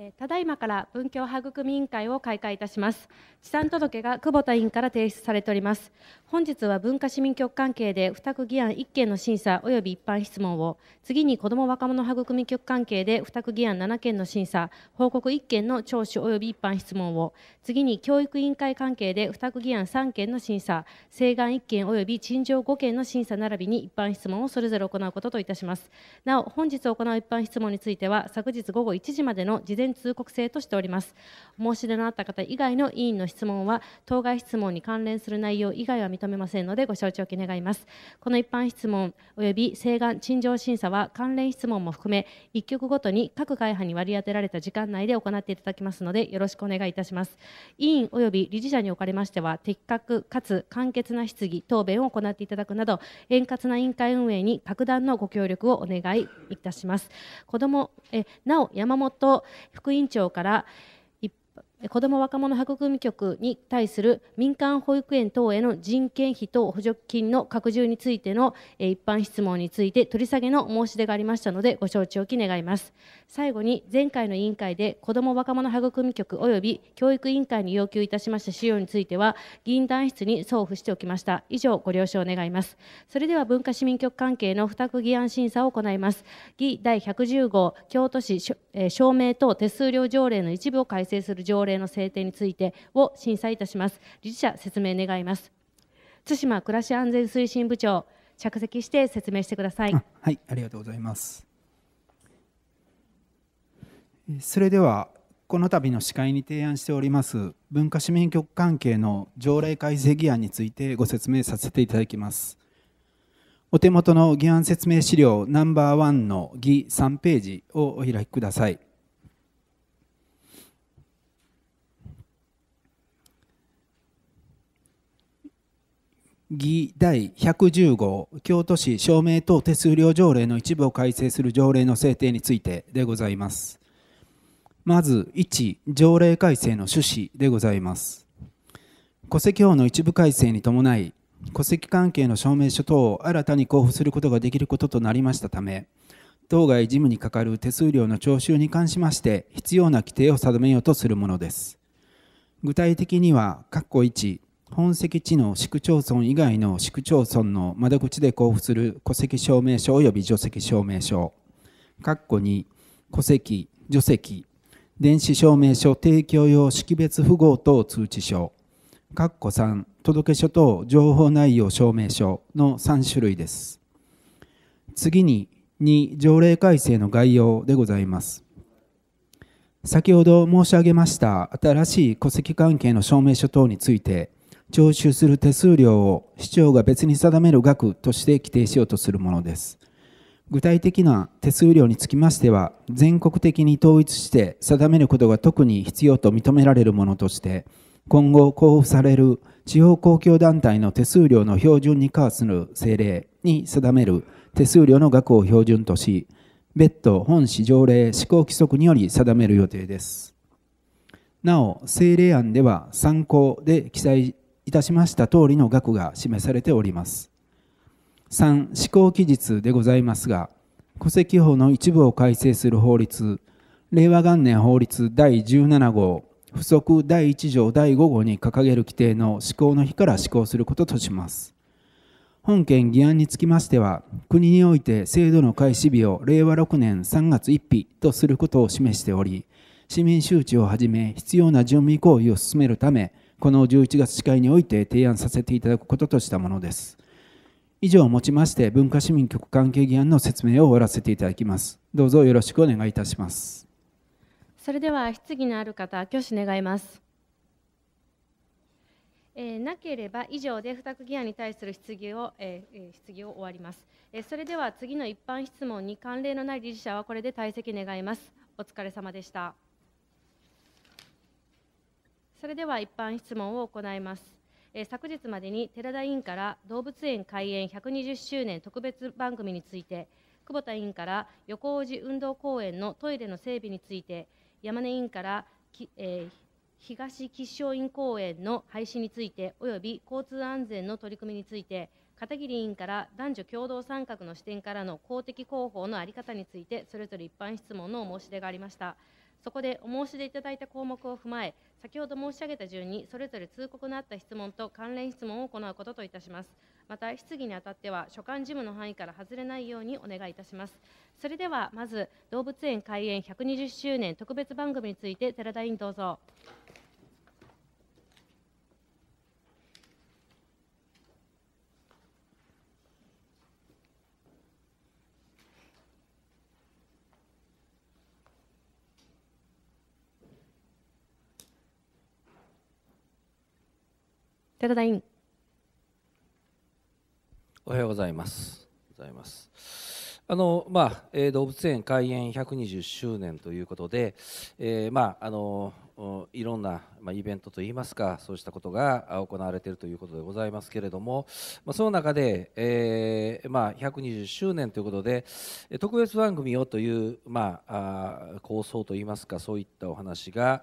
えただいまから文教育み委員会を開会いたします地産届が久保田委員から提出されております本日は文化市民局関係で付託議案1件の審査及び一般質問を次に子ども若者育み局関係で付託議案7件の審査報告1件の聴取及び一般質問を次に教育委員会関係で付託議案3件の審査請願1件及び陳情5件の審査並びに一般質問をそれぞれ行うことといたしますなお本日行う一般質問については昨日午後1時までの事前通告制としております申し出のあった方以外の委員の質問は当該質問に関連する内容以外は認めませんのでご承知おき願いますこの一般質問及び請願陳情審査は関連質問も含め1局ごとに各会派に割り当てられた時間内で行っていただきますのでよろしくお願いいたします委員及び理事者におかれましては的確かつ簡潔な質疑答弁を行っていただくなど円滑な委員会運営に格段のご協力をお願いいたします子えなお山本副委員長から子ども若者博組局に対する民間保育園等への人件費等補助金の拡充についての一般質問について取り下げの申し出がありましたのでご承知おき願います最後に前回の委員会で子ども若者博組局及び教育委員会に要求いたしました資料については議員団室に送付しておきました以上ご了承願いますそれでは文化市民局関係の付託議案審査を行います議第110号京都市証明等手数料条例の一部を改正する条例令の制定についてを審査いたします。理事者、説明願います。対馬暮らし安全推進部長、着席して説明してください。はい、ありがとうございます。それでは、この度の司会に提案しております文化市民局関係の条例改正議案についてご説明させていただきます。お手元の議案説明資料ナンバーワンの議3ページをお開きください。議第110号京都市証明等手数料条例の一部を改正する条例の制定についてでございますまず1条例改正の趣旨でございます戸籍法の一部改正に伴い戸籍関係の証明書等を新たに交付することができることとなりましたため当該事務にかかる手数料の徴収に関しまして必要な規定を定めようとするものです具体的には括弧1本籍地の市区町村以外の市区町村の窓口で交付する戸籍証明書及び除籍証明書、括弧2、戸籍、除籍、電子証明書提供用識別符号等通知書、括弧3、届書等情報内容証明書の3種類です。次に2、条例改正の概要でございます。先ほど申し上げました新しい戸籍関係の証明書等について、徴収する手数料を市長が別に定める額として規定しようとするものです。具体的な手数料につきましては、全国的に統一して定めることが特に必要と認められるものとして、今後交付される地方公共団体の手数料の標準に関する政令に定める手数料の額を標準とし、別途本市条例施行規則により定める予定です。なお、政令案では参考で記載いたしました通りの額が示されております3施行期日でございますが戸籍法の一部を改正する法律令和元年法律第17号附則第1条第5号に掲げる規定の施行の日から施行することとします本件議案につきましては国において制度の開始日を令和6年3月1日とすることを示しており市民周知をはじめ必要な準備行為を進めるためこの11月司会において提案させていただくこととしたものです。以上をもちまして文化市民局関係議案の説明を終わらせていただきます。どうぞよろしくお願いいたします。それでは質疑のある方、挙手願います。えー、なければ以上で付託議案に対する質疑を、えー、質疑を終わります、えー、それでは次の一般質問に関連のない理事者はこれで退席願いますお疲れ様でした。それでは一般質問を行います。え昨日までに寺田委員から動物園開園120周年特別番組について、久保田委員から横尾寺運動公園のトイレの整備について、山根委員からき、えー、東吉祥院公園の廃止について、および交通安全の取り組みについて、片桐委員から男女共同参画の視点からの公的広報の在り方について、それぞれ一般質問の申し出がありました。そこでお申し出いただいた項目を踏まえ、先ほど申し上げた順に、それぞれ通告のあった質問と関連質問を行うことといたします。また、質疑にあたっては、所管事務の範囲から外れないようにお願いいたします。それでは、まず、動物園開園120周年特別番組について、寺田委員どうぞ。寺ダイン。おはようございます。ございます。あのまあえー、動物園開園120周年ということで、えー、まああのいろんな、まイベントといいますかそうしたことが行われているということでございますけれども、まその中で、えー、まあ、120周年ということで特別番組をという、まあ、構想といいますかそういったお話が、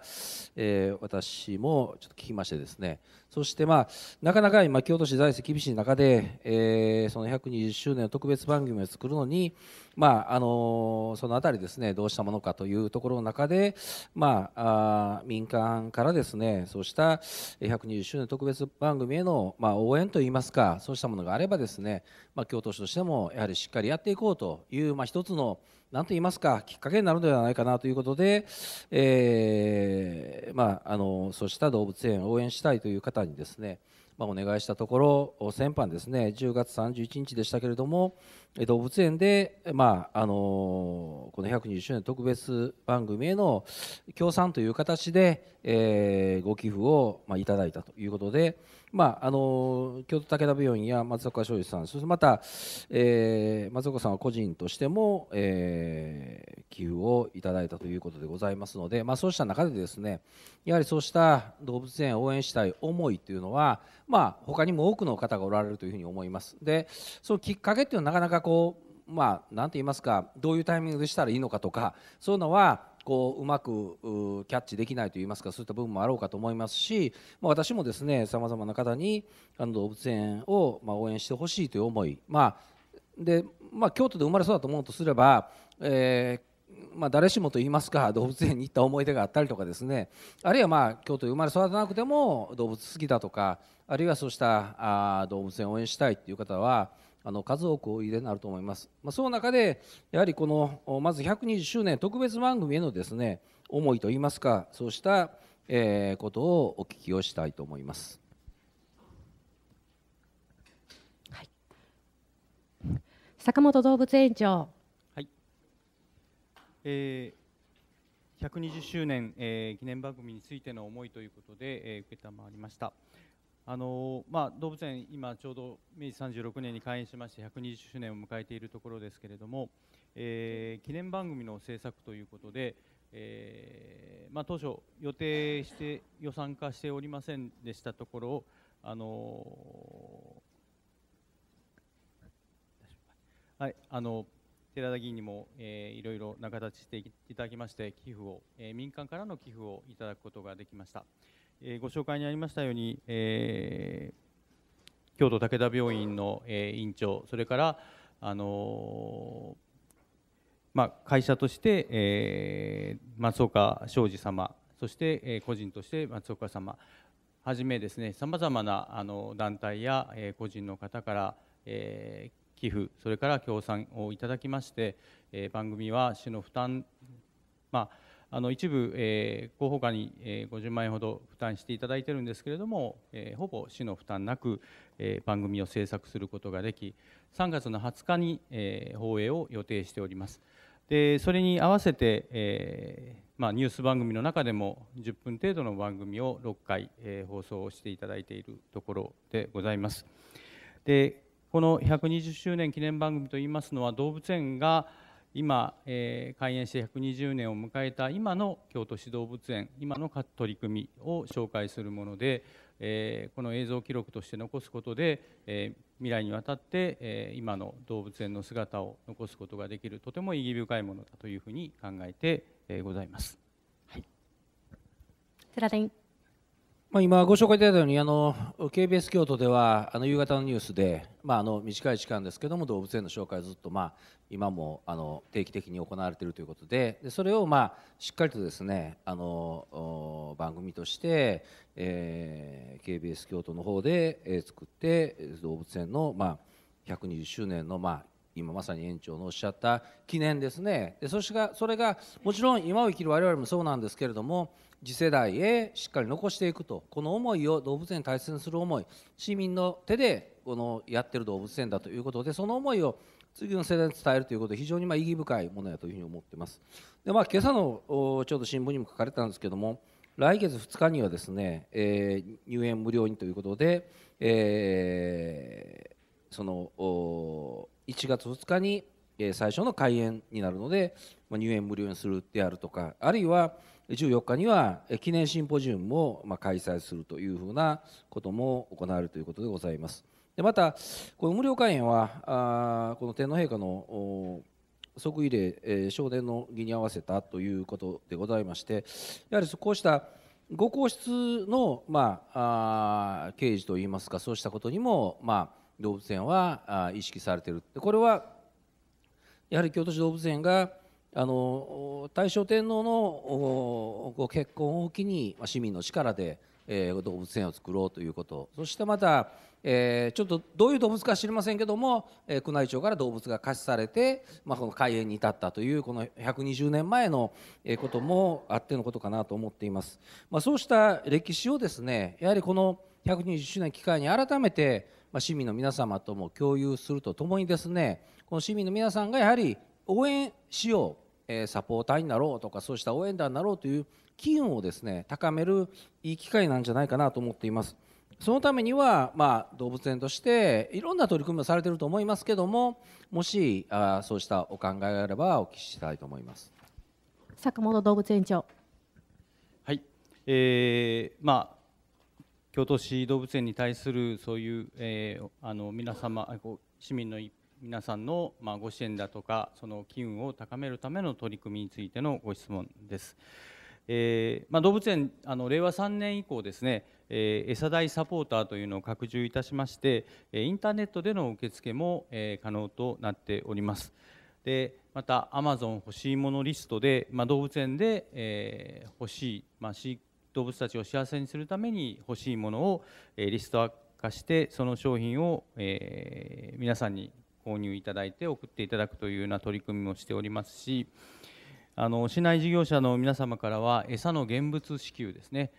えー、私もちょっと聞きましてですねそして、まあ、なかなか今京都市財政厳しい中で、えー、その120周年の特別番組を作るのに、まああのその辺りですねどうしたものかというところの中で、まあ、あ民間からですねそうした120周年特別番組への、まあ、応援といいますかそうしたものがあればですね、まあ、京都市としてもやはりしっかりやっていこうという、まあ、一つの何と言いますかきっかけになるのではないかなということで、えー、まあ、あのそうした動物園を応援したいという方にですね、まあ、お願いしたところ先般ですね10月31日でしたけれども、動物園で、まああのこの120周年特別番組への協賛という形で、えー、ご寄付を、まあ、いただいたということで、まああの京都武田病院や松岡昌司さんそしてまた、えー、松岡さんは個人としても、えー、寄付をいただいたということでございますので、まあ、そうした中でですねやはりそうした動物園を応援したい思いというのは、まあ、他にも多くの方がおられるというふうに思います。でそのきっかけっていうのはなかなかこうまあ何て言いますかどういうタイミングでしたらいいのかとかそういうのはこううまくキャッチできないといいますかそういった部分もあろうかと思いますし、まあ、私もですねさまざまな方にあの動物園をま応援してほしいという思い、まあ、でまあ、京都で生まれそうだと思うとすれば、えー、ま誰しもと言いますか動物園に行った思い出があったりとかですねあるいはま京都で生まれ育たなくても動物好きだとかあるいはそうしたあ動物園を応援したいっていう方はあの数多くおいでになると思います、まあ、その中でやはりこのまず120周年特別番組へのですね思いといいますかそうした、えー、ことをお聞きをしたいと思います。坂本動物園長、はいえー、120周年、えー、記念番組についての思いということで、えー、承りました、あのまあ、動物園、今ちょうど明治36年に開園しまして120周年を迎えているところですけれども、えー、記念番組の制作ということで、えー、まあ、当初、予定して予算化しておりませんでしたところあのはい、あの寺田議員にも、えー、いろいろ仲立ちしていただきまして寄付を、えー、民間からの寄付をいただくことができました。えー、ご紹介にありましたように、えー、京都武田病院の、えー、院長それから、あのまあ、会社として、えー、松岡庄司様そして、えー、個人として松岡様はじめですねさまざまなあの団体や、えー、個人の方から、えー、寄付それから協賛をいただきまして、えー、番組は市の負担まああの一部、広報課に、50万円ほど負担していただいているんですけれども、えー、ほぼ市の負担なく、えー、番組を制作することができ3月の20日に、えー、放映を予定しておりますでそれに合わせて、えーまあ、ニュース番組の中でも10分程度の番組を6回、えー、放送をしていただいているところでございますでこの120周年記念番組といいますのは動物園が今、えー、開園して120年を迎えた今の京都市動物園今の取り組みを紹介するもので、えー、この映像記録として残すことで、えー、未来にわたって、えー、今の動物園の姿を残すことができるとても意義深いものだというふうに考えて、えー、ございます。はい、寺田委員まあ、今ご紹介いただいたようにあの KBS 京都ではあの夕方のニュースで、まあ、あの短い時間ですけども動物園の紹介ずっと、まあ、今もあの定期的に行われているということででそれを、まあ、しっかりとですねあの番組として、えー、KBS 京都の方で、えー、作って動物園の、まあ、120周年の、まあ、今まさに園長のおっしゃった記念ですねでそしがそれがもちろん今を生きる我々もそうなんですけれども次世代へしっかり残していくとこの思いを動物園に対する思い市民の手でこのやってる動物園だということでその思いを次の世代に伝えるということで非常にま意義深いものやというふうに思ってます。でまあ今朝のちょうど新聞にも書かれたんですけども来月2日にはですね、えー、入園無料にということで、えー、その1月2日に最初の開園になるので入園無料にするであるとかあるいは14日には記念シンポジウムも開催するというふうなことも行われるということでございます。でまた、この無料会員は、この天皇陛下の即位礼、少年の儀に合わせたということでございまして、やはりこうしたご皇室の、まあ、あ刑事といいますか、そうしたことにも、まあ、動物園は意識されている。これはやはり京都市動物園があの大正天皇のご結婚を機に市民の力で、えー、動物園を作ろうということそしてまた、えー、ちょっとどういう動物か知りませんけども、えー、宮内庁から動物が貸しされて、まあ、この開園に至ったというこの120年前のこともあってのことかなと思っています。まあ、そうした歴史をですねやはりこの120周年機会に改めて、まあ、市民の皆様とも共有するとともにですねこの市民の皆さんがやはり応援しようえサポーターになろうとかそうした応援団になろうという機運をですね高めるいい機会なんじゃないかなと思っています。そのためには、まあ、動物園としていろんな取り組みをされていると思いますけどももしあそうしたお考えがあればお聞きしたいと思います坂本動物園長はい、えー、まあ京都市動物園に対するそういう、えー、あの皆様市民の一皆さんのまあご支援だとかその機運を高めるための取り組みについてのご質問です。えー、まあ、動物園あの令和3年以降ですね、えー、餌代サポーターというのを拡充いたしましてインターネットでの受付も、えー、可能となっております。でまたアマゾン欲しいものリストで、まあ、動物園で、え欲しい、まあ、動物たちを幸せにするために欲しいものを、えリスト化してその商品を、え皆さんに購入いただいて送っていただくというような取り組みもしておりますしあの市内事業者の皆様からは餌の現物支給ですね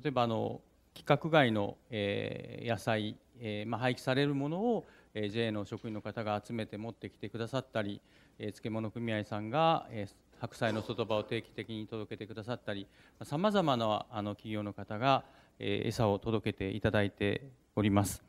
例えばあの規格外の、え野菜、えま廃棄されるものを JA の職員の方が集めて持ってきてくださったり、え漬物組合さんが、え白菜の外葉を定期的に届けてくださったりさまざまなあの企業の方が、え餌を届けていただいております。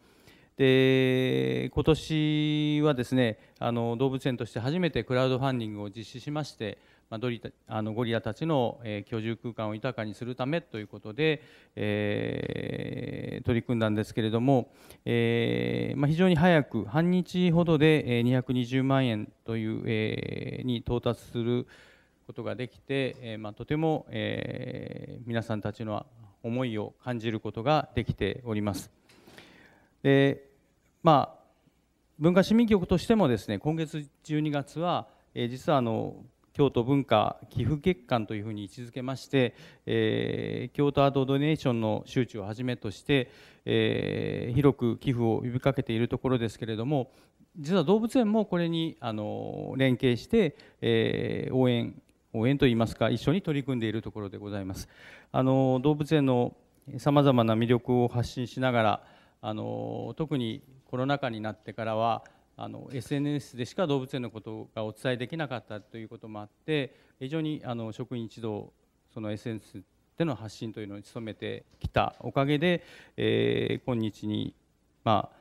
で今年はですねあの動物園として初めてクラウドファンディングを実施しまして、まあ、ドリあのゴリラたちの、えー、居住空間を豊かにするためということで、えー、取り組んだんですけれども、えーまあ、非常に早く半日ほどで、え220万円という、えー、に到達することができて、えーまあ、とても、えー、皆さんたちの思いを感じることができております。でまあ文化市民局としてもですね今月12月は、えー、実はあの京都文化寄付月間というふうに位置づけまして、えー、京都アドドネーションの周知をはじめとして、えー、広く寄付を呼びかけているところですけれども実は動物園もこれにあの連携して、えー、応援応援といいますか一緒に取り組んでいるところでございます。あの動物園のさまざまな魅力を発信しながらあの特にコロナ禍になってからはあの SNS でしか動物園のことがお伝えできなかったということもあって非常にあの職員一同その SNS での発信というのに努めてきたおかげで、えー、今日に、まあ、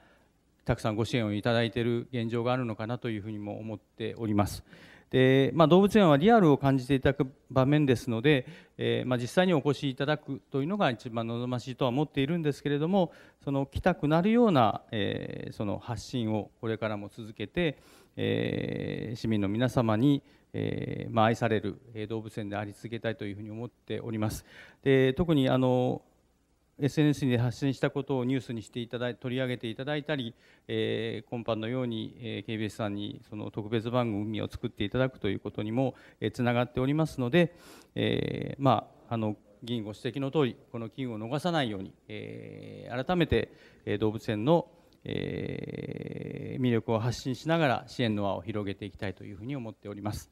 たくさんご支援をいただいている現状があるのかなというふうにも思っております。で、まあ、動物園はリアルを感じていただく場面ですので、えー、まあ、実際にお越しいただくというのが一番望ましいとは思っているんですけれどもその来たくなるような、えー、その発信をこれからも続けて、えー、市民の皆様にえーまあ、愛される動物園であり続けたいというふうに思っております。で特にあの SNS で発信したことをニュースにしていただい取り上げていただいたり、えー、今般のように、えー、KBS さんにその特別番組を作っていただくということにも、えー、つながっておりますので、えー、まああの議員ご指摘の通りこの機運を逃さないように、えー、改めて、えー、動物園の、えー、魅力を発信しながら支援の輪を広げていきたいというふうに思っております。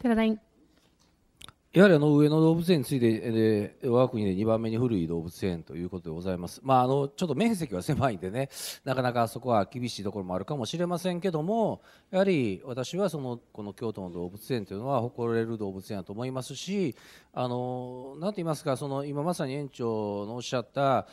寺田委員やはりあの上野動物園について、えー、我が国で2番目に古い動物園ということでございます、まあ、あのちょっと面積は狭いんでね なかなかそこは厳しいところもあるかもしれませんけどもやはり私はそのこの京都の動物園というのは誇れる動物園だと思いますしあのなんて言いますかその今まさに園長のおっしゃった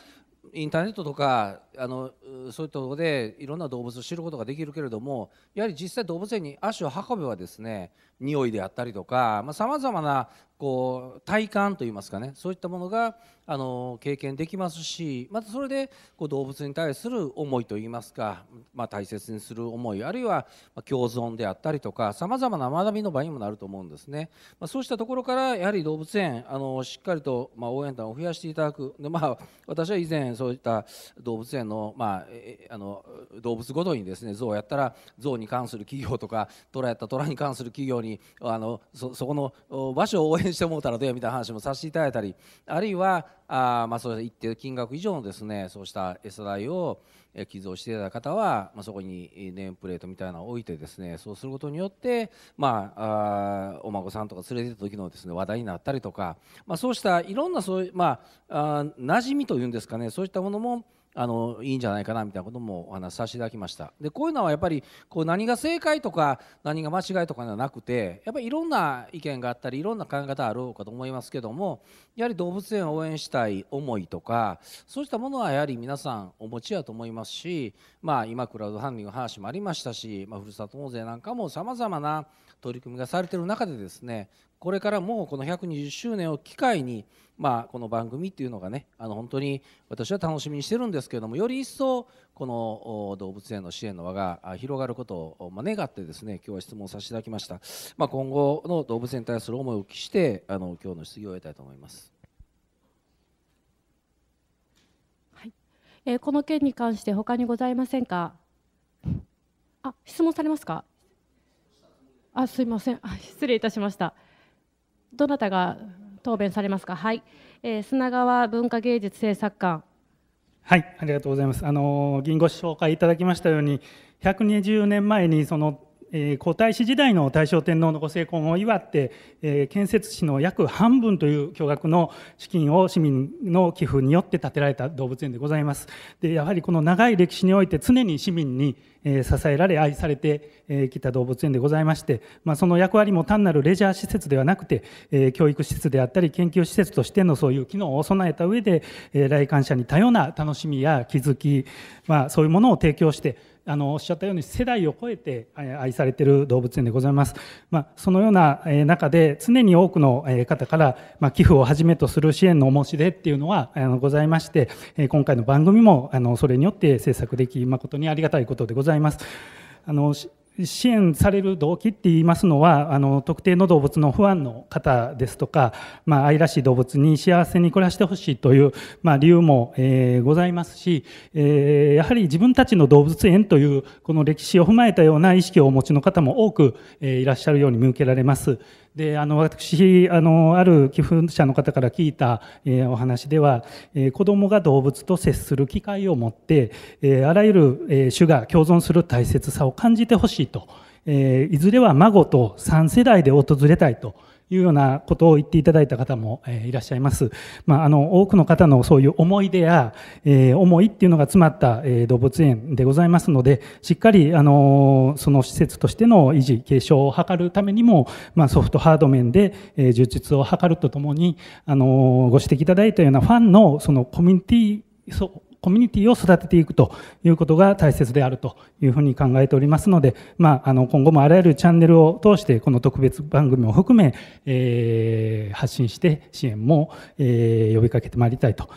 インターネットとかあのそういったところでいろんな動物を知ることができるけれどもやはり実際動物園に足を運べばですね匂いであったりとかさまざ、まなこう体感といいますかねそういったものがあの経験できますしまたそれでこう動物に対する思いといいますか、まあ、大切にする思いあるいは共存であったりとかさまざまな学びの場にもなると思うんですね、まあ、そうしたところからやはり動物園あのしっかりと、まあ、応援団を増やしていただくで、まあ、私は以前そういった動物園の,、まあ、えあの動物ごとにですね象やったら象に関する企業とか虎やった虎に関する企業にあのそこの場所を応援してもうたらどうやみたいな話もさせていただいたりあるいはあ、まあ、そう一定金額以上のですねそうした餌代を寄贈していただいた方は、まあ、そこにネームプレートみたいなのを置いてですねそうすることによって、まあ、あお孫さんとか連れてた時のですね話題になったりとか、まあ、そうしたいろんなそういう、まあ、あ馴染みというんですかねそういったものもあのいいんじゃないかなみたいなこともお話しさせていただきましたでこういうのはやっぱりこう何が正解とか何が間違いとかではなくてやっぱりいろんな意見があったりいろんな考え方あろうかと思いますけどもやはり動物園を応援したい思いとかそうしたものはやはり皆さんお持ちやと思いますし、まあ、今クラウドファンディングの話もありましたし、まあ、ふるさと納税なんかもさまざまな取り組みがされてる中でですねこれからもこの120周年を機会にまあ、この番組っていうのがねあの本当に私は楽しみにしてるんですけれどもより一層この動物園の支援の輪が広がることを願ってですね今日は質問させていただきました、まあ、今後の動物園に対する思いをお聞きしてあの今日の質疑を終えたいと思います。はい、えー、この件に関して他にございませんか。あ、質問されますか。あ、すみません。失礼いたしました。どなたが答弁されますか、はいえー、砂川文化芸術政策館。はい、ありがとうございます。あの議員ご紹介いただきましたように、120年前にそのえー、皇太子時代の大正天皇のご成婚を祝って、えー、建設費の約半分という巨額の資金を市民の寄付によって建てられた動物園でございます。でやはりこの長い歴史において常に市民に、えー、支えられ愛されてき、えー、た動物園でございまして、まあ、その役割も単なるレジャー施設ではなくて、えー、教育施設であったり研究施設としてのそういう機能を備えた上で、えー、来館者に多様な楽しみや気づき、まあ、そういうものを提供してあのおっしゃったように世代を超えて愛されている動物園でございます、まあ、そのような中で常に多くの方から、まあ、寄付をはじめとする支援のお申し出っていうのはあのございまして今回の番組もあのそれによって制作でき誠にありがたいことでございます。あの支援される動機って言いますのはあの特定の動物の不安の方ですとか、まあ、愛らしい動物に幸せに暮らしてほしいという、まあ、理由も、えー、ございますし、えー、やはり自分たちの動物園というこの歴史を踏まえたような意識をお持ちの方も多く、えー、いらっしゃるように見受けられます。であの私あのある寄付者の方から聞いた、えー、お話では、えー、子どもが動物と接する機会を持って、えー、あらゆる、え種が共存する大切さを感じてほしいと、えいずれは孫と3世代で訪れたいと。いうようなことを言っていただいた方も、えいらっしゃいます。まあ、あの、多くの方のそういう思い出や、えー、思いっていうのが詰まった、え動物園でございますので、しっかり、あのその施設としての維持、継承を図るためにも、まあ、ソフト、ハード面で、え充実を図るとともに、あのご指摘いただいたようなファンのそのコミュニティ、コミュニティを育てていくということが大切であるというふうに考えておりますので、まあ、あの今後もあらゆるチャンネルを通してこの特別番組を含め、えー、発信して支援も、えー、呼びかけてまいりたいと考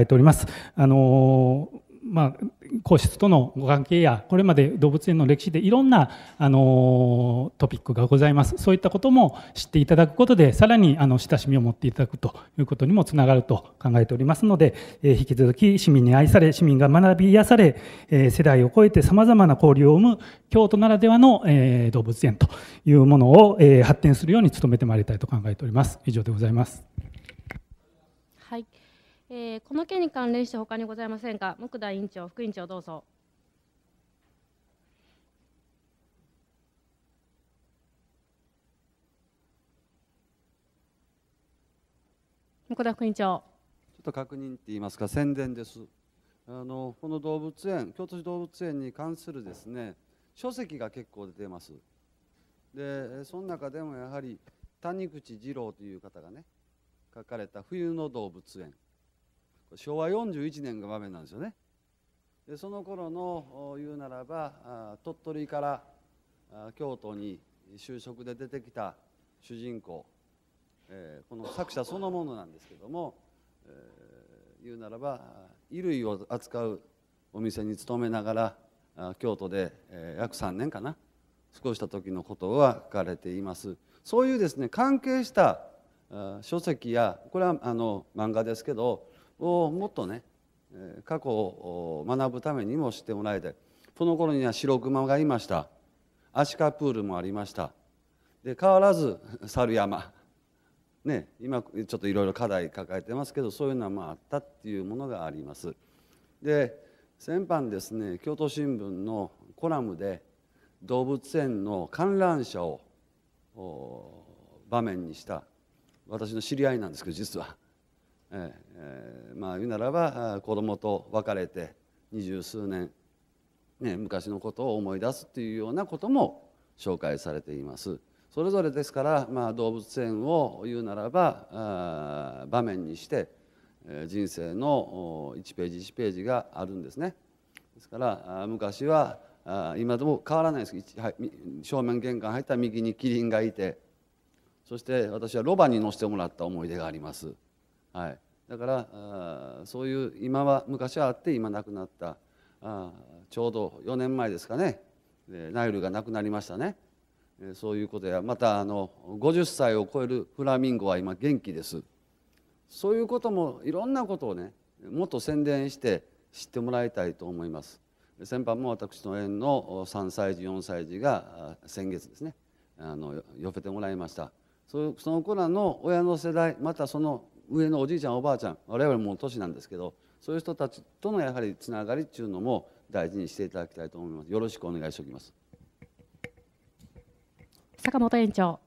えております。あのまあ皇室とのご関係やこれまで動物園の歴史でいろんなあのトピックがございますそういったことも知っていただくことでさらにあの親しみを持っていただくということにもつながると考えておりますので、え引き続き市民に愛され市民が学び癒され、え世代を超えてさまざまな交流を生む京都ならではの、え動物園というものを、え発展するように努めてまいりたいと考えております以上でございます。はいえー、この件に関連して他にございませんか木田委員長副委員長どうぞ木田副委員長ちょっと確認って言いますか宣伝ですあのこの動物園京都市動物園に関するですね書籍が結構出てますでその中でもやはり谷口二郎という方がね書かれた「冬の動物園」昭和41年が場面なんですよねでその頃の言うならば鳥取から京都に就職で出てきた主人公、えー、この作者そのものなんですけども、えー、言うならば衣類を扱うお店に勤めながら京都で、え約3年かな過ごした時のことは書かれていますそういうですね関係した書籍やこれはあの漫画ですけどをもっとね過去を学ぶためにもしてもらいたいその頃には白熊がいましたアシカプールもありましたで変わらず猿山ね今ちょっといろいろ課題抱えてますけどそういうのはまああったっていうものがありますで先般ですね京都新聞のコラムで動物園の観覧車を場面にした私の知り合いなんですけど実はええまあ言うならば子供と別れて二十数年、ね、昔のことを思い出すっていうようなことも紹介されています。それぞれですから、まあ、動物園を言うならば場面にして人生の1ページ1ページがあるんですね。ですから昔は今でも変わらないですけど正面玄関入ったら右にキリンがいてそして私はロバに乗せてもらった思い出があります。はい、だからあそういう今は昔はあって今亡くなったあちょうど4年前ですかねナイルが亡くなりましたねそういうことやまたあの50歳を超えるフラミンゴは今元気ですそういうこともいろんなことをねもっと宣伝して知ってもらいたいと思います先般も私の園の3歳児4歳児が先月ですねあの寄せてもらいましたその子らの親の世代またその上のおじいちゃんおばあちゃん我々も年なんですけどそういう人たちとのやはりつながりっていうのも大事にしていただきたいと思いますよろしくお願いしておきます坂本園長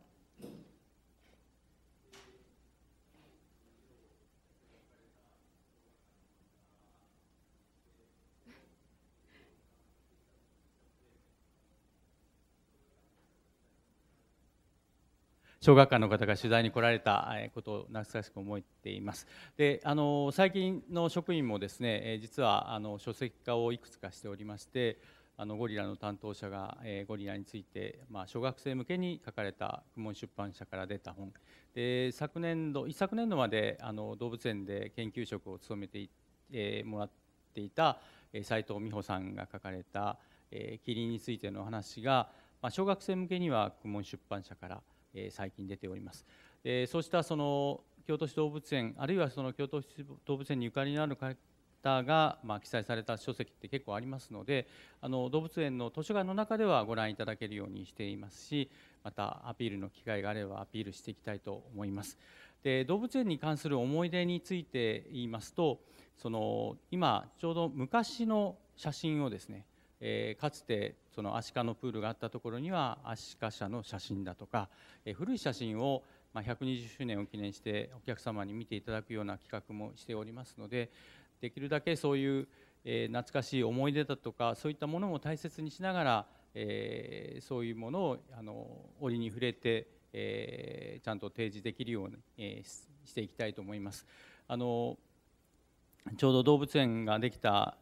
小学館の方が取材に来られたことを懐かしく思っています。であの最近の職員もですね実はあの書籍化をいくつかしておりましてあのゴリラの担当者が、えゴリラについて、まあ、小学生向けに書かれた公文出版社から出た本で昨年度一昨年度まであの動物園で研究職を務めて、えー、もらっていた斎藤美穂さんが書かれた、えー、キリンについての話が、まあ、小学生向けには公文出版社から「え最近出ております。えそうしたその京都市動物園あるいはその京都市動物園にゆかりのある方が、ま記載された書籍って結構ありますのであの動物園の図書館の中ではご覧いただけるようにしていますしまたアピールの機会があればアピールしていきたいと思います。で動物園に関する思い出について言いますとその今ちょうど昔の写真をですね、えー、かつてそのアシカのプールがあったところにはアシカ社の写真だとか、え古い写真をま120周年を記念してお客様に見ていただくような企画もしておりますのでできるだけそういう、え懐かしい思い出だとかそういったものも大切にしながら、えそういうものをあの折に触れて、えちゃんと提示できるように、えしていきたいと思います。あのちょうど動物園ができた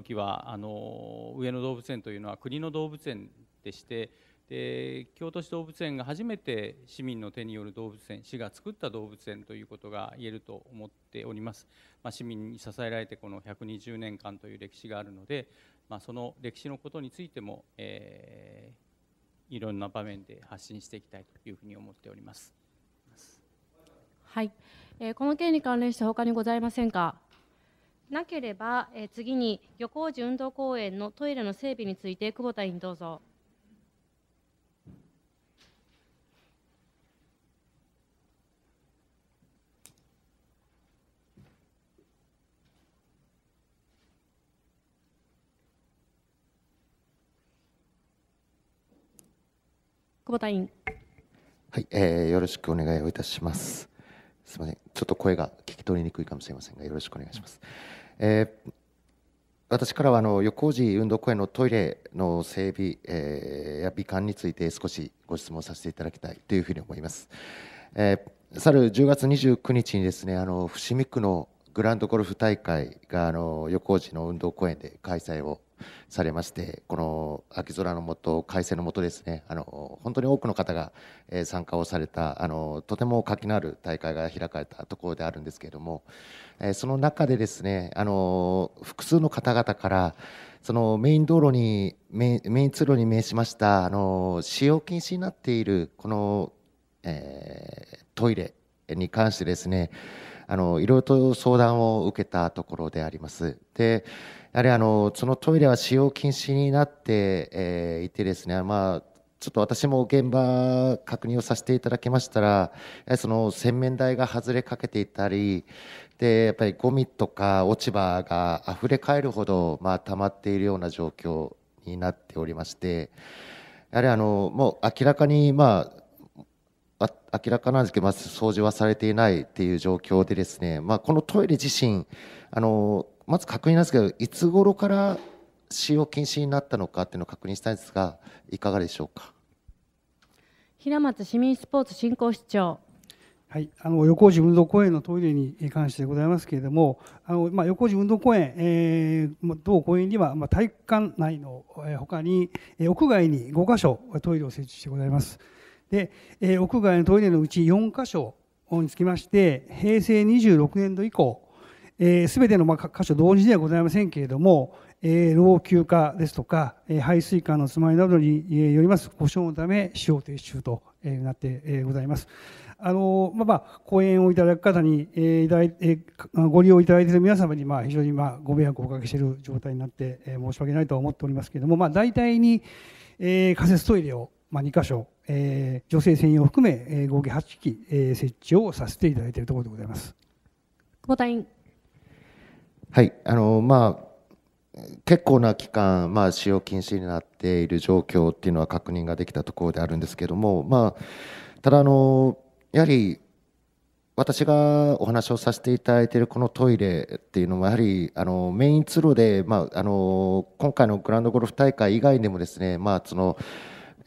時はあの上野動物園というのは国の動物園でしてで京都市動物園が初めて市民の手による動物園市が作った動物園ということが言えると思っております、まあ、市民に支えられてこの120年間という歴史があるので、まあ、その歴史のことについても、えー、いろんな場面で発信していきたいというふうに思っておりますはい、えー、この件に関連して他にございませんかなければ、えー、次に漁港寺運動公園のトイレの整備について久保田委員どうぞ。久保田委員。はい、えー、よろしくお願いをいたします。すみません、ちょっと声が聞き取りにくいかもしれませんが、よろしくお願いします。えー、私からはあの横路運動公園のトイレの整備、えー、や美観について少しご質問させていただきたいというふうに思います。えー、去る10月29日にですねあの伏見区のグランドゴルフ大会があの横路の運動公園で開催をされましてこの秋空のもと改正のとですねあの本当に多くの方が参加をされたあのとても活気のある大会が開かれたところであるんですけれどもその中でですねあの複数の方々からそのメイン道路にメイン通路に面しましたあの使用禁止になっているこの、えー、トイレに関してですねあのいろいろと相談を受けたところであります。でやはりあのそのトイレは使用禁止になってえいてですね、まあ、ちょっと私も現場確認をさせていただきましたら、その洗面台が外れかけていたり、でやっぱりゴミとか落ち葉が溢れかえるほど、まあ、溜まっているような状況になっておりまして、やはりあのもう明らかに、まあ、あ明らかなんですけど、ま掃除はされていないっていう状況でですね、まあ、このトイレ自身、あのまず確認なんですけど、いつ頃から使用禁止になったのかっていうのを確認したいんですが、いかがでしょうか。平松市民スポーツ振興室長。はい、あの横路運動公園のトイレに関してございますけれども、あのまあ、横路運動公園、えー、同公園には、まあ、体育館内のほかに、屋外に5か所トイレを設置してございます。で、えー、屋外のトイレのうち4箇所につきまして、平成26年度以降、えべてのま箇所同時ではございませんけれども、え老朽化ですとか、え排水管のつまりなどによります故障のため使用停止中となってございます。あのまあ、まあ講演をいただく方に、えーいただいえー、ご利用いただいている皆様に、まあ、非常に、まあ、ご迷惑をおかけしている状態になって、えー、申し訳ないとは思っておりますけれども、まあ、大体に、えー、仮設トイレを、まあ、2箇所、えー、女性専用含め、えー、合計8機、えー、設置をさせていただいているところでございます。久保田委員はいあのまあ結構な期間、まあ、使用禁止になっている状況っていうのは確認ができたところであるんですけども、まあ、ただあの、やはり私がお話をさせていただいているこのトイレっていうのもやはりあのメイン通路で、まあ、あの今回のグランドゴルフ大会以外でもですね、まあその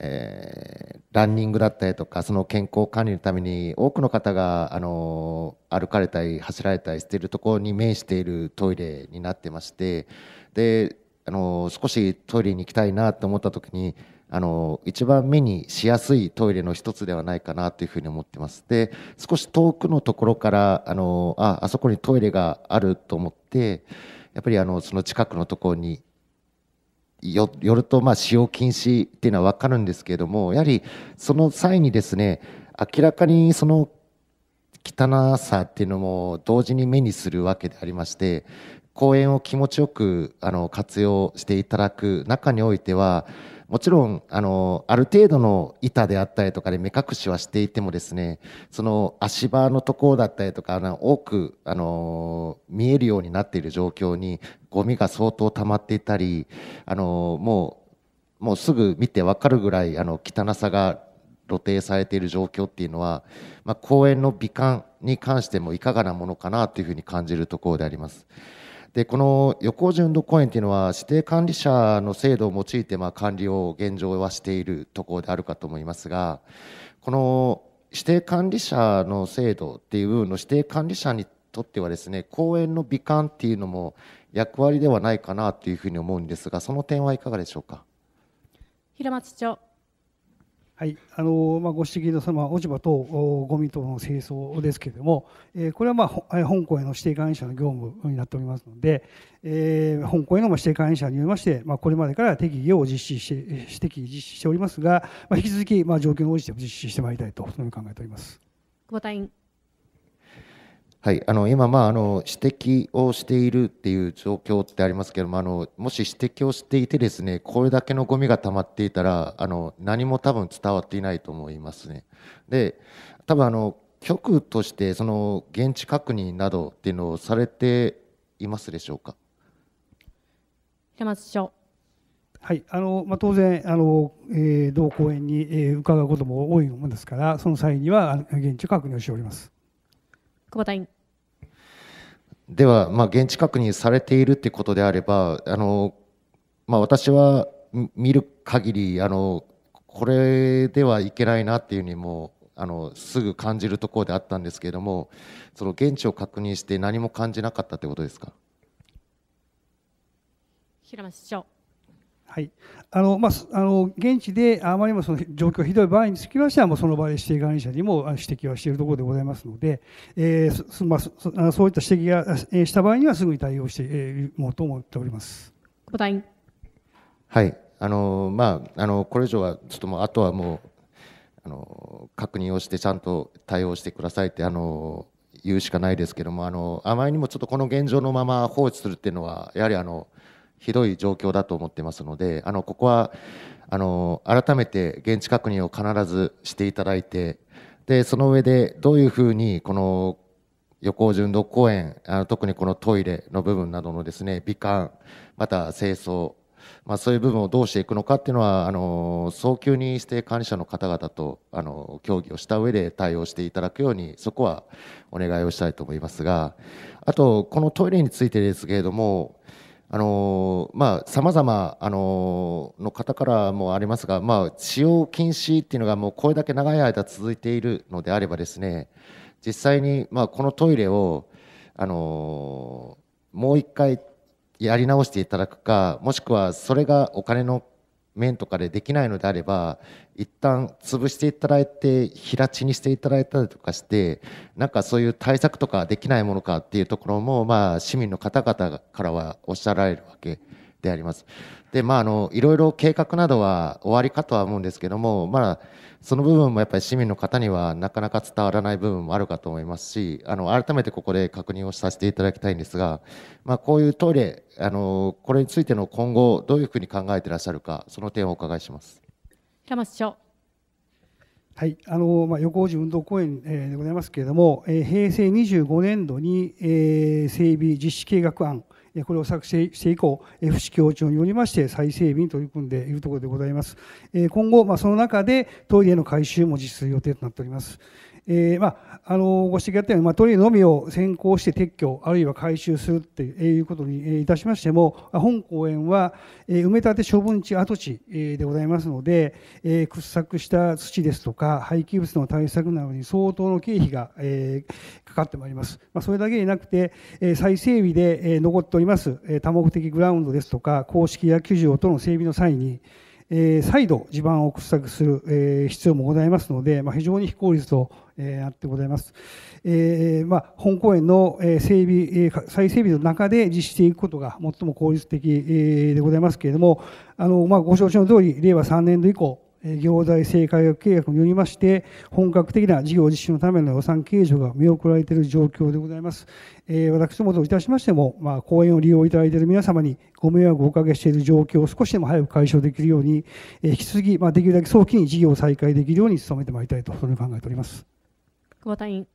えー、ランニングだったりとかその健康管理のために多くの方があの歩かれたり走られたりしているところに面しているトイレになってましてであの少しトイレに行きたいなと思った時にあの一番目にしやすいトイレの一つではないかなというふうに思ってますで少し遠くのところからあのああそこにトイレがあると思ってやっぱりあのその近くのところによるとまあ使用禁止っていうのは分かるんですけれどもやはりその際にですね明らかにその汚さっていうのも同時に目にするわけでありまして公園を気持ちよくあの活用していただく中においてはもちろんあのある程度の板であったりとかで目隠しはしていてもですねその足場のところだったりとかあの多くあの見えるようになっている状況にゴミが相当溜まっていたりあのもうもうすぐ見て分かるぐらいあの汚さが露呈されている状況っていうのは、まあ、公園の美観に関してもいかがなものかなというふうに感じるところであります。でこの横順度公園というのは指定管理者の制度を用いてまあ管理を現状はしているところであるかと思いますがこの指定管理者の制度っていう部分の指定管理者にとってはですね公園の美観っていうのも役割ではないかなというふうに思うんですがその点はいかがでしょうか平松町はいあのまあ、ご指摘のその落ち葉等ごみ等の清掃ですけれども、えー、これは、まあ、本校への指定管理者の業務になっておりますので、えー、本校への指定管理者によりまして、まあ、これまでから適宜を実施して指摘実施しておりますが、まあ、引き続き、まあ、状況に応じて実施してまいりたいとそのように考えております。久保田委員はい、あの今、まああの、指摘をしているっていう状況ってありますけどもあの、もし指摘をしていて、ですねこれだけのゴミが溜まっていたら、あの何も多分伝わっていないと思いますね。で多分あの局としてその現地確認などっていうのをされていますでしょうか平松市長。はいあのまあ、当然あの、えー、同公園に、えー、伺うことも多いものですから、その際には現地確認をしております。久保田委員。では、まあ、現地確認されているということであれば、あのまあ、私は見る限りあり、これではいけないなっていうふうにもあのすぐ感じるところであったんですけれども、その現地を確認して何も感じなかったということですか。平松市長はいあのまあ、あの現地であまりにもその状況がひどい場合につきましては、もうその場で指定管理者にも指摘はしているところでございますので、えーそまあ、そそういった指摘が、えー、した場合には、すぐに対応していこうと思っております答えはいあのまあ、あのこれ以上は、ちょっともうあとはもうあの確認をして、ちゃんと対応してくださいってあの言うしかないですけども、あのあまりにもちょっとこの現状のまま放置するっていうのは、やはりあのひどい状況だと思ってますので、あのここはあの改めて現地確認を必ずしていただいて、でその上でどういうふうにこの横尾純道公園あの、特にこのトイレの部分などのですね美観、また清掃、まあ、そういう部分をどうしていくのかっていうのは、あの早急に指定管理者の方々とあの協議をした上で対応していただくように、そこはお願いをしたいと思いますが、あと、このトイレについてですけれども、あのまあ、様々、あのの方からもありますが、まあ、使用禁止っていうのがもうこれだけ長い間続いているのであればですね、実際に、まあ、このトイレを、あのもう一回やり直していただくか、もしくはそれがお金の面とかでできないのであれば一旦潰していただいて平地にしていただいたりとかしてなんかそういう対策とかできないものかっていうところもまあ市民の方々からはおっしゃられるわけであります。で、まあ、あの、いろいろ計画などは終わりかとは思うんですけども、まあ、その部分もやっぱり市民の方にはなかなか伝わらない部分もあるかと思いますし、あの、改めてここで確認をさせていただきたいんですが、まあ、こういうトイレ、あの、これについての今後、どういうふうに考えてらっしゃるか、その点をお伺いします。山市長。はい、あのまあ、横尾寺運動公園、えでございますけれども、え平成25年度に、え整備実施計画案これを作成して以降、F 市教調によりまして再整備に取り組んでいるところでございます。今後、その中でトイレの改修も実施する予定となっております。えー、まあ、あのご指摘あったように、まあ、トレのみを先行して撤去あるいは回収するということにいたしましても本公園は、えー、埋め立て処分地跡地でございますので、えー、掘削した土ですとか廃棄物の対策などに相当の経費が、えかかってまいります、まあ、それだけでなくて、え再整備で、え残っております、え多目的グラウンドですとか公式野球場との整備の際にえ再度地盤を掘削する、え必要もございますので、ま非常に非効率とえあってございます。えまあ、本公園の整備、え再整備の中で実施していくことが最も効率的でございますけれども、あのまあ、ご承知の通り、令和3年度以降、行財政改革計画によりまして、本格的な事業実施のための予算計上が見送られている状況でございます。えー、私どもといたしましても、まあ、公園を利用いただいている皆様にご迷惑をおかけしている状況を少しでも早く解消できるように、えー、引き続き、まあ、できるだけ早期に事業を再開できるように努めてまいりたいと、そのように考えております。久保隊員。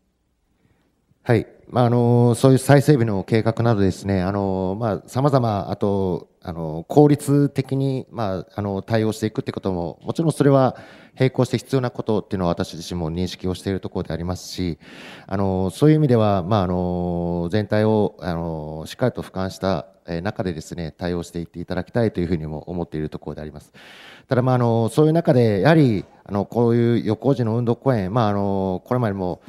はい、まあ、あのそういう再整備の計画などですね、あのまあ、さまざま、あとあの効率的に、まあ、あの対応していくということも、もちろんそれは並行して必要なことっていうのは、私自身も認識をしているところでありますし、あのそういう意味では、まあ、あの全体をあのしっかりと俯瞰した中でですね対応していっていただきたいというふうにも思っているところであります。ただ、まあ、あのそういう中でやはりあのこういう横時の運動公園、まあ、あのこれまでも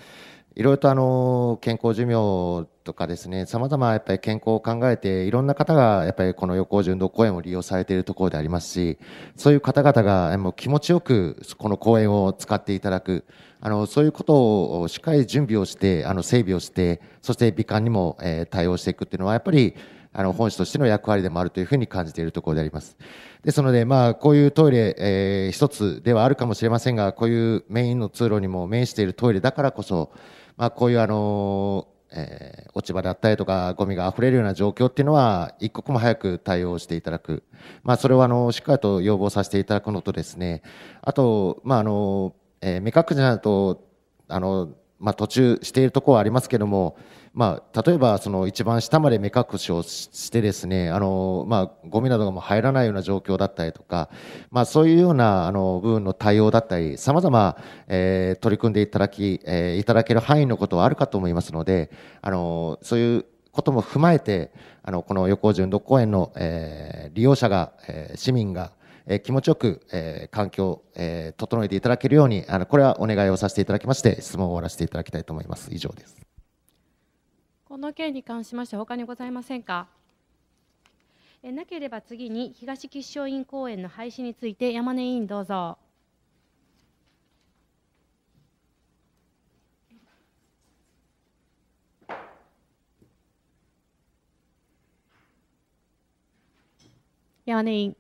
いろいろとあの健康寿命とかですね、さまざまやっぱり健康を考えて、いろんな方がやっぱりこの横時、運動公園を利用されているところでありますし、そういう方々がもう気持ちよくこの公園を使っていただく、あのそういうことをしっかり準備をして、あの整備をして、そして美観にも、え対応していくっていうのは、やっぱりあの本市としての役割でもあるというふうに感じているところであります。ですので、まあ、こういうトイレ、えー、一つではあるかもしれませんが、こういうメインの通路にも面しているトイレだからこそ、まあ、こういうあのえー、落ち葉だったりとかゴミが溢れるような状況っていうのは一刻も早く対応していただく、まあ、それをあのしっかりと要望させていただくのとですねあと、まああのえー、目隠しなどとあの、まあ、途中しているところはありますけどもまあ、例えばその一番下まで目隠しをしてですねあの、まあ、ゴミなどがも入らないような状況だったりとか、まあ、そういうようなあの部分の対応だったりさまざま取り組んでいただき、えー、いただける範囲のことはあるかと思いますのであのそういうことも踏まえてあのこの横尾純度公園の、えー、利用者が、えー、市民がえ気持ちよく、え環境を、え整えていただけるようにあのこれはお願いをさせていただきまして質問を終わらせていただきたいと思います以上ですこの件に関しましては他にございませんか。えなければ次に東吉祥院公園の廃止について山根委員どうぞ。山根委員。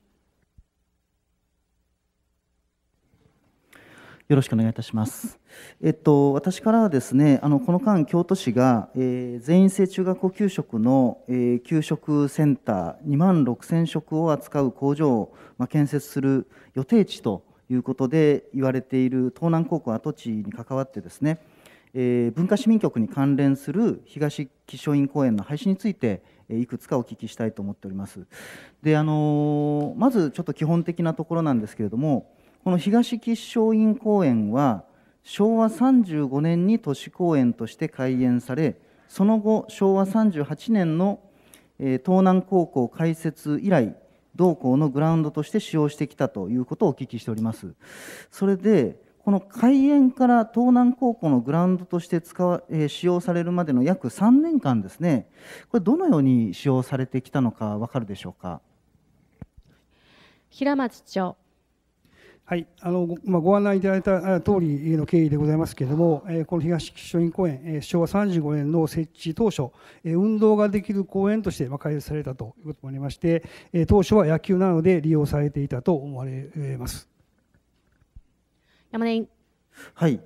よろしくお願いいたします。えっと、私からはですねあのこの間、京都市が、えー、全員制中学校給食の、えー、給食センター2万6000食を扱う工場を、まあ、建設する予定地ということで言われている東南高校跡地に関わってですね、えー、文化市民局に関連する東気象院公園の廃止についていくつかお聞きしたいと思っております。であのまずちょっと基本的なところなんですけれどもこの東吉祥院公園は昭和35年に都市公園として開園されその後昭和38年の、え東南高校開設以来同校のグラウンドとして使用してきたということをお聞きしておりますそれでこの開園から東南高校のグラウンドとして使わ、え使用されるまでの約3年間ですねこれどのように使用されてきたのか分かるでしょうか平松町はい、あのごまあ、ご案内いただいた通りの経緯でございますけれども、えー、この東吉祥院公園、えー、昭和35年の設置当初、えー、運動ができる公園として、まあ、開設されたということもありまして、えー、当初は野球なので利用されていたと思われます山根はい、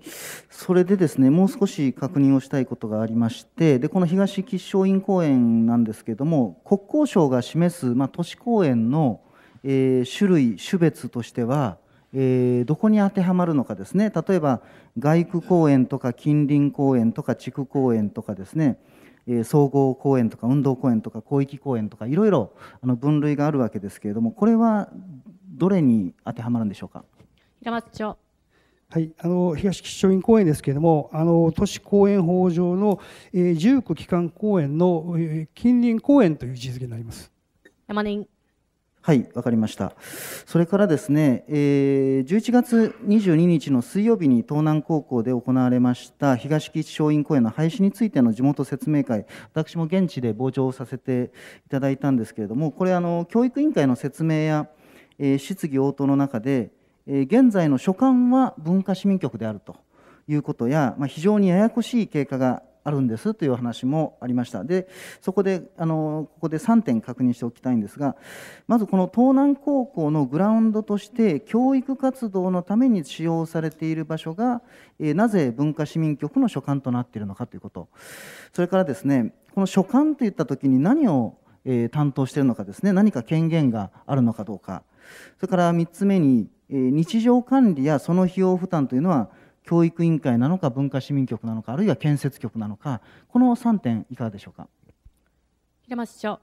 それでですねもう少し確認をしたいことがありましてでこの東吉祥院公園なんですけれども国交省が示す、まあ、都市公園の、えー、種類種別としてはえー、どこに当てはまるのかですね例えば外区公園とか近隣公園とか地区公園とかですね、えー、総合公園とか運動公園とか広域公園とかいろいろあの分類があるわけですけれどもこれはどれに当てはまるんでしょうか平松町はい、あの東吉祥院公園ですけれどもあの都市公園法上の、えー、19区基幹公園の、えー、近隣公園という位置づけになります山根はい、わかりました。それからですね、えー、11月22日の水曜日に東南高校で行われました東吉松陰公園の廃止についての地元説明会、私も現地で傍聴させていただいたんですけれども、これあの教育委員会の説明や、えー、質疑応答の中で、えー、現在の所管は文化市民局であるということや、まあ、非常にややこしい経過があるんですという話もありましたでそこであのここで3点確認しておきたいんですがまずこの東南高校のグラウンドとして教育活動のために使用されている場所が、えなぜ文化市民局の所管となっているのかということそれからですねこの所管といった時に何をえ担当しているのかですね何か権限があるのかどうかそれから3つ目に、え日常管理やその費用負担というのは教育委員会なのか文化市民局なのかあるいは建設局なのかこの3点いかがでしょうか平松市長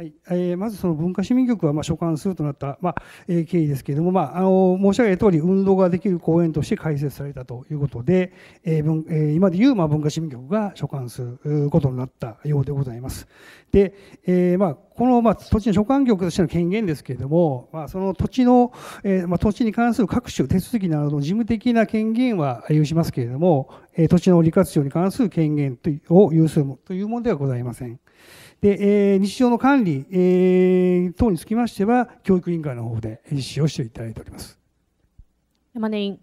はいえー、まずその文化市民局はま所管するとなった、まあ、えー、経緯ですけれども、まあ、あの申し上げたとおり運動ができる公園として開設されたということで、えーえ今でいうま文化市民局が所管することになったようでございます。でえまあ、このま土地の所管局としての権限ですけれども、まあ、その土地の、えま土地に関する各種手続きなどの事務的な権限は有しますけれども、え土地の利活用に関する権限を有するというものではございません。で、えー、日常の管理、えー、等につきましては、教育委員会の方で実施をしていただいております。山根委員。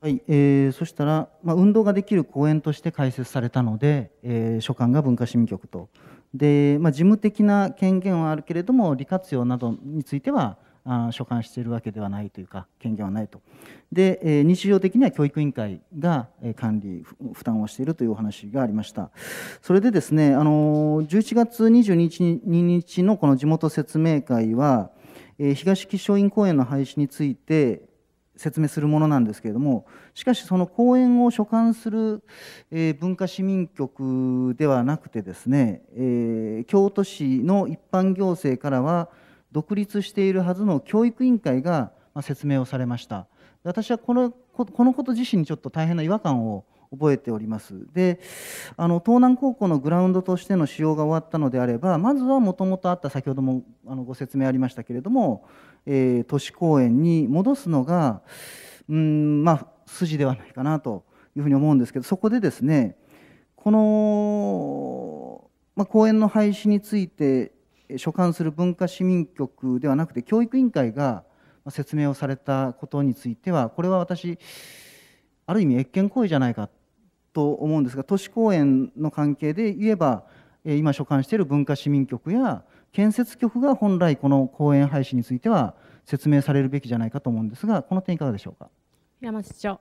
はい、えー、そしたら、まあ、運動ができる公園として開設されたので、えー、所管が文化市民局と。で、まあ、事務的な権限はあるけれども、利活用などについては、所管しているわけではないというか権限はないとで日常的には教育委員会が管理負担をしているというお話がありましたそれでですねあの11月22日のこの地元説明会は東気象院公園の廃止について説明するものなんですけれどもしかしその公園を所管する、え文化市民局ではなくてですね、え京都市の一般行政からは独立しているはずの教育委員会が説明をされました私はこのこのこと自身にちょっと大変な違和感を覚えておりますであの東南高校のグラウンドとしての使用が終わったのであればまずはもともとあった先ほどもあのご説明ありましたけれども、えー、都市公園に戻すのがうんまあ筋ではないかなというふうに思うんですけどそこでですねこの、まあ、公園の廃止について所管する文化市民局ではなくて教育委員会が説明をされたことについてはこれは私ある意味越権行為じゃないかと思うんですが都市公園の関係で言えば今所管している文化市民局や建設局が本来この公園廃止については説明されるべきじゃないかと思うんですがこの点いかがでしょうか山市長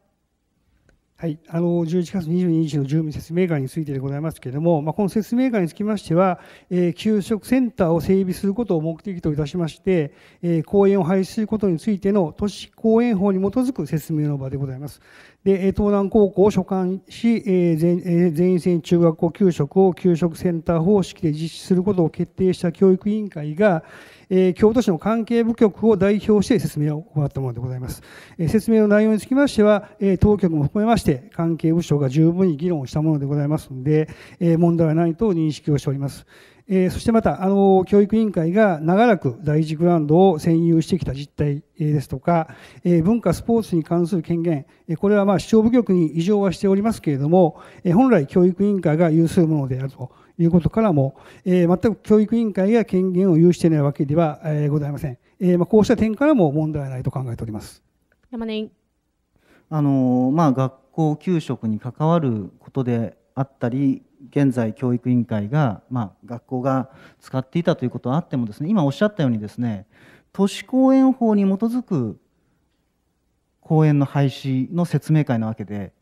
はい、あの11月22日の住民説明会についてでございますけれども、まあ、この説明会につきましては、えー、給食センターを整備することを目的といたしまして、えー、公園を廃止することについての都市公園法に基づく説明の場でございます。で、東南高校を所管し、全員制中学校給食を給食センター方式で実施することを決定した教育委員会が、京都市の関係部局を代表して説明を行ったものでございます。説明の内容につきましては、当局も含めまして、関係部署が十分に議論したものでございますので、問題はないと認識をしております。えー、そしてまた、あの教育委員会が長らく第一グラウンドを占有してきた実態、えー、ですとか、えー、文化、スポーツに関する権限、えこれはまあ市張部局に異常はしておりますけれども、え本来、教育委員会が有するものであるということからも、え全く教育委員会が権限を有していないわけでは、えございません。えまあ、こうした点からも問題はないと考えております。山根あのまあ、学校給食に関わることであったり現在教育委員会が、まあ、学校が使っていたということはあってもですね今おっしゃったようにですね都市公園法に基づく公園の廃止の説明会なわけで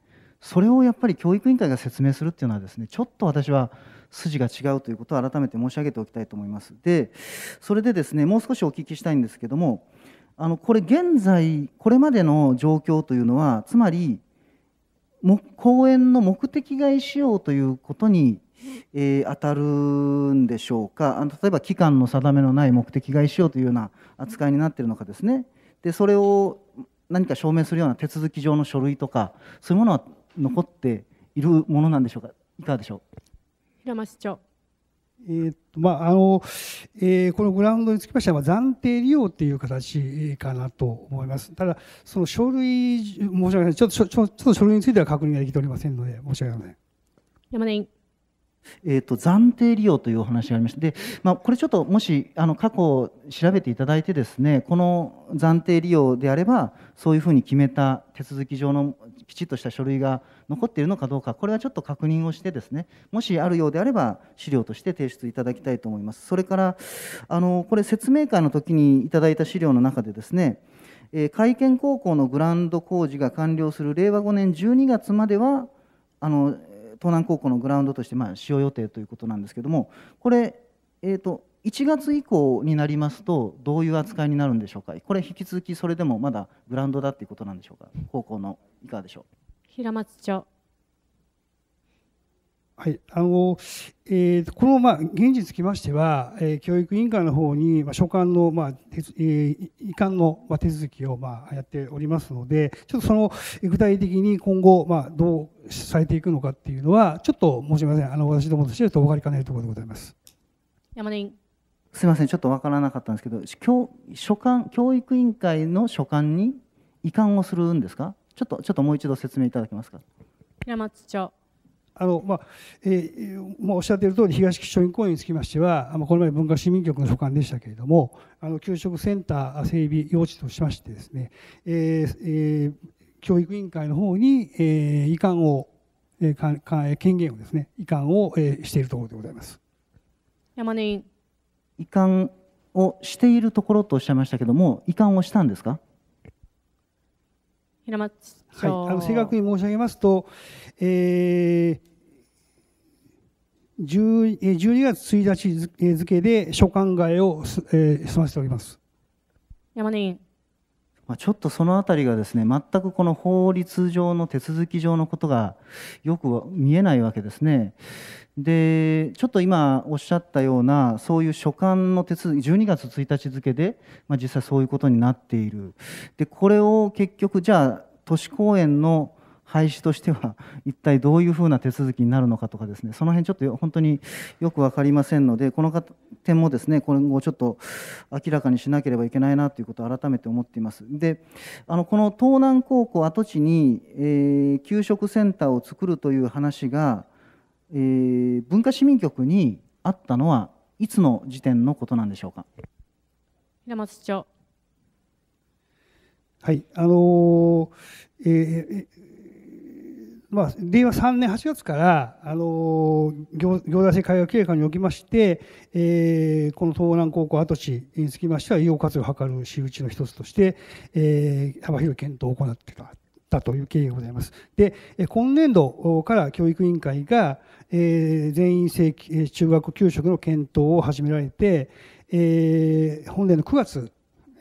それをやっぱり教育委員会が説明するっていうのはですねちょっと私は筋が違うということを改めて申し上げておきたいと思います。でそれでですねもう少しお聞きしたいんですけどもあのこれ現在これまでの状況というのはつまり講演の目的外使用ということに、えー、当たるんでしょうかあの例えば期間の定めのない目的外使用というような扱いになっているのかですねでそれを何か証明するような手続き上の書類とかそういうものは残っているものなんでしょうかいかがでしょう平松市長えーまああのえー、このグラウンドにつきましては暫定利用という形かなと思います。ただ、その書類、申し訳ないちょっとちょっと書類については確認ができておりませんので、申し訳ありません。山根委員えーと、暫定利用というお話がありまして、まあ、これちょっともしあの過去調べていただいてですねこの暫定利用であればそういうふうに決めた手続き上のきちっとした書類が残っているのかどうかこれはちょっと確認をしてですねもしあるようであれば資料として提出いただきたいと思いますそれからあのこれ説明会の時にいただいた資料の中でですね会見高校のグランド工事が完了する令和5年12月まではあの東南高校のグラウンドとしてまあ使用予定ということなんですけどもこれ、えーと、と1月以降になりますとどういう扱いになるんでしょうかこれ引き続きそれでもまだグラウンドだということなんでしょうか高校のいかがでしょう平松町はい、あの、えー、この、まあ、現実につきましては、えー、教育委員会の方に、まあ、所管の、まあえー、移管の、まあ、手続きを、まあ、やっておりますので、ちょっとその具体的に今後、まあ、どうされていくのかっていうのは、ちょっと申し訳ません、あの私どもとしてはと分かりかねるところでございます山根すみません、ちょっと分からなかったんですけど、教所管教育委員会の所管に移管をするんですか、ちょっとちょっともう一度説明いただけますか。平松町あの、まあえーまあ、おっしゃっている通り東区祥院公園につきましてはあのこれまで文化市民局の所管でしたけれどもあの給食センター整備用地としましてですね、えーえー、教育委員会の方に、えー、遺憾を、えー、権限をですね遺憾を、えー、しているところでございます山根委員移管をしているところとおっしゃいましたけれども遺憾をしたんですか平松はい、あの正確に申し上げますと、えー、12月1日付で所管外を済ませております。山根まあ、ちょっとその辺りがですね全くこの法律上の手続き上のことがよく見えないわけですね。でちょっと今おっしゃったようなそういう所管の手続き12月1日付で、まあ、実際そういうことになっているでこれを結局じゃあ都市公園の廃止としては 一体どういうふうな手続きになるのかとかですねその辺ちょっと本当によく分かりませんのでこの点もですね今後ちょっと明らかにしなければいけないなということを改めて思っています。であのこの東南高校跡地に、えー、給食センターを作るという話が、えー、文化市民局にあったのはいつの時点のことなんでしょうか。平松市長はいあのーえー、まあ、令和3年8月から、あの行行財政改革計画におきまして、えー、この東南高校跡地につきましては、医療活用を図る仕打ちの一つとして、えー、幅広い検討を行ってた。という経緯がございますで今年度から教育委員会が、えー、全員正規中学給食の検討を始められて、えー、本年の9月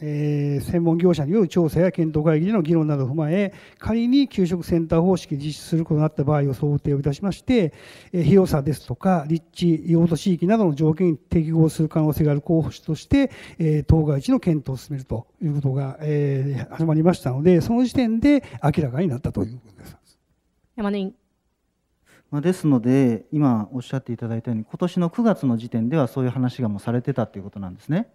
え専門業者による調査や検討会議での議論などを踏まえ仮に給食センター方式で実施することになった場合を想定をいたしまして、え広さですとか立地用途地域などの条件に適合する可能性がある候補者として、え当該地の検討を進めるということが、え始まりましたのでその時点で明らかになったということです。山根まですので今おっしゃっていただいたように今年の9月の時点ではそういう話がもうされてたということなんですね。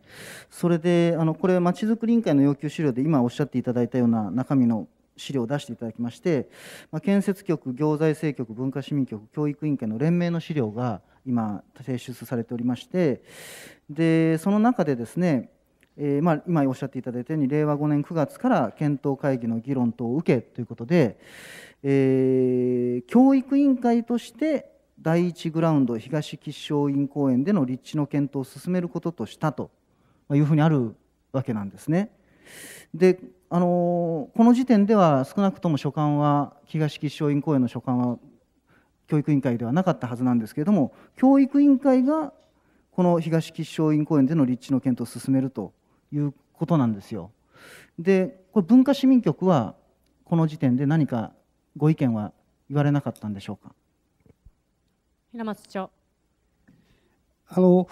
それであのこれまちづくり委員会の要求資料で今おっしゃっていただいたような中身の資料を出していただきまして、ま建設局行財政局文化市民局教育委員会の連盟の資料が今提出されておりましてでその中でですねえー、まあ、今おっしゃっていただいたように令和5年9月から検討会議の議論等を受けということで、えー、教育委員会として第1グラウンド東吉祥院公園での立地の検討を進めることとしたというふうにあるわけなんですね。であのこの時点では少なくとも所管は東吉祥院公園の所管は教育委員会ではなかったはずなんですけれども教育委員会がこの東吉祥院公園での立地の検討を進めるということなんですよ。でこれ文化市民局はこの時点で何かご意見は言われなかったんでしょうか平松町あの、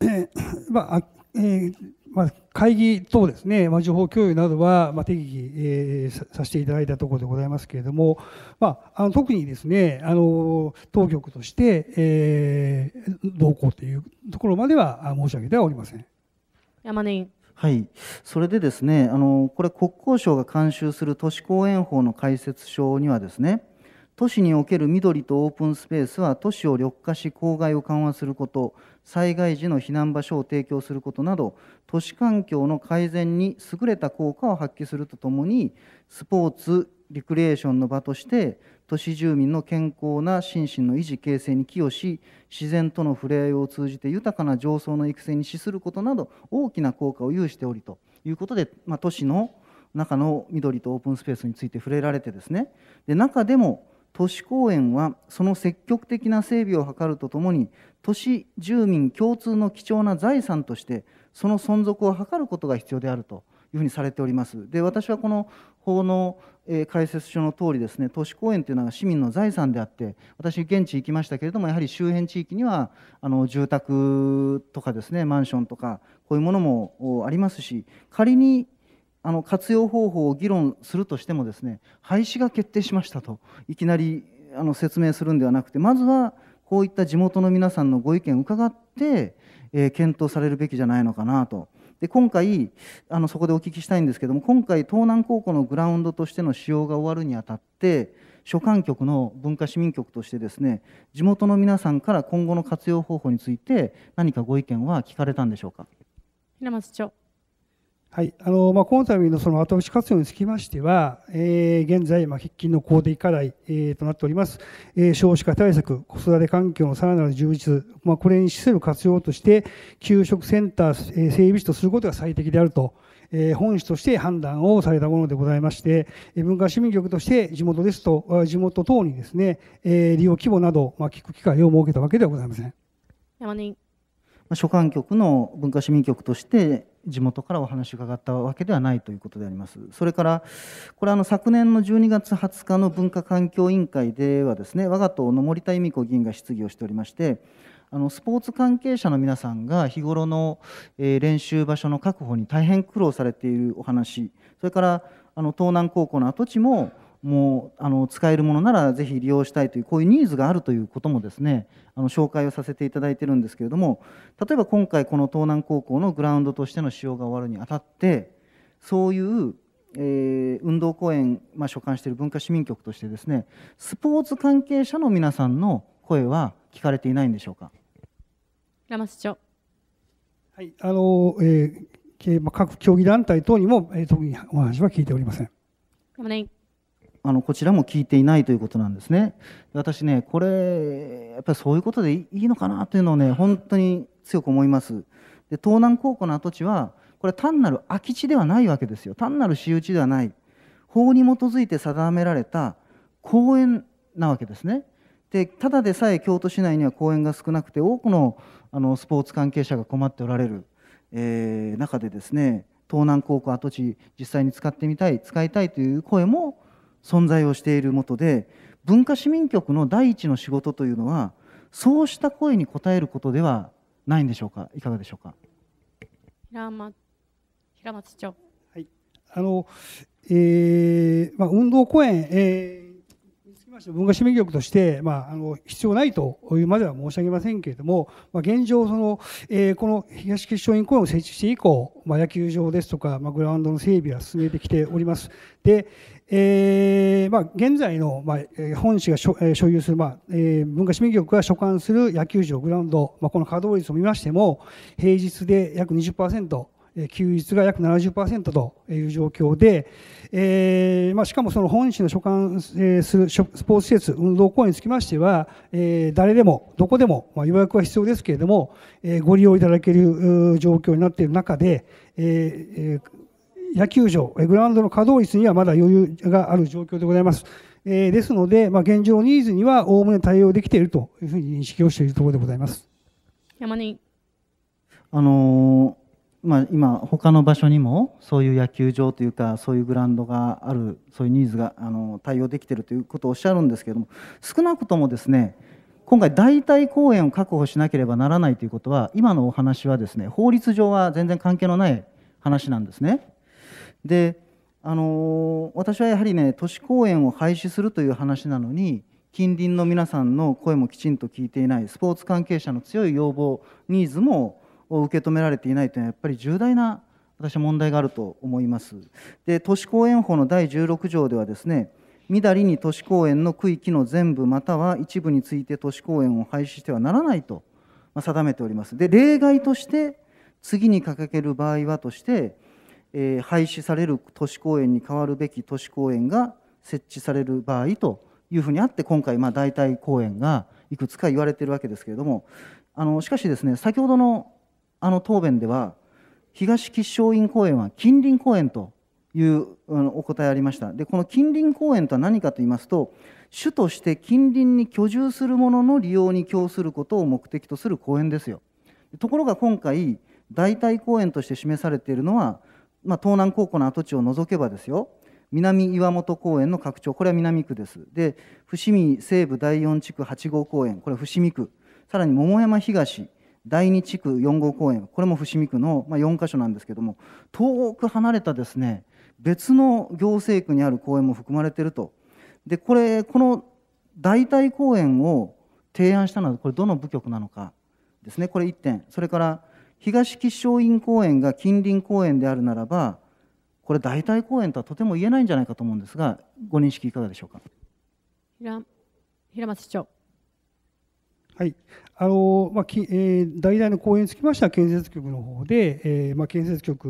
えー、まあえーまあ、会議等ですね、まあ、情報共有などは、まあ、適宜、えー、させていただいたところでございますけれども、まあ、あの特にですねあの当局として、えー、同行というところまでは申し上げてはおりません。山根委員はい、それでですねあのこれ国交省が監修する都市公園法の解説書にはですね都市における緑とオープンスペースは都市を緑化し公害を緩和すること災害時の避難場所を提供することなど都市環境の改善に優れた効果を発揮するとともにスポーツリクリエーションの場として都市住民の健康な心身の維持形成に寄与し自然との触れ合いを通じて豊かな上層の育成に資することなど大きな効果を有しておりということで、まあ、都市の中の緑とオープンスペースについて触れられてですねで中でも都市公園はその積極的な整備を図るとともに都市住民共通の貴重な財産としてその存続を図ることが必要であるというふうにされております。で私はこの法のえ解説書の通りですね都市公園というのは市民の財産であって私現地行きましたけれどもやはり周辺地域にはあの住宅とかですねマンションとかこういうものもありますし仮にあの活用方法を議論するとしてもですね廃止が決定しましたといきなりあの説明するんではなくてまずはこういった地元の皆さんのご意見を伺って、え検討されるべきじゃないのかなと。で今回あのそこでお聞きしたいんですけども今回東南高校のグラウンドとしての使用が終わるにあたって所管局の文化市民局としてですね地元の皆さんから今後の活用方法について何かご意見は聞かれたんでしょうか平松町はい、あのまあ、今度のその後押し活用につきましては、えー、現在、まあ、喫緊の公的課題、えー、となっております、えー、少子化対策、子育て環境のさらなる充実、まあ、これに資する活用として、給食センター、えー、整備士とすることが最適であると、えー、本市として判断をされたものでございまして、え文化市民局として地元ですと、地元等にですね、えー、利用規模など、まあ、聞く機会を設けたわけではございません。山根所管局の文化市民局として地元からお話伺ったわけではないということであります。それからこれあの昨年の12月20日の文化環境委員会ではですね我が党の森田由美子議員が質疑をしておりましてあのスポーツ関係者の皆さんが日頃の、え練習場所の確保に大変苦労されているお話それからあの東南高校の跡地ももうあの使えるものならぜひ利用したいというこういうニーズがあるということもですねあの紹介をさせていただいてるんですけれども例えば今回この東南高校のグラウンドとしての使用が終わるにあたってそういうえー、運動公園、まあ、所管している文化市民局としてですねスポーツ関係者の皆さんの声は聞かれていないんでしょうか。山市長はいあのえー、各競技団体等にも、え特にお話は聞いておりません。あのこちらも聞いていないということなんですね。私ねこれやっぱりそういうことでいいのかなというのをね本当に強く思います。で東南高校の跡地はこれ単なる空き地ではないわけですよ単なる私有地ではない法に基づいて定められた公園なわけですね。でただでさえ京都市内には公園が少なくて多くのあのスポーツ関係者が困っておられる、えー、中でですね東南高校跡地実際に使ってみたい使いたいという声も存在をしているもとで文化市民局の第一の仕事というのはそうした声に応えることではないんでしょうかいかがでしょうか平松平松町、はい、あの、えーまあ、運動公園、えー文化市民局として、まあ、あの必要ないというまでは申し上げませんけれども、まあ、現状その、えー、この東結晶院公園を設置して以降、まあ、野球場ですとか、まあ、グラウンドの整備は進めてきております。でえーまあ、現在の、まあ、本市が所,、えー、所有する、まあえー、文化市民局が所管する野球場、グラウンド、まあ、この稼働率を見ましても、平日で約20%、休日が約70%という状況で、えーまあ、しかもその本市の所管するスポーツ施設、運動公園につきましては、えー、誰でも、どこでも、まあ、予約は必要ですけれども、えー、ご利用いただける状況になっている中で、えー、野球場、グラウンドの稼働率にはまだ余裕がある状況でございます。えー、ですので、まあ、現状のニーズにはおおむね対応できているというふうに認識をしているところでございます。山根あのー、まあ、今、他の場所にもそういう野球場というかそういうグラウンドがあるそういうニーズが、あの対応できているということをおっしゃるんですけれども少なくともですね今回、代替公園を確保しなければならないということは今のお話はですね法律上は全然関係のない話なんですね。であの私はやはりね都市公園を廃止するという話なのに近隣の皆さんの声もきちんと聞いていないスポーツ関係者の強い要望ニーズも受け止められていないというのはやっぱり重大な私は問題があると思いますで都市公園法の第16条ではですねみだりに都市公園の区域の全部または一部について都市公園を廃止してはならないと定めておりますで例外として次に掲げる場合はとしてえ廃止される都市公園に変わるべき都市公園が設置される場合というふうにあって今回まあ代替公園がいくつか言われているわけですけれどもあのしかしですね先ほどのあの答弁では東吉祥院公園は近隣公園というお答えありましたでこの近隣公園とは何かと言いますと主として近隣に居住する者の利用に供することを目的とする公園ですよところが今回代替公園として示されているのはまあ、東南高校の跡地を除けばですよ南岩本公園の拡張これは南区ですで伏見西部第4地区8号公園これ伏見区さらに桃山東第2地区4号公園これも伏見区の、まあ、4か所なんですけども遠く離れたですね別の行政区にある公園も含まれているとでこれこの代替公園を提案したのはこれどの部局なのかですねこれ1点それから東吉祥院公園が近隣公園であるならばこれ代替公園とはとても言えないんじゃないかと思うんですがご認識いかがでしょうか平松市長はいあのまあきえー、代々の公園につきましては建設局の方で、えーまあ、建設局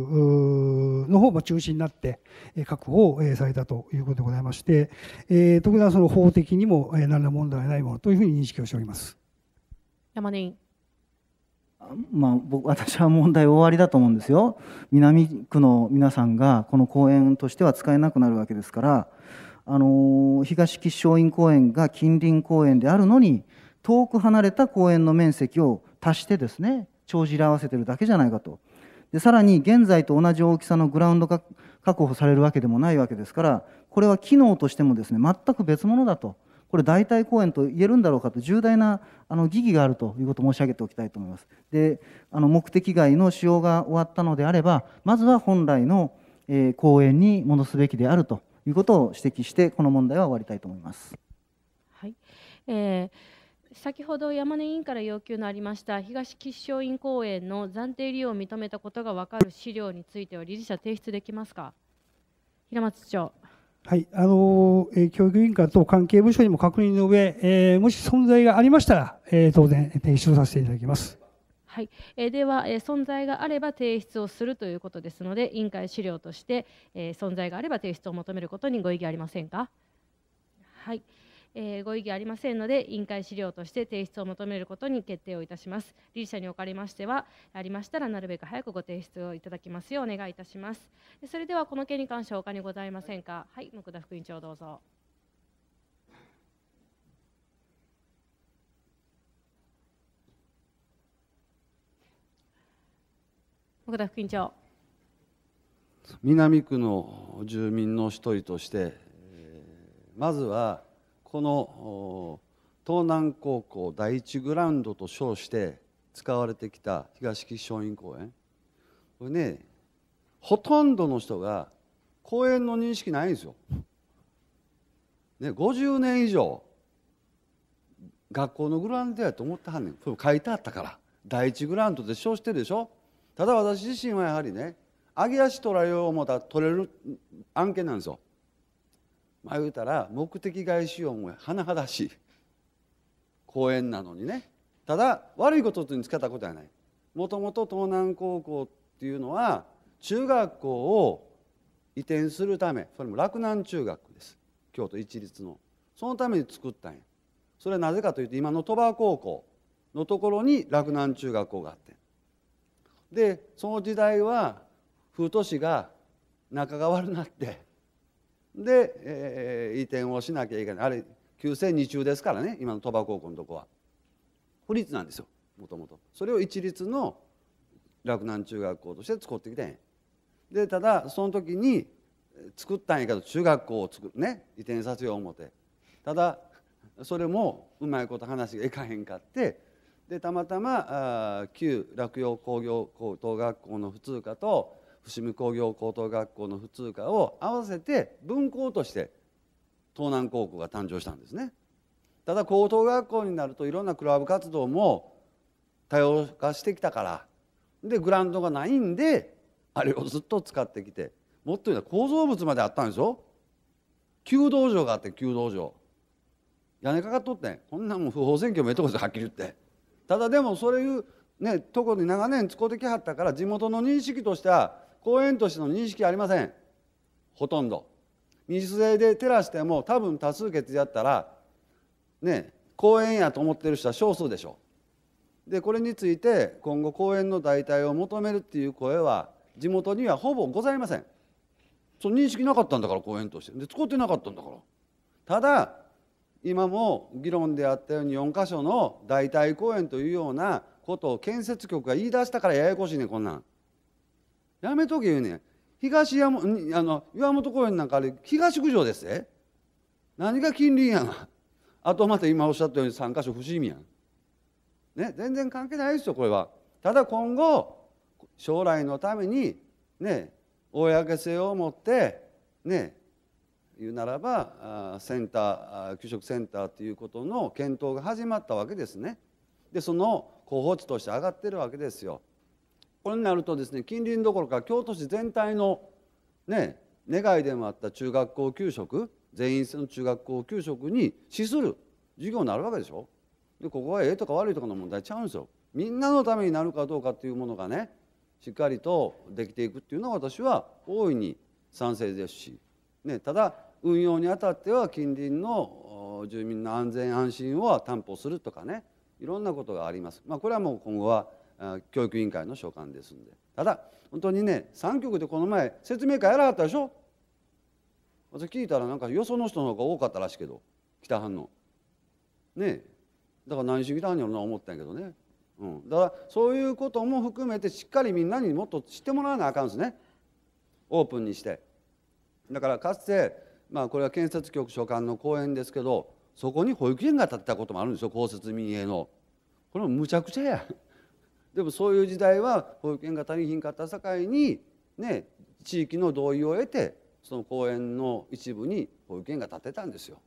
の方も中心になって、え確保を、えされたということでございまして、えー、特段その法的にも、えー、何ら問題ないものというふうに認識をしております山根委員まあ、僕 私は問題終わりだと思うんですよ南区の皆さんがこの公園としては使えなくなるわけですから、あの東吉祥院公園が近隣公園であるのに遠く離れた公園の面積を足してですね帳尻合わせてるだけじゃないかとでさらに現在と同じ大きさのグラウンドが確保されるわけでもないわけですからこれは機能としてもですね全く別物だと。これ代替公演と言えるんだろうかと重大なあの疑義があるということを申し上げておきたいと思います。であの目的外の使用が終わったのであればまずは本来の、え公演に戻すべきであるということを指摘してこの問題は終わりたいと思います。はいえー先ほど山根委員から要求のありました東吉祥院公園の暫定利用を認めたことが分かる資料については理事者提出できますか平松市長はい、あのー、教育委員会と関係部署にも確認の上、えー、もし存在がありましたら、えー、当然提出させていただきます。はい、えー、では、えー、存在があれば提出をするということですので、委員会資料として、えー、存在があれば提出を求めることにご異議ありませんか。はい。えー、ご異議ありませんので委員会資料として提出を求めることに決定をいたします理事者におかれましてはありましたらなるべく早くご提出をいただきますようお願いいたしますそれではこの件に関しては他にございませんかはい木田副委員長どうぞ木田副委員長南区の住民の一人として、えまずはこの東南高校第一グラウンドと称して使われてきた東木松陰公園これねほとんどの人が公園の認識ないんですよ。ね、50年以上学校のグラウンドやと思ってはんねん書いてあったから第一グラウンドで称してるでしょただ私自身はやはりね揚げ足取られよう思ったら取れる案件なんですよまあ言うたら目的外視音は甚だしい公園なのにねただ悪いことに使ったことはないもともと東南高校っていうのは中学校を移転するためそれも洛南中学です京都一律のそのために作ったんやそれはなぜかというと今の鳥羽高校のところに洛南中学校があってでその時代は風都市が仲が悪なってで、えー、移転をしなきゃいけないあれ旧制二中ですからね今の鳥羽高校のとこは不立なんですよもともとそれを一律の洛南中学校として作ってきたんでただその時に作ったんやけど中学校を作ね移転させよう思てただそれもうまいこと話がいかへんかってでたまたまあ旧洛陽工業高等学校の普通科と伏見工業高等学校の普通科を合わせて分校として東南高校が誕生したんですねただ高等学校になるといろんなクラブ活動も多様化してきたからでグラウンドがないんであれをずっと使ってきてもっと言うは構造物まであったんでしょ弓道場があって弓道場屋根かかっとってこんなもん不法占拠もええとこですはっきり言ってただでもそういうねとこに長年使うてきはったから地元の認識としては公園としての認識ありませんほとんど次税で照らしても多分多数決やったらね公園やと思ってる人は少数でしょうでこれについて今後公園の代替を求めるっていう声は地元にはほぼございませんその認識なかったんだから公園としてで使ってなかったんだからただ今も議論であったように4か所の代替公園というようなことを建設局が言い出したからややこしいねこんなんやめとけ言うねん東山あの岩本公園なんかあれ東九条ですえ何が近隣やん。あとまた今おっしゃったように3か所伏見やんね全然関係ないですよこれはただ今後将来のためにね公性を持ってね言うならばセンター給食センターということの検討が始まったわけですねでその候補地として上がってるわけですよこれになるとですね近隣どころか京都市全体のね願いでもあった中学校給食全員の中学校給食に資する授業になるわけでしょでここはええとか悪いとかの問題ちゃうんですよみんなのためになるかどうかっていうものがねしっかりとできていくっていうのは私は大いに賛成ですし、ね、ただ運用にあたっては近隣の住民の安全安心を担保するとかねいろんなことがあります。まあ、これはもう今後は教育委員会の所管ですんでただ本当にね3局でこの前説明会やらはったでしょ私聞いたらなんかよその人の方が多かったらしいけど北半のねだから何しに来たんやろな思ったんやけどね、うん、だからそういうことも含めてしっかりみんなにもっと知ってもらわなあかんですねオープンにしてだからかつてまあこれは建設局所管の公園ですけどそこに保育園が建てたこともあるんですよ公設民営のこれもむちゃくちゃやでもそういう時代は保育園が足りひんかった境に、ね、地域の同意を得てその公園の一部に保育園が建てたんですよ。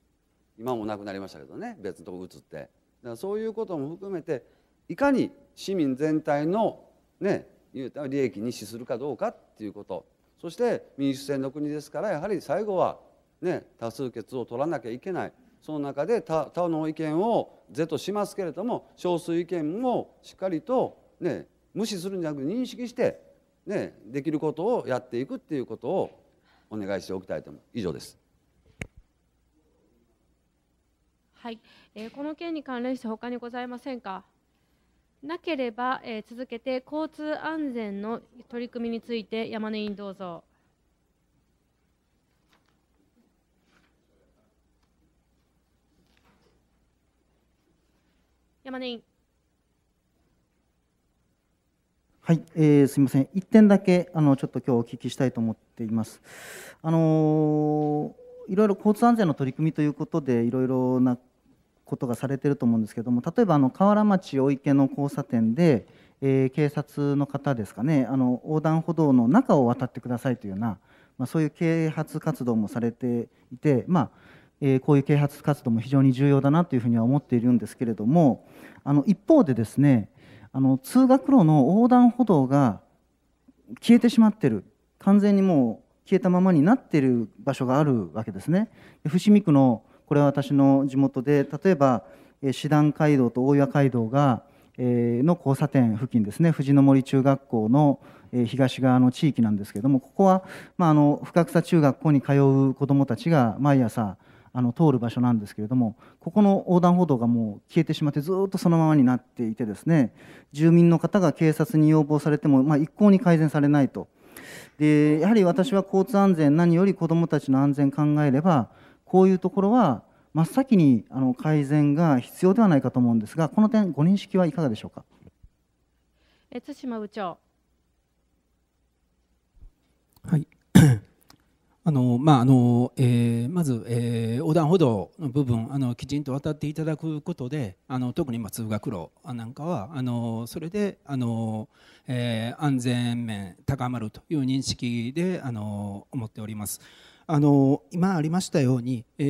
今もなくなりましたけどね別のとこ移って。だからそういうことも含めていかに市民全体の、ね、利益に資するかどうかっていうことそして民主制の国ですからやはり最後は、ね、多数決を取らなきゃいけないその中で他他の意見を是としますけれども少数意見もしっかりとね、無視するんじゃなく認識して、ね、できることをやっていくっていうことをお願いしておきたいと思います。以上です。はい、えー、この件に関連して他にございませんか。なければ、えー、続けて交通安全の取り組みについて山根委員どうぞ。山根委員。はい、えー、すみません、1点だけあのちょっと今日お聞きしたいと思っています。あのー、いろいろ交通安全の取り組みということで、いろいろなことがされてると思うんですけども、例えばあの河原町大池の交差点で、えー、警察の方ですかねあの、横断歩道の中を渡ってくださいというような、まあ、そういう啓発活動もされていて、まあえー、こういう啓発活動も非常に重要だなというふうには思っているんですけれども、あの一方でですねあの通学路の横断歩道が消えてしまってる完全にもう消えたままになってる場所があるわけですね。伏見区のこれは私の地元で例えば師団街道と大岩街道がの交差点付近ですね藤の森中学校の東側の地域なんですけどもここは、まあ、あの深草中学校に通う子どもたちが毎朝あの通る場所なんですけれどもここの横断歩道がもう消えてしまってずっとそのままになっていてですね住民の方が警察に要望されても、まあ、一向に改善されないとでやはり私は交通安全何より子どもたちの安全考えればこういうところは真っ先にあの改善が必要ではないかと思うんですがこの点ご認識はいかがでしょうか。え対馬部長はいあのまああのえー、まず、えー、横断歩道の部分あのきちんと渡っていただくことであの特に今通学路なんかはあのそれであの、えー、安全面高まるという認識であの思っております。あの今ありましたように、え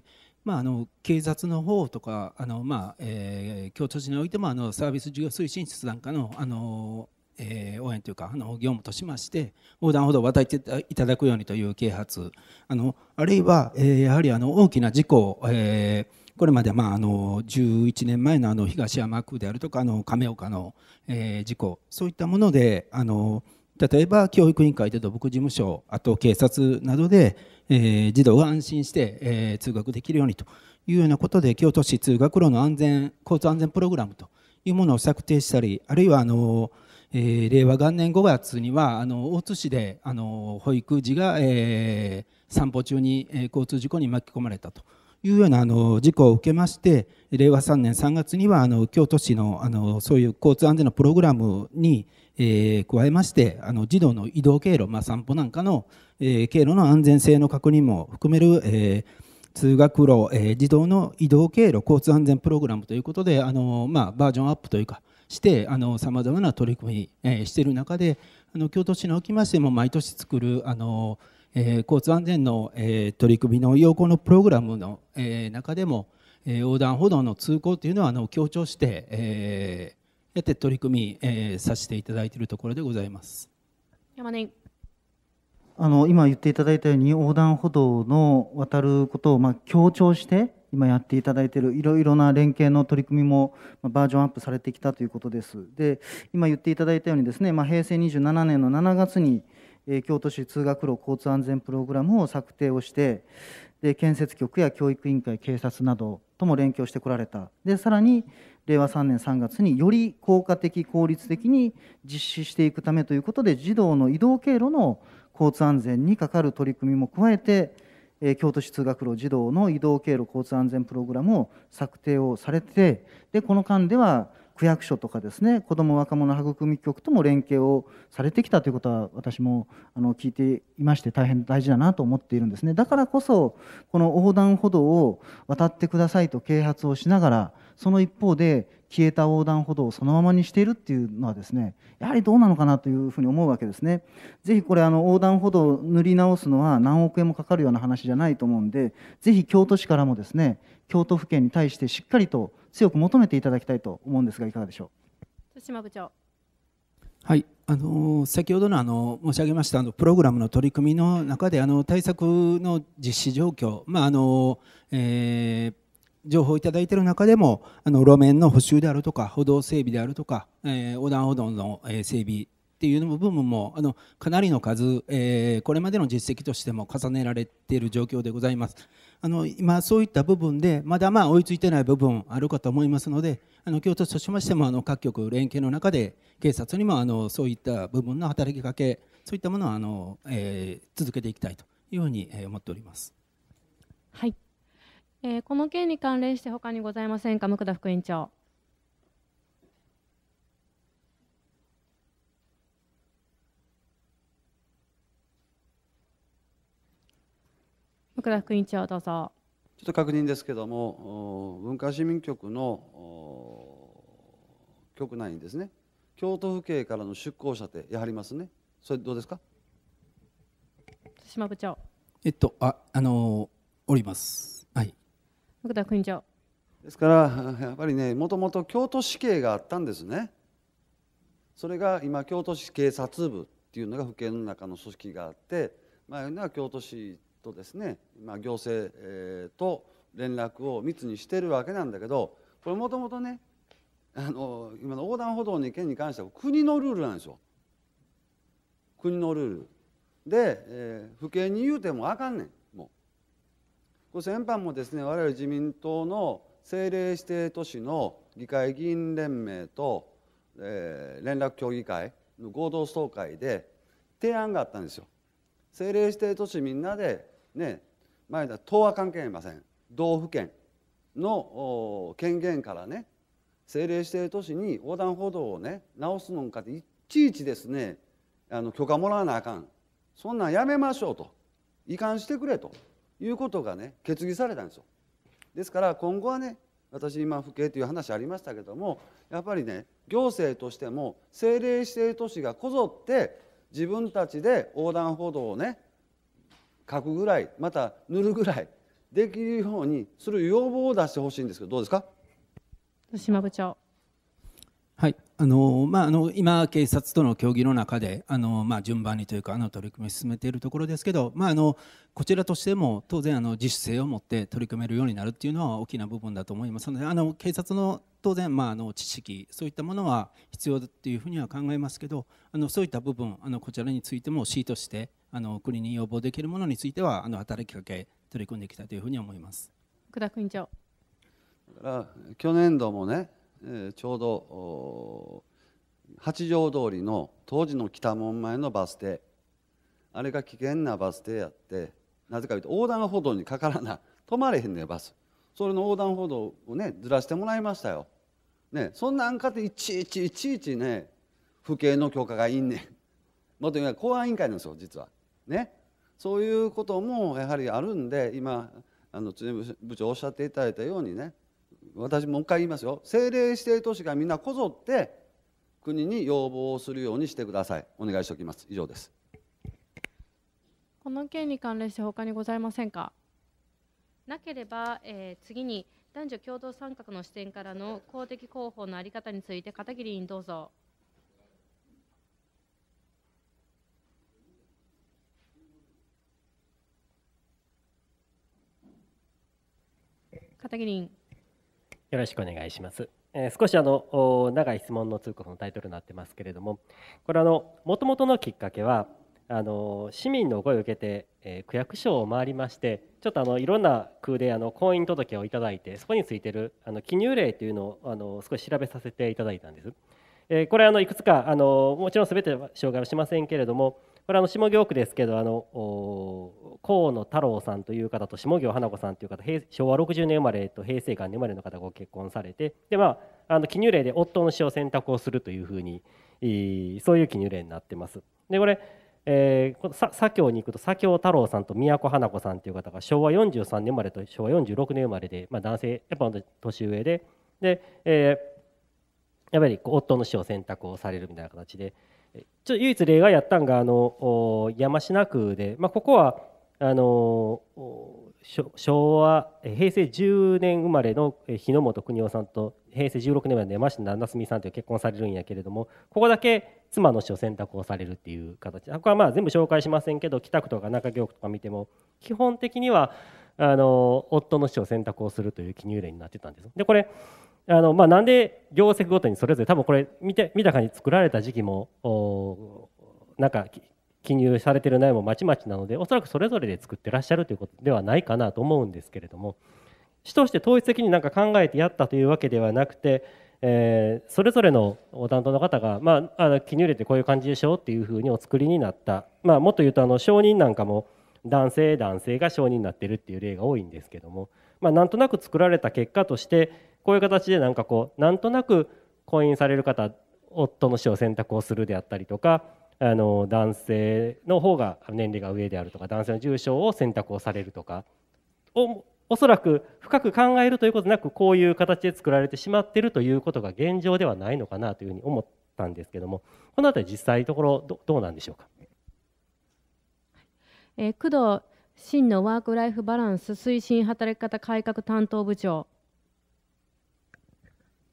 ーまあ、あの警察の方とかあの、まあえー、京都市においてもあのサービス事業推進室なんかのあのえー、応援というかあの業務としまして横断歩道を渡っていただくようにという啓発あのあるいは、えー、やはりあの大きな事故、えー、これまで、まあ、あの11年前のあの東山区であるとかあの亀岡の、えー、事故そういったものであの例えば教育委員会で土木事務所あと警察などで、えー、児童が安心して、えー、通学できるようにというようなことで京都市通学路の安全交通安全プログラムというものを策定したりあるいはあのえー、令和元年5月にはあの大津市であの保育児が、えー、散歩中に、えー、交通事故に巻き込まれたというようなあの事故を受けまして令和3年3月にはあの京都市のあのそういう交通安全のプログラムに、えー、加えましてあの児童の移動経路、まあ、散歩なんかの、えー、経路の安全性の確認も含める、えー、通学路、えー、児童の移動経路交通安全プログラムということであの、まあ、バージョンアップというかしてさまざまな取り組み、えしている中であの京都市におきましても毎年作るあの、え交通安全の、え取り組みの要項のプログラムの、え中でも、え横断歩道の通行というのはあの強調して、えやって取り組み、えさせていただいているところでございます。山根あの今言っていただいたように横断歩道の渡ることをまあ強調して今やっていただいているいろいろな連携の取り組みもバージョンアップされてきたということです。で今言っていただいたようにですね、まあ、平成27年の7月に京都市通学路交通安全プログラムを策定をしてで建設局や教育委員会警察などとも連携をしてこられたでさらに令和3年3月により効果的効率的に実施していくためということで児童の移動経路の交通安全にかかる取り組みも加えて京都市通学路児童の移動経路交通安全プログラムを策定をされてでこの間では区役所とかですね子ども若者育み局とも連携をされてきたということは私もあの聞いていまして大変大事だなと思っているんですねだからこそこの横断歩道を渡ってくださいと啓発をしながらその一方で消えた横断歩道をそのままにしているっていうのはですねやはりどうなのかなというふうに思うわけですね。ぜひこれあの横断歩道を塗り直すのは何億円もかかるような話じゃないと思うんでぜひ京都市からもですね京都府県に対してしっかりと強く求めていただきたいと思うんですがいかがでしょう。豊島部長はい、あの先ほどのあの申し上げましたあのプログラムの取り組みの中であの対策の実施状況、まああのえー情報をいただいている中でもあの路面の補修であるとか歩道整備であるとか、えー、横断歩道の、え整備っていう部分もあのかなりの数、えー、これまでの実績としても重ねられている状況でございますあの今そういった部分でまだまあ追いついてない部分あるかと思いますのであの京都市としましてもあの各局連携の中で警察にもあのそういった部分の働きかけそういったものをあの、えー、続けていきたいというふうに思っております。はいえー、この件に関連して他にございませんか、向田副委員長。向田副委員長、どうぞ。ちょっと確認ですけども、文化市民局の局内にですね、京都府警からの出向者ってやはりますね、それどうですか島部長。えっと、あ、あのおります。はい。福田君長ですから やっぱりねもともと京都市警があったんですねそれが今京都市警察部っていうのが府県の中の組織があってまあ、は京都市とですね、まあ、行政、えー、と連絡を密にしてるわけなんだけどこれもともとねあの今の横断歩道の件に関しては国のルールなんですよ国のルールで、えー、府警に言うてもあかんねん先般もですね我々自民党の政令指定都市の議会議員連盟と、えー、連絡協議会の合同総会で提案があったんですよ。政令指定都市みんなでね前だ党は関係ありません道府県の権限からね政令指定都市に横断歩道をね直すのかっていちいちですねあの許可もらわなあかんそんなんやめましょうと移管してくれということがね決議されたんですよですから今後はね私今不敬という話ありましたけどもやっぱりね行政としても政令指定都市がこぞって自分たちで横断歩道をね書くぐらいまた塗るぐらいできるようにする要望を出してほしいんですけどどうですか島部長あのまあ、あの今、警察との協議の中であの、まあ、順番にというかあの取り組みを進めているところですけど、まあ、あのこちらとしても当然あの自主性を持って取り組めるようになるというのは大きな部分だと思いますのであの警察の当然、まあ、あの知識そういったものは必要だというふうには考えますけどあのそういった部分あのこちらについても市としてあの国に要望できるものについてはあの働きかけ取り組んでいきたいというふうに思います。久田君長だから去年度もねちょうど八条通りの当時の北門前のバス停あれが危険なバス停やってなぜかというと横断歩道にかからない止まれへんねんバスそれの横断歩道をねずらしてもらいましたよ、ね、そんなんかっていちいちいちいちね府警の許可がいんねん もっと言うば公安委員会なんですよ実はねそういうこともやはりあるんで今あの常務部長おっしゃっていただいたようにね私もう一回言いますよ政令指定都市がみんなこぞって国に要望をするようにしてくださいお願いしておきます以上ですこの件に関連して他にございませんかなければ、えー、次に男女共同参画の視点からの公的広報の在り方について片桐委員どうぞ片桐委員よろしくお願いします。えー、少しあの長い質問の通告のタイトルになってますけれども、これあの元々のきっかけはあの市民の声を受けて、えー、区役所を回りまして、ちょっとあのいろんな空であの婚姻届をいただいて、そこについてるあの記入例というのをあの少し調べさせていただいたんです。えー、これあのいくつかあのもちろん全ては障害はしませんけれども、これあの下京区ですけどあの河野太郎さんという方と下京花子さんという方昭和60年生まれと平成元年生まれの方ご結婚されてで、まあ、あの記入例で夫の死を選択をするというふうにそういう記入例になってます。でこれえー、この左京に行くと左京太郎さんと都花子さんという方が昭和43年生まれと昭和46年生まれで、まあ、男性やっぱ年上でで、えー、やっぱり夫の死を選択をされるみたいな形でちょ唯一例外やったんがあの山科区で、まあ、ここはあの昭和平成10年生まれの日野本邦夫さんと平成16年生まれの山下七澄さんという結婚されるんやけれどもここだけ妻の死を選択をされるっていう形ここはまあ全部紹介しませんけど北区とか中京区とか見ても基本的にはあの夫の死を選択をするという記入例になってたんです。でこれあのまあ、なんで業績ごとにそれぞれ多分これ見て見たかに作られた時期もなんか記入されてる内容もまちまちなのでおそらくそれぞれで作ってらっしゃるということではないかなと思うんですけれども市として統一的になんか考えてやったというわけではなくて、えー、それぞれのお担当の方が、まあ、あの記入入れてこういう感じでしょうっていうふうにお作りになった、まあ、もっと言うとあの承認なんかも男性男性が承認になってるっていう例が多いんですけども。まあ、なんとなく作られた結果としてこういう形でなんかこうなんとなく婚姻される方夫の死を選択をするであったりとかあの男性の方が年齢が上であるとか男性の住所を選択をされるとかおおそらく深く考えるということなくこういう形で作られてしまっているということが現状ではないのかなというふうに思ったんですけどもこの辺り実際のところどうなんでしょうか。えー、工藤真のワーク・ライフ・バランス推進働き方改革担当部長。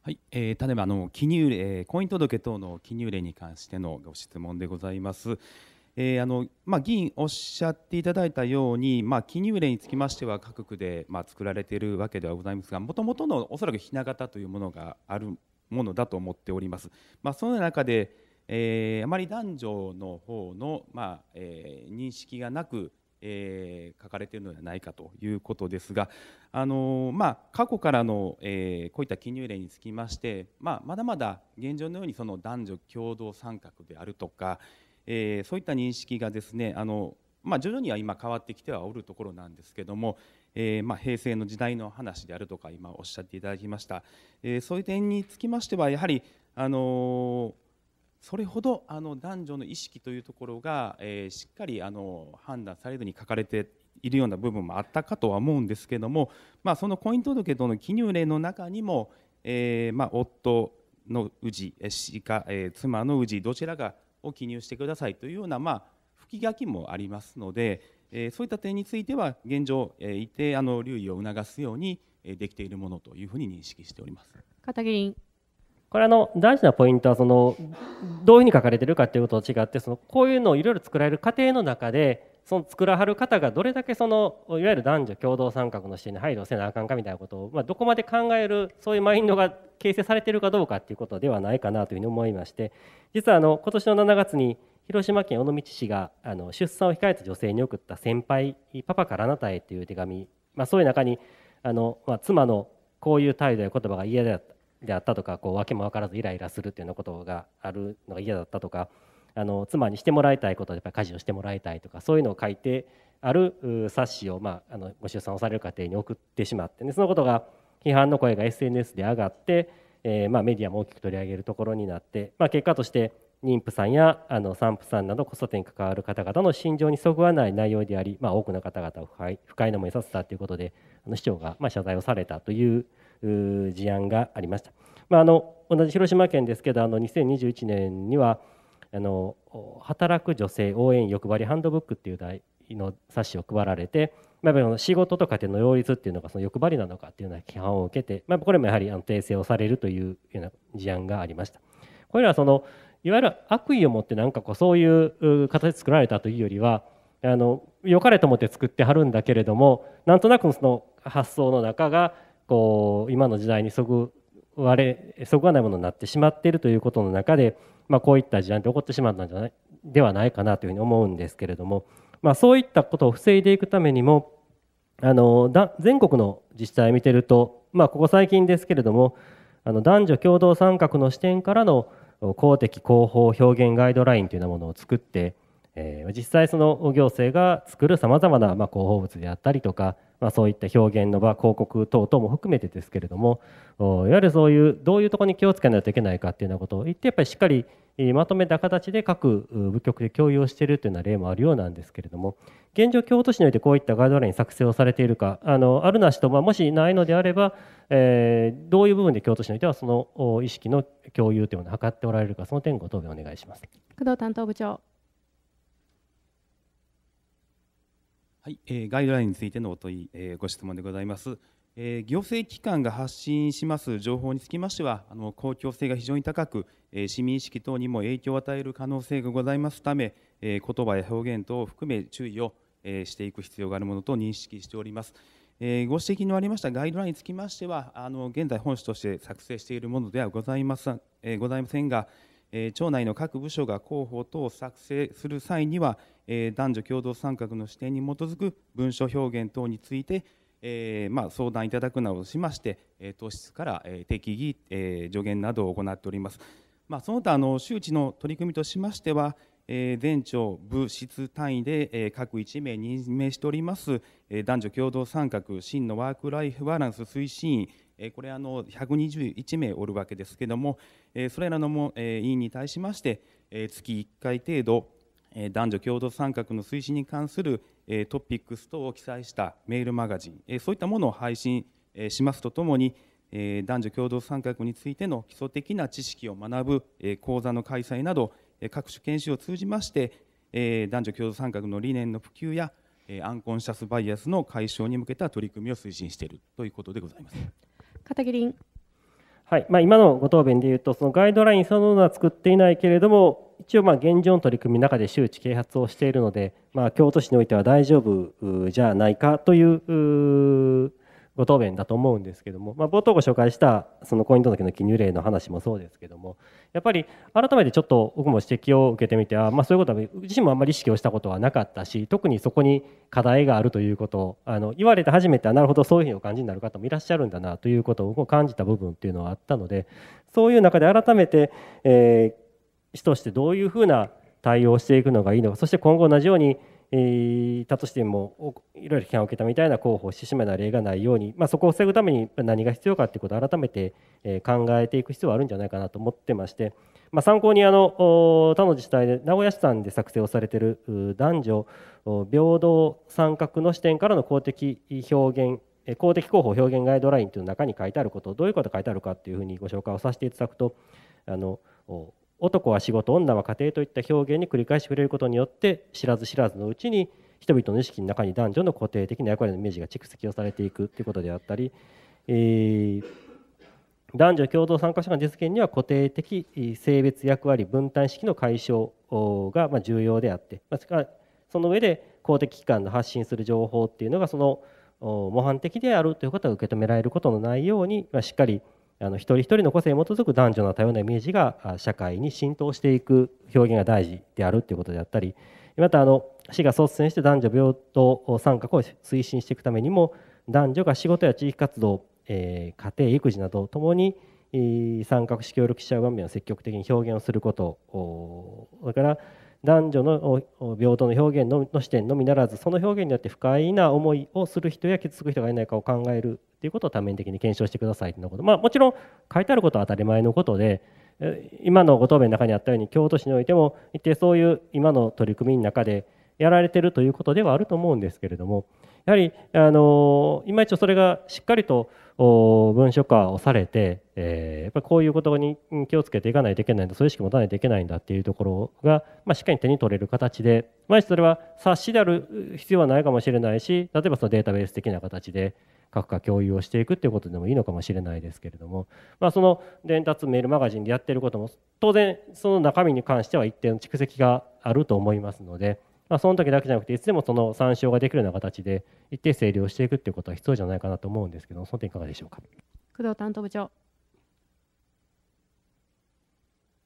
はい、えー、例えばあの記入例、えー、婚姻届等の記入例に関してのご質問でございます。えーあのまあ、議員おっしゃっていただいたように、まあ、記入例につきましては各区で、まあ、作られているわけではございますがもともとのおそらくひな形というものがあるものだと思っております。まあ、その中で、えー、あまり男女の方の、まあえー、認識がなくえー、書かれているのではないかということですが、あのまあ、過去からの、えー、こういった記入例につきまして、まあ、まだまだ現状のようにその男女共同参画であるとか、えー、そういった認識がですねあの、まあ、徐々には今変わってきてはおるところなんですけども、えーまあ、平成の時代の話であるとか今おっしゃっていただきました、えー、そういう点につきましてはやはりあのそれほどあの男女の意識というところが、えー、しっかりあの判断されずに書かれているような部分もあったかとは思うんですけども、まあ、その婚姻届との記入例の中にも、えーまあ、夫の氏氏か、えー、妻の氏どちらかを記入してくださいというような、まあ、吹き書きもありますので、えー、そういった点については現状、えー、一定あの留意を促すようにできているものというふうに認識しております。片桐これあの大事なポイントはそのどういうふうに書かれてるかっていうことと違ってそのこういうのをいろいろ作られる過程の中でその作らはる方がどれだけそのいわゆる男女共同参画の視点に配慮せなあかんかみたいなことを、まあ、どこまで考えるそういうマインドが形成されてるかどうかっていうことではないかなというふうに思いまして実はあの今年の7月に広島県尾道市があの出産を控えた女性に送った先輩「パパからあなたへ」という手紙、まあ、そういう中にあの、まあ、妻のこういう態度や言葉が嫌だっであったとかこう訳も分からずイライラするっていうようなことがあるのが嫌だったとかあの妻にしてもらいたいことでやっぱり家事をしてもらいたいとかそういうのを書いてある冊子を、まあ、あのご出産をされる家庭に送ってしまって、そのことが批判の声が SNS で上がって、えまあ、メディアも大きく取り上げるところになって、まあ、結果として妊婦さんやあの産婦さんなど子育てに関わる方々の心情にそぐわない内容であり、まあ、多くの方々を不快な思いさせたということであの市長がま謝罪をされたというう事案がありました。まあ、あの同じ広島県ですけどあの2021年にはあの働く女性応援欲張りハンドブックっていう題の冊子を配られて、まあ、やっぱり仕事とかでの両立っていうのがその欲張りなのかっていうような批判を受けて、まあ、これもやはりあの訂正をされるというような事案がありました。これらはそのいわゆる悪意を持ってなんかこうそういう形で作られたというよりはあの良かれと思って作ってはるんだけれどもなんとなくその発想の中がこう今の時代にそぐわれそぐわないものになってしまっているということの中で、まあ、こういった事案って起こってしまったんじゃないではないかなというふうに思うんですけれども、まあ、そういったことを防いでいくためにもあのだ全国の自治体見てると、まあ、ここ最近ですけれどもあの男女共同参画の視点からの公的広報表現ガイドラインというようなものを作って、えー、実際その行政が作るさまざまな広報物であったりとかまあ、そういった表現の場広告等々も含めてですけれどもいわゆるそういうどういうとこに気をつけないといけないかっていうようなことを言ってやっぱりしっかりまとめた形で各部局で共有をしているというような例もあるようなんですけれども現状、京都市においてこういったガイドライン作成をされているかあのあるなしと、まあ、もしないのであれば、えー、どういう部分で京都市においてはその意識の共有というものを図っておられるかその点ご答弁お願いします工藤担当部長はい、えー、ガイドラインについてのお問い、えー、ご質問でございます。えー、行政機関が発信します情報につきましては、あの公共性が非常に高く、えー、市民意識等にも影響を与える可能性がございますため、えー、言葉や表現等を含め注意を、えー、していく必要があるものと認識しております。えー、ご指摘のありましたガイドラインにつきましては、あの現在、本市として作成しているものではございません,、えー、ございませんが、えー、町内の各部署が広報等を作成する際には、えー、男女共同参画の視点に基づく文書表現等について、えーまあ、相談いただくなどしまして、えー、党室から、えー、適宜、えー、助言などを行っております。まあ、その他の、周知の取り組みとしましては、えー、全庁、部、室単位で、えー、各1名任命しております、えー、男女共同参画、真のワーク・ライフ・バランス推進員、これあの、121名おるわけですけれども、それらのも、委員に対しまして、月1回程度、男女共同参画の推進に関するトピックス等を記載したメールマガジン、そういったものを配信しますとともに、男女共同参画についての基礎的な知識を学ぶ講座の開催など、各種研修を通じまして、男女共同参画の理念の普及や、アンコンシャスバイアスの解消に向けた取り組みを推進しているということでございます。片桐はいまあ、今のご答弁でいうとそのガイドラインそのものは作っていないけれども一応まあ現状の取り組みの中で周知啓発をしているので、まあ、京都市においては大丈夫じゃないかというご答弁だと思うんですけども、まあ、冒頭ご紹介したその婚姻届の記入例の話もそうですけどもやっぱり改めてちょっと僕も指摘を受けてみてあ、まあ、そういうことは自身もあんまり意識をしたことはなかったし特にそこに課題があるということをあの言われて初めてなるほどそういうふうにお感じになる方もいらっしゃるんだなということを感じた部分っていうのはあったのでそういう中で改めて、えー、市としてどういうふうな対応していくのがいいのかそして今後同じようにたとしてもいろいろ批判を受けたみたいな候補をしてしまう例がないように、まあ、そこを防ぐために何が必要かということを改めて考えていく必要はあるんじゃないかなと思ってまして、まあ、参考にあの他の自治体で名古屋市さんで作成をされている男女平等参画の視点からの公的表現公的候補表現ガイドラインという中に書いてあることどういうことが書いてあるかというふうにご紹介をさせていただくとあの男は仕事女は家庭といった表現に繰り返し触れることによって知らず知らずのうちに人々の意識の中に男女の固定的な役割のイメージが蓄積をされていくということであったり、えー、男女共同参加者の実現には固定的性別役割分担式の解消が重要であってその上で公的機関の発信する情報っていうのがその模範的であるということは受け止められることのないようにしっかりあの一人一人の個性に基づく男女の多様なイメージが社会に浸透していく表現が大事であるということであったりまたあの市が率先して男女平等参画を推進していくためにも男女が仕事や地域活動、えー、家庭育児などともに参画し協力し合う場面を積極的に表現をすることそれから男女の平等の表現の視点のみならずその表現によって不快な思いをする人や傷つく人がいないかを考えるということを多面的に検証してくださいということ、まあ、もちろん書いてあることは当たり前のことで今のご答弁の中にあったように京都市においても一定そういう今の取り組みの中でやられてるということではあると思うんですけれども。やはりあのいま一度それがしっかりと文書化をされて、えー、やっぱこういうことに気をつけていかないといけないんだそういう意識を持たないといけないんだっていうところが、まあ、しっかり手に取れる形でまそれは冊子である必要はないかもしれないし例えばそのデータベース的な形で各課共有をしていくっていうことでもいいのかもしれないですけれども、まあ、その伝達メールマガジンでやってることも当然その中身に関しては一定の蓄積があると思いますので。まあ、その時だけじゃなくていつでもその参照ができるような形で一定整理をしていくっていうことは必要じゃないかなと思うんですけどその点いかがでしょうか工藤担当部長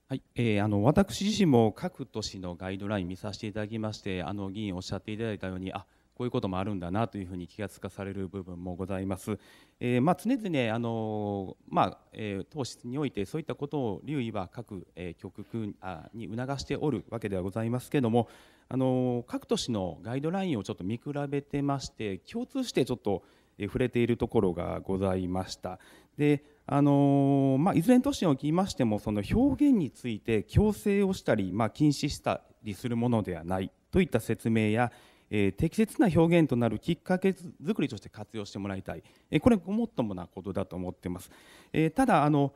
はいえー、あの私自身も各都市のガイドライン見させていただきましてあの議員おっしゃっていただいたようにあこういうこともあるんだなというふうに気がつかされる部分もございます。えー、まあ、常々あの、まあえー、当室においてそういったことを留意は各、えー、局あに促しておるわけではございますけれどもあの各都市のガイドラインをちょっと見比べてまして共通してちょっとえ触れているところがございました。であのまあ、いずれの都市におきましてもその表現について強制をしたり、まあ、禁止したりするものではないといった説明やえー、適切な表現となるきっかけ作りとして活用してもらいたい、えー、これごもっともなことだと思っています。えー、ただあの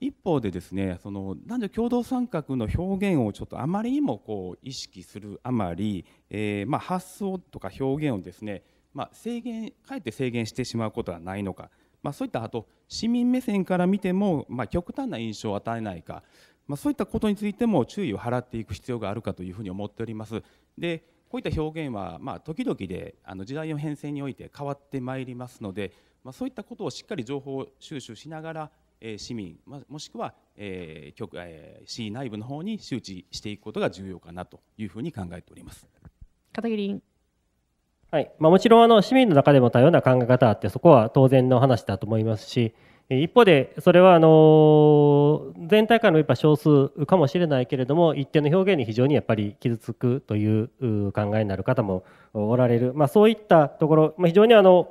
一方でですねその男女共同参画の表現をちょっとあまりにもこう意識するあまり、えまあ、発想とか表現をですね、まあ、制限かえって制限してしまうことはないのか、まあ、そういったあと市民目線から見ても、ま極端な印象を与えないか、まそういったことについても注意を払っていく必要があるかというふうに思っております。でこういった表現はま時々であの時代の変遷において変わってまいりますので、まそういったことをしっかり情報収集しながら、え市民、まもしくは、え局え市内部の方に周知していくことが重要かなというふうに考えております。片桐はいまあ、もちろんあの市民の中でも多様な考え方あってそこは当然の話だと思いますし一方で、それはあの全体からのやっぱ少数かもしれないけれども、一定の表現に非常にやっぱり傷つくという考えになる方もおられる、まあ、そういったところ、ま非常にあの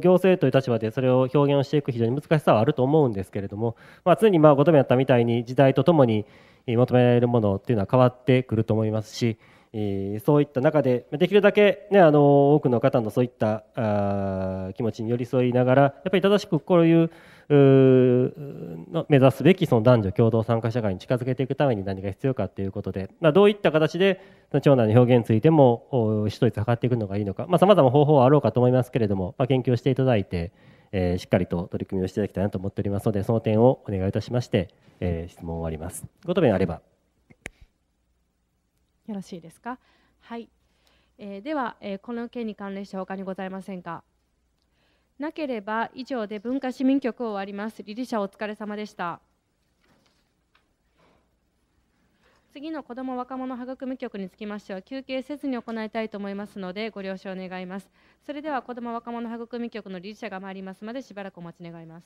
行政という立場でそれを表現をしていく非常に難しさはあると思うんですけれども、まあ、常にまあごとめやったみたいに、時代とともに求められるものというのは変わってくると思いますし、えそういった中でできるだけ、ね、あの多くの方のそういったあ気持ちに寄り添いながらやっぱり正しくこういうの目指すべきその男女共同参加社会に近づけていくために何が必要かということで、まあ、どういった形で長男の表現についても一つ図っていくのがいいのかさまざ、ま方法はあろうかと思いますけれども、まあ、研究していただいて、えー、しっかりと取り組みをしていただきたいなと思っておりますのでその点をお願いいたしまして、えー、質問を終わります。ご答弁あればよろしいですか。はい、えー、では、えー、この件に関連して他にございませんか。なければ以上で文化市民局を終わります。理事社お疲れ様でした。次の子ども若者育む局につきましては休憩せずに行いたいと思いますのでご了承願います。それでは子ども若者育み局の理事者が参りますまでしばらくお待ち願います。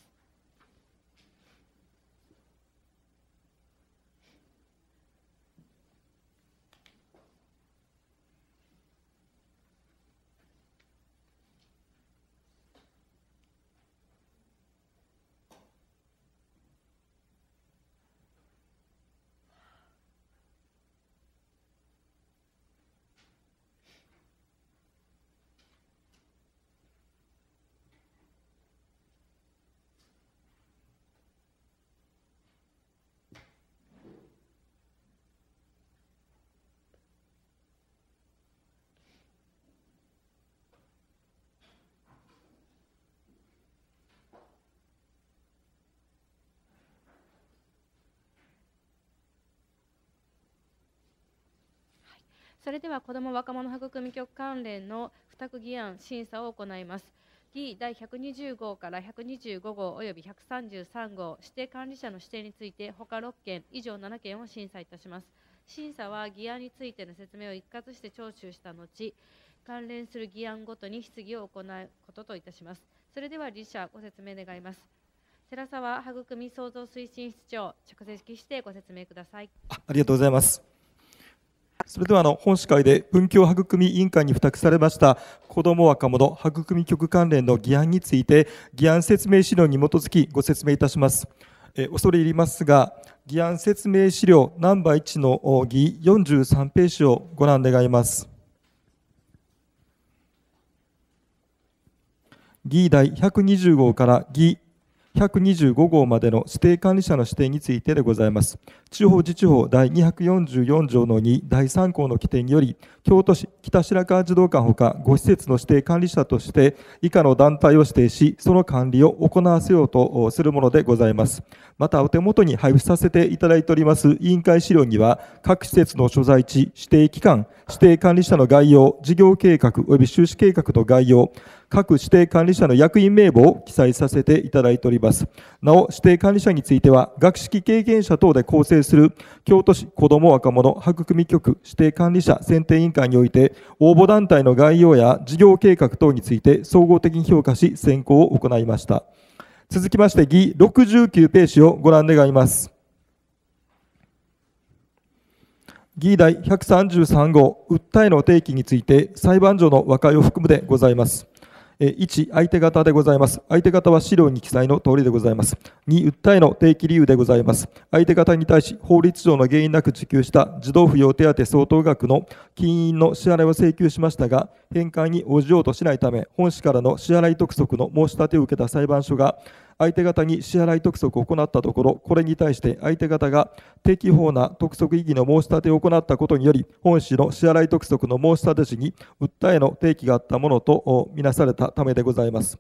それでは子ども若者育み局関連の付託議案審査を行います。議第120号から125号及び133号指定管理者の指定について他6件以上7件を審査いたします審査は議案についての説明を一括して聴取した後関連する議案ごとに質疑を行うことといたしますそれでは理事者ご説明願います寺沢育み創造推進室長着席してご説明くださいありがとうございますそれではあの本司会で文教育み委員会に付託されました子ども若者育み局関連の議案について議案説明資料に基づきご説明いたします。え恐れ入りますが議案説明資料ナンバー1の議43ページをご覧願います。議第120号から議125号までの指定管理者の指定についてでございます。地方自治法第244条の2第3項の規定により、京都市北白川児童館ほか5施設の指定管理者として以下の団体を指定し、その管理を行わせようとするものでございます。また、お手元に配布させていただいております委員会資料には、各施設の所在地、指定期間、指定管理者の概要、事業計画及び収支計画の概要、各指定管理者の役員名簿を記載させていただいております。なお、指定管理者については、学識経験者等で構成する京都市子ども若者博組局指定管理者選定委員会において、応募団体の概要や事業計画等について総合的に評価し、選考を行いました。続きまして、議69ページをご覧願います。議題133号、訴えの提起について、裁判所の和解を含むでございます。1、相手方でございます。相手方は資料に記載の通りでございます。2、訴えの定期理由でございます。相手方に対し、法律上の原因なく受給した児童扶養手当相当額の金印の支払いを請求しましたが、返還に応じようとしないため、本市からの支払い督促の申し立てを受けた裁判所が、相手方に支払い督促を行ったところ、これに対して相手方が適法な督促異議の申し立てを行ったことにより、本市の支払い督促の申し立て時に訴えの提起があったものとみなされたためでございます。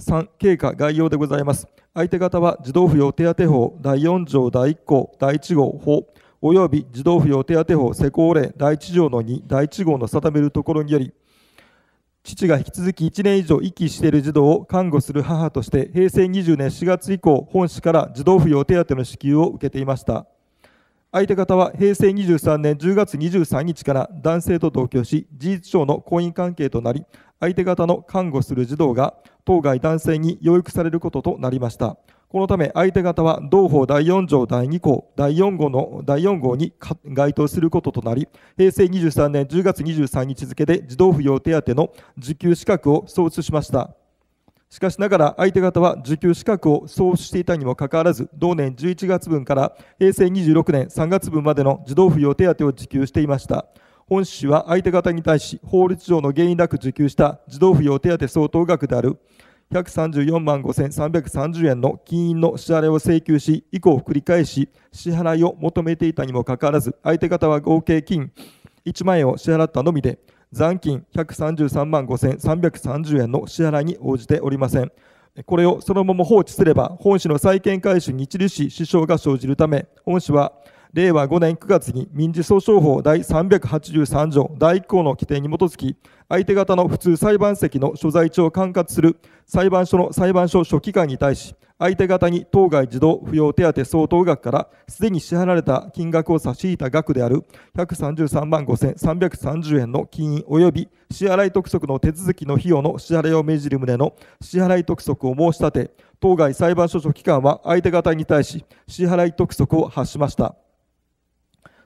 3、経過概要でございます。相手方は児童扶養手当法第4条第1項第1号法及び児童扶養手当法施行令第1条の2第1号の定めるところにより、父が引き続き1年以上遺棄している児童を看護する母として平成20年4月以降本市から児童扶養手当の支給を受けていました相手方は平成23年10月23日から男性と同居し事実上の婚姻関係となり相手方の看護する児童が当該男性に養育されることとなりました。このため相手方は同法第4条第2項第4号の第4号に該当することとなり、平成23年10月23日付で児童扶養手当の受給資格を創出しました。しかしながら相手方は受給資格を創出していたにもかかわらず、同年11月分から平成26年3月分までの児童扶養手当を受給していました。本市は相手方に対し法律上の原因なく受給した児童扶養手当相当額である134万5330円の金印の支払いを請求し、以降繰り返し支払いを求めていたにもかかわらず、相手方は合計金1万円を支払ったのみで、残金133万5330円の支払いに応じておりません。これをそのまま放置すれば、本市の債権回収に著しい支障が生じるため、本市は令和5年9月に民事訴訟法第383条第1項の規定に基づき、相手方の普通裁判席の所在地を管轄する裁判所の裁判所書記官に対し、相手方に当該児童扶養手当相当額からすでに支払われた金額を差し引いた額である133万5330円の金印及び支払い督促の手続きの費用の支払いを命じる旨の支払い督促を申し立て、当該裁判所書記官は相手方に対し支払い督促を発しました。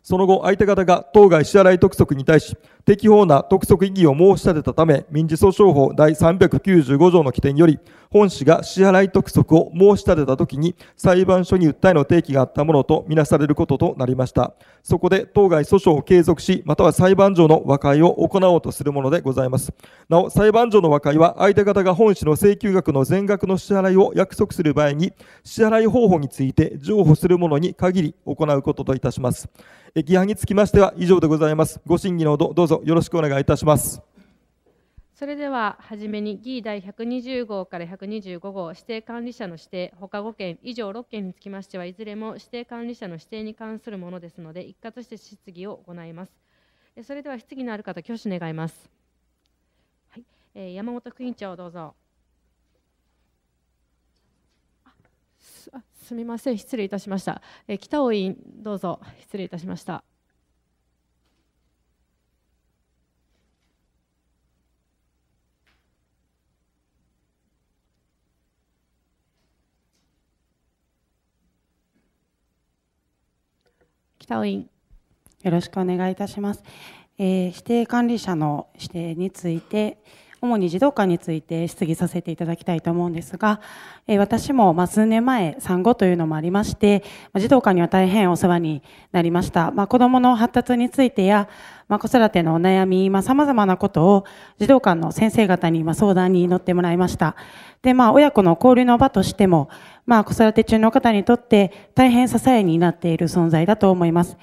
その後、相手方が当該支払い督促に対し、適法な督促異議を申し立てたため、民事訴訟法第395条の規定により、本氏が支払い督促を申し立てた時に裁判所に訴えの提起があったものとみなされることとなりました。そこで当該訴訟を継続し、または裁判上の和解を行おうとするものでございます。なお、裁判上の和解は相手方が本氏の請求額の全額の支払いを約束する場合に支払い方法について譲歩するものに限り行うことといたします。議案につきましては以上でございます。ご審議のほどどうぞよろしくお願いいたします。それでははじめに議第120号から125号指定管理者の指定ほか5件以上6件につきましてはいずれも指定管理者の指定に関するものですので一括して質疑を行いますそれでは質疑のある方挙手願います、はいえ山本副委員長どうぞすみません失礼いたしました、え北尾委員どうぞ失礼いたしました北尾委員よろしくお願いいたします、えー、指定管理者の指定について主に児童館について質疑させていただきたいと思うんですが、私も数年前産後というのもありまして、児童館には大変お世話になりました、まあ、子どもの発達についてや、まあ、子育てのお悩みさまざ、まなことを児童館の先生方に相談に乗ってもらいましたで、まあ、親子の交流の場としても、まあ、子育て中の方にとって大変支えになっている存在だと思います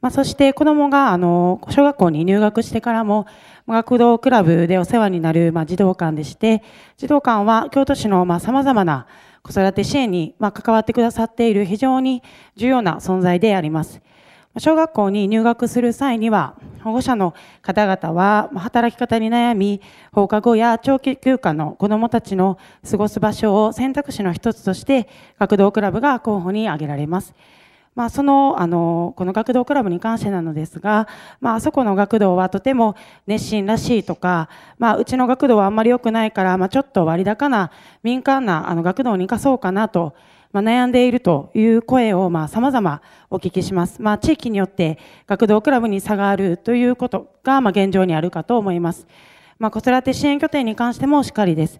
まあ、そして子どもがあの小学校に入学してからも、学童クラブでお世話になる、ま児童館でして、児童館は京都市の様々な子育て支援に、ま関わってくださっている非常に重要な存在であります。小学校に入学する際には、保護者の方々は働き方に悩み、放課後や長期休暇の子どもたちの過ごす場所を選択肢の一つとして、学童クラブが候補に挙げられます。まあ、その、あの、この学童クラブに関してなのですが、まあ、あそこの学童はとても熱心らしいとか、まあ、うちの学童はあんまり良くないから、まあ、ちょっと割高な民間な、あの、学童に生かそうかなと、まあ、悩んでいるという声を、まあ、様々お聞きします。まあ、地域によって学童クラブに差があるということが、まあ、現状にあるかと思います。まあ、子育て支援拠点に関してもしっかりです。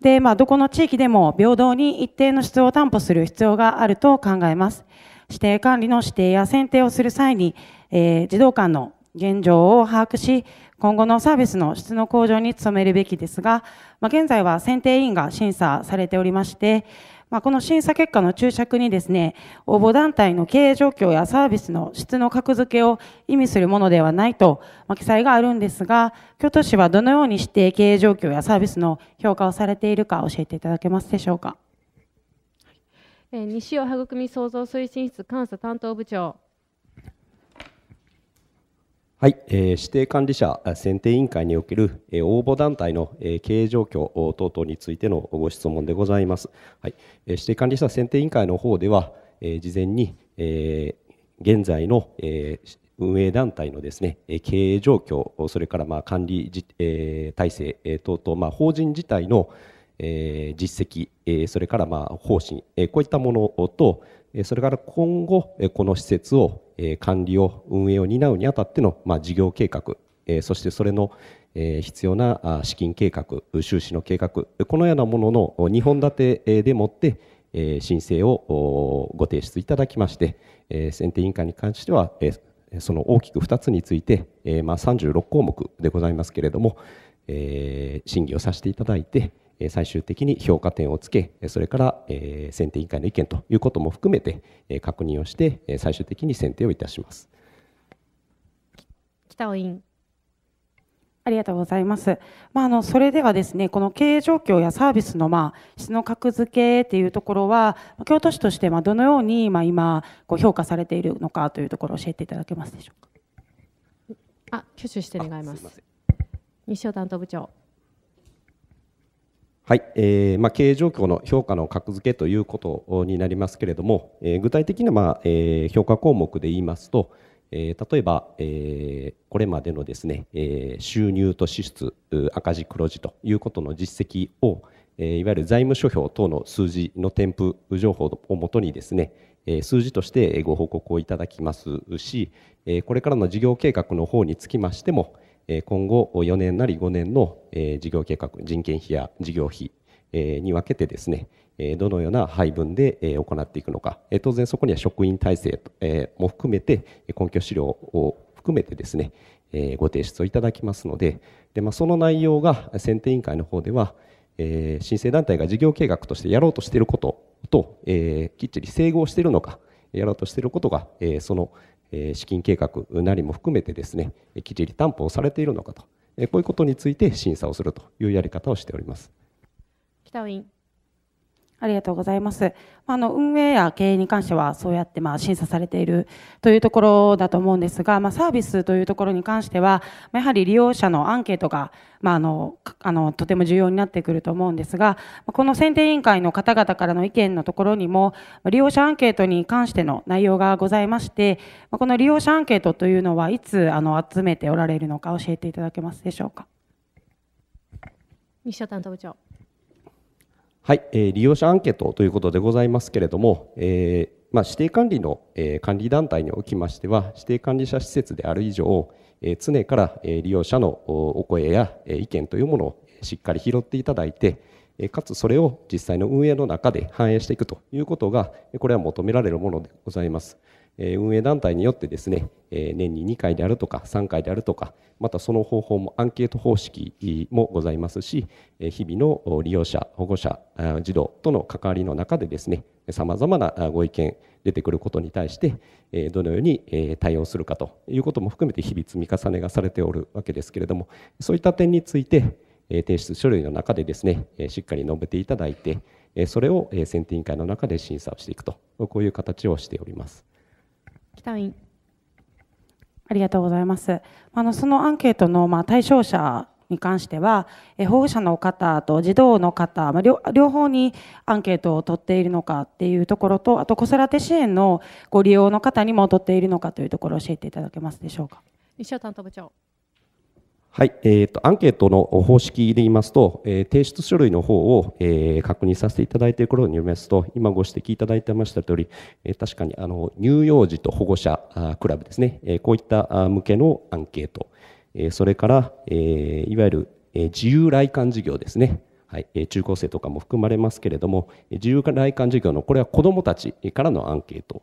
で、まあ、どこの地域でも平等に一定の質を担保する必要があると考えます。指定管理の指定や選定をする際に、えー、児童館の現状を把握し、今後のサービスの質の向上に努めるべきですが、まあ、現在は選定委員が審査されておりまして、まあ、この審査結果の注釈にですね、応募団体の経営状況やサービスの質の格付けを意味するものではないと、ま記載があるんですが、京都市はどのようにして経営状況やサービスの評価をされているか教えていただけますでしょうか。え西尾はぐくみ創造推進室監査担当部長。はい、えー、指定管理者選定委員会における、えー、応募団体の、えー、経営状況等々についてのご質問でございます。はい、えー、指定管理者選定委員会の方では、えー、事前に、えー、現在の、えー、運営団体のですね経営状況、それからまあ管理じ、えー、体制等々、まあ、法人自体の、えー、実績、えー、それからまあ方針、えー、こういったものと、えそれから今後、えこの施設を、え管理を運営を担うにあたっての、まあ、事業計画、えそしてそれの、え必要な資金計画収支の計画このようなものの2本立てでもって、え申請をご提出いただきまして、え選定委員会に関しては、えその大きく2つについて、えまあ、36項目でございますけれども、え審議をさせていただいて、最終的に評価点をつけそれから選定委員会の意見ということも含めて確認をして最終的に選定をいたします北尾委員ありがとうございます。まあ、あの、それではですね、この経営状況やサービスの、まあ、質の格付けっていうところは、京都市として、まあどのように、まあ今、ご評価されているのかというところを教えていただけますでしょうか。あ、挙手して願います。す西尾担当部長。はいえーまあ、経営状況の評価の格付けということになりますけれども、えー、具体的な、まあえー、評価項目で言いますと、えー、例えば、えー、これまでのですね、えー、収入と支出赤字黒字ということの実績を、えー、いわゆる財務諸表等の数字の添付情報をもとにですね、えー、数字としてご報告をいただきますし、えー、これからの事業計画の方につきましても、今後4年なり5年の事業計画人件費や事業費に分けてですねどのような配分で行っていくのか当然そこには職員体制も含めて根拠資料を含めてですねご提出をいただきますのでで、まあ、その内容が選定委員会の方では申請団体が事業計画としてやろうとしていることときっちり整合しているのかやろうとしていることがその資金計画なりも含めてですねきり担保をされているのかとこういうことについて審査をするというやり方をしております。北委員ありがとうございます。あの運営や経営に関してはそうやってまあ審査されているというところだと思うんですが、まあ、サービスというところに関しては、やはり利用者のアンケートが、まあ、あのあのとても重要になってくると思うんですが、この選定委員会の方々からの意見のところにも、利用者アンケートに関しての内容がございまして、この利用者アンケートというのはいつあの集めておられるのか教えていただけますでしょうか。西田担当部長はい、えー、利用者アンケートということでございますけれども、えーまあ、指定管理の、えー、管理団体におきましては指定管理者施設である以上、えー、常から、えー、利用者のお声や、えー、意見というものをしっかり拾っていただいて、えー、かつそれを実際の運営の中で反映していくということがこれは求められるものでございます。え運営団体によってですね、え年に2回であるとか3回であるとかまたその方法もアンケート方式もございますし、え日々の利用者保護者児童との関わりの中でですねさまざまなご意見出てくることに対してどのように対応するかということも含めて日々積み重ねがされておるわけですけれどもそういった点について提出書類の中でですねしっかり述べていただいてそれを選定委員会の中で審査をしていくとこういう形をしております。北院ありがとうございます。あのそのアンケートのまあ対象者に関しては、保護者の方と児童の方、まあ、両方にアンケートを取っているのかっていうところと、あと子育て支援のご利用の方にも取っているのかというところを教えていただけますでしょうか。西尾担当部長。はい、えーと、アンケートの方式で言いますと、えー、提出書類の方を、えー、確認させていただいていることによりますと、今ご指摘いただいてました通り、えー、確かにあの乳幼児と保護者クラブですね、えこういった向けのアンケート、えそれから、えいわゆる、え自由来館事業ですね、はい、中高生とかも含まれますけれども、自由来館事業のこれは子どもたちからのアンケート、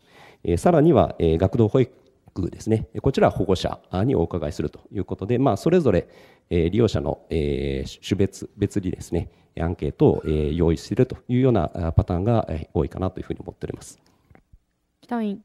さらには学童保育クですね、こちらは保護者にお伺いするということで、まあ、それぞれ利用者の種別別にですね、アンケートを用意しているというようなパターンが多いかなというふうに思っております。北員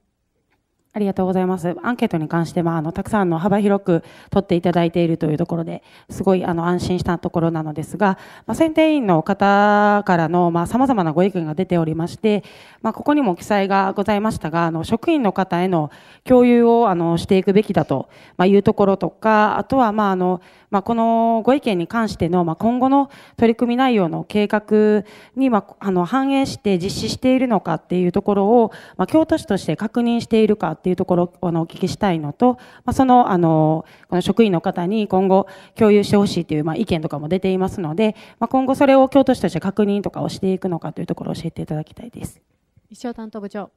ありがとうございます。アンケートに関しては、あ、のたくさんの幅広く取っていただいているというところですごいあの安心したところなのですが、まあ、選定委員の方からのさま様々なご意見が出ておりまして、まあ、ここにも記載がございましたがあの職員の方への共有をあのしていくべきだと、まいうところとかあとはまああのまあ、このご意見に関しての、まあ、今後の取り組み内容の計画に、まあ、あの反映して実施しているのかっていうところを、まあ、京都市として確認しているかっていうところをあのお聞きしたいのと、まあ、そのあのこの職員の方に今後共有してほしいという、まあ、意見とかも出ていますので、まあ、今後それを京都市として確認とかをしていくのかというところを教えていただきたいです。一生担当部長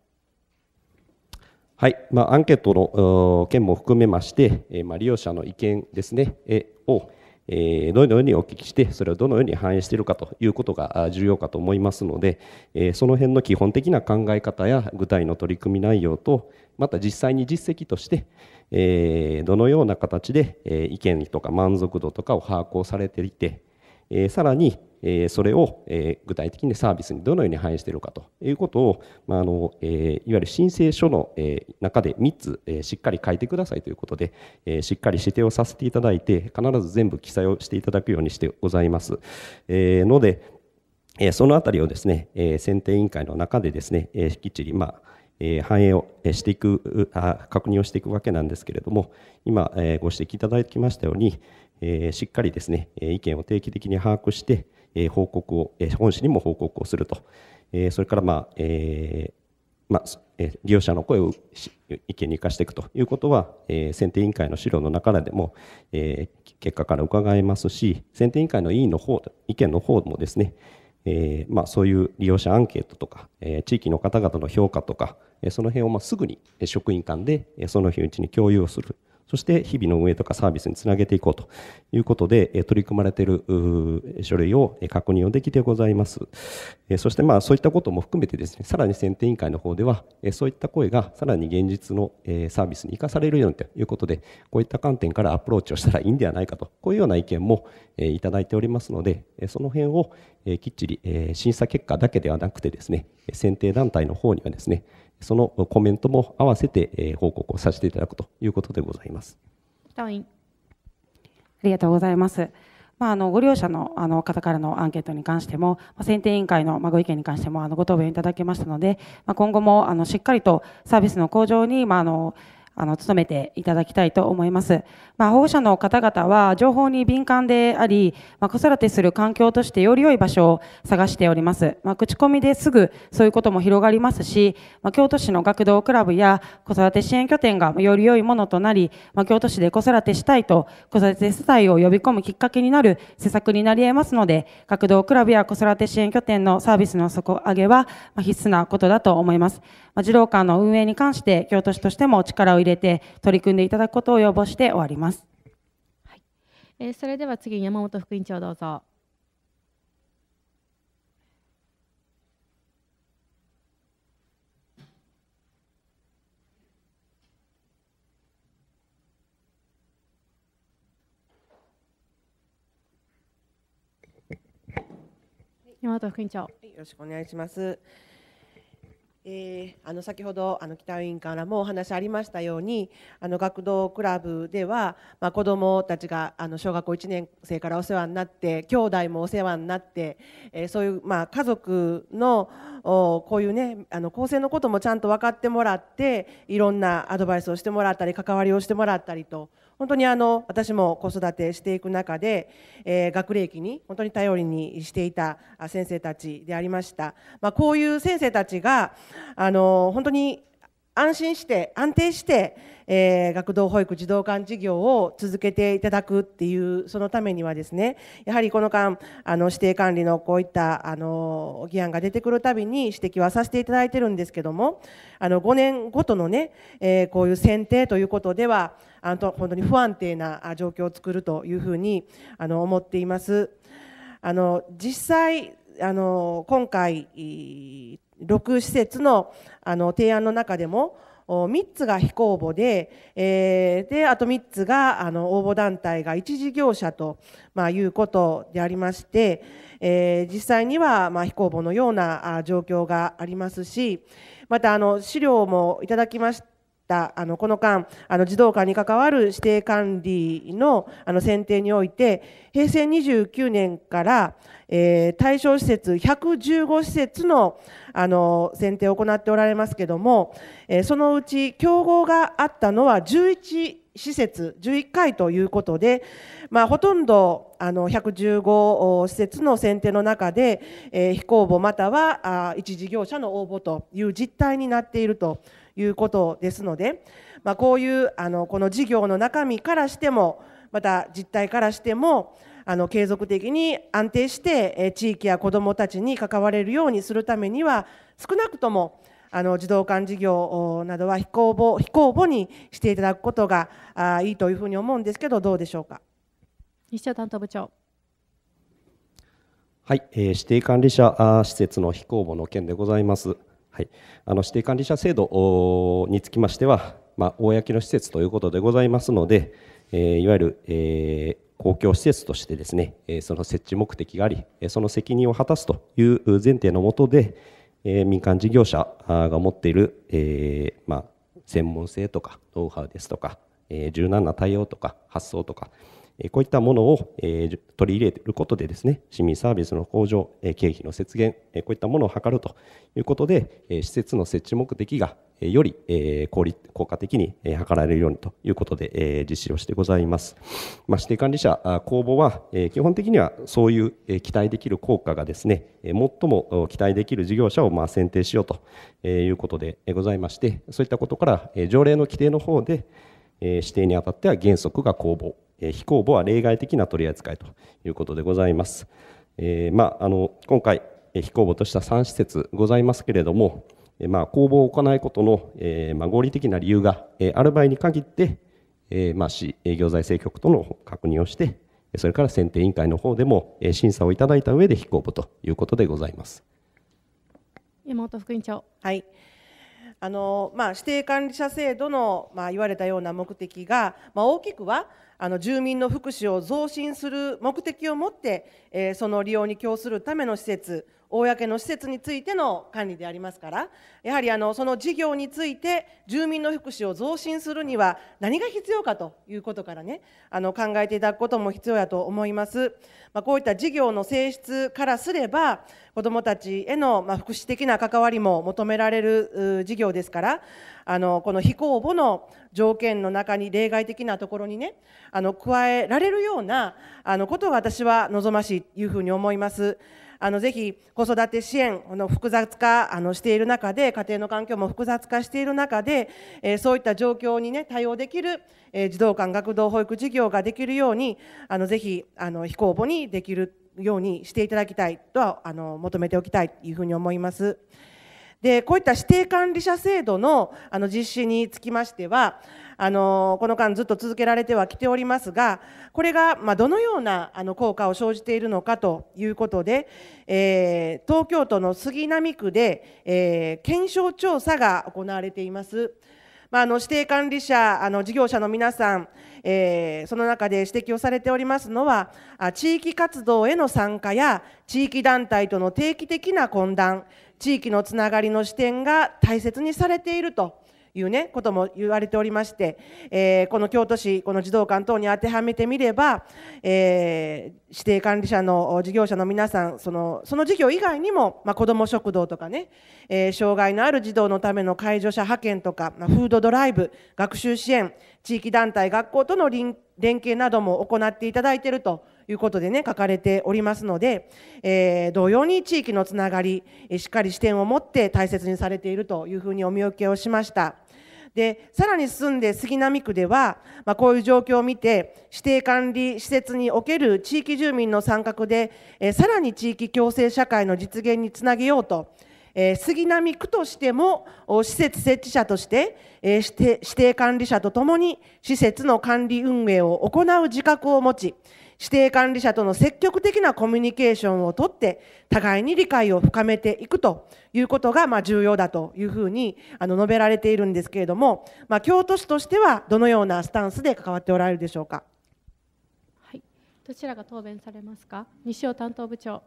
はい、まあ、アンケートの件も含めまして、えー、まあ、利用者の意見ですね、えをえどのようにお聞きしてそれをどのように反映しているかということが重要かと思いますので、えその辺の基本的な考え方や具体の取り組み内容とまた実際に実績として、えどのような形で、え意見とか満足度とかを把握をされていて、えさらに、えそれを、え具体的にサービスにどのように反映しているかということを、まあのえいわゆる申請書の、え中で3つ、えしっかり書いてくださいということで、えしっかり指定をさせていただいて必ず全部記載をしていただくようにしてございます。えので、えそのあたりをですね、え選定委員会の中でですね、えきっちり、まあえ反映をしていくあ確認をしていくわけなんですけれども今、えご指摘いただきましたように、えしっかりですね意見を定期的に把握して、え報告を、え本市にも報告をすると、えそれから、まあえまあえ利用者の声を意見に生かしていくということは、え選定委員会の資料の中でも、え結果から伺えますし選定委員会の委員の方意見の方もですねえまあ、そういう利用者アンケートとか、え地域の方々の評価とか、えその辺をますぐに職員間で、えその日うちに共有をするそして日々の運営とかサービスにつなげていこうということで、取り組まれている書類を確認をできてございます。そしてまあそういったことも含めてですね、さらに選定委員会の方では、そういった声がさらに現実のサービスに生かされるようにということで、こういった観点からアプローチをしたらいいんではないかと、こういうような意見もいただいておりますので、その辺をきっちり審査結果だけではなくてですね、選定団体の方にはですね、そのコメントも合わせて報告をさせていただくということでございます。ありがとうございます。まあ、あのご利用者のあの方からのアンケートに関しても、まあ、選定委員会の、まご意見に関してもあのご答弁いただけましたので、まあ、今後もあのしっかりとサービスの向上に、まあ、あのあの、努めていただきたいと思います。まあ、保護者の方々は情報に敏感であり、まあ、子育てする環境としてより良い場所を探しております。まあ、口コミですぐそういうことも広がりますし、まあ、京都市の学童クラブや子育て支援拠点がより良いものとなり、まあ、京都市で子育てしたいと、子育て世帯を呼び込むきっかけになる施策になり得ますので、学童クラブや子育て支援拠点のサービスの底上げは必須なことだと思います。ま児童館の運営に関して京都市としても力を入れて取り組んでいただくことを要望して終わります。はい、えー、それでは次に山本副委員長どうぞ。山本副委員長。よろしくお願いします。えー、あの先ほどあの北委員からもお話ありましたようにあの学童クラブでは、まあ、子どもたちがあの小学校1年生からお世話になって兄弟もお世話になって、えー、そういう、まあ、家族のおこういうねあの構成のこともちゃんと分かってもらっていろんなアドバイスをしてもらったり関わりをしてもらったりと。本当にあの私も子育てしていく中で、えー、学齢期に本当に頼りにしていた先生たちでありました、まあ、こういう先生たちがあの本当に安心して安定して、えー、学童保育児童館事業を続けていただくっていうそのためにはですねやはりこの間あの指定管理のこういったあの議案が出てくるたびに指摘はさせていただいてるんですけどもあの5年ごとのね、えー、こういう選定ということではあの本当に不安定な状況を作るというふうにあの思っています。あの実際あの今回6施設のあの提案の中でも3つが非公募で,、えー、であと3つがあの応募団体が一事業者と、まあ、いうことでありまして、えー、実際には、まあ、非公募のような状況がありますしまたあの資料もいただきましたあのこの間あの児童館に関わる指定管理のあの選定において平成29年からえー、対象施設115施設のあの選定を行っておられますけども、えー、そのうち競合があったのは11施設11回ということで、まあ、ほとんどあの115施設の選定の中で、えー、非公募またはあ一事業者の応募という実態になっているということですので、まあ、こういうあのこの事業の中身からしてもまた実態からしてもあの継続的に安定して地域や子どもたちに関われるようにするためには少なくともあの児童館事業などは非公募非公募にしていただくことがあいいというふうに思うんですけどどうでしょうか西田担当部長はい、えー、指定管理者あ施設の非公募の件でございます。はい、あの指定管理者制度につきましては、まあ、公の施設ということでございますので、えー、いわゆる、えー、公共施設としてですね、その設置目的があり、その責任を果たすという前提のもとで、民間事業者が持っている、えー、まあ、専門性とかノウハウですとか、え柔軟な対応とか発想とか、えこういったものを、え取り入れることでですね市民サービスの向上、え経費の節減、えこういったものを図るということで、え施設の設置目的が、より効率効果的に図られるようにということで実施をしてございます。まあ、指定管理者公募は基本的にはそういう期待できる効果がですね最も期待できる事業者をま選定しようということでございましてそういったことから条例の規定の方で指定にあたっては原則が公募非公募は例外的な取り扱いということでございます。えまあ、あの今回非公募とした3施設ございますけれども、まあ、公募をないことの、えまあ、合理的な理由が、えある場合に限って、えまあ、市行財政局との確認をして、それから選定委員会の方でも、え審査をいただいた上で非公募ということでございます。山本副委員長。はいあのまあ、指定管理者制度の、まあ、言われたような目的が、まあ、大きくはあの住民の福祉を増進する目的を持って、えー、その利用に供するための施設公の施設についての管理でありますからやはりあのその事業について住民の福祉を増進するには何が必要かということからねあの考えていただくことも必要やと思います、まあ、こういった事業の性質からすれば子どもたちへの、ま福祉的な関わりも求められる事業ですからあのこの非公募の条件の中に例外的なところにねあの加えられるようなあのことが私は望ましいというふうに思います。あのぜひ子育て支援の複雑化あのしている中で家庭の環境も複雑化している中で、えー、そういった状況に、ね、対応できる、えー、児童館学童保育事業ができるようにあのぜひあの非公募にできるようにしていただきたいとはあの求めておきたいというふうに思います。でこういった指定管理者制度のあの実施につきましてはあのこの間ずっと続けられてはきておりますがこれが、まどのようなあの効果を生じているのかということで、えー、東京都の杉並区で、えー、検証調査が行われています。まあ、あの指定管理者、あの事業者の皆さん、えー、その中で指摘をされておりますのは、地域活動への参加や地域団体との定期的な懇談、地域のつながりの視点が大切にされていると。いうねことも言われておりまして、えー、この京都市この児童館等に当てはめてみれば、えー、指定管理者の事業者の皆さんそのその事業以外にも、まあ、子ども食堂とかね、えー、障害のある児童のための介助者派遣とか、まあ、フードドライブ学習支援地域団体学校との連携なども行っていただいているということでね書かれておりますので、えー、同様に地域のつながりしっかり視点を持って大切にされているというふうにお見受けをしました。でさらに進んで杉並区では、まあ、こういう状況を見て指定管理施設における地域住民の参画で、えー、さらに地域共生社会の実現につなげようと、えー、杉並区としても施設設置者として,、えー、指定管理者とともに施設の管理運営を行う自覚を持ち指定管理者との積極的なコミュニケーションをとって互いに理解を深めていくということがま重要だというふうにあの述べられているんですけれども、まあ、京都市としてはどのようなスタンスで関わっておられるでしょうか。はい、どちらが答弁されますか西尾担当部長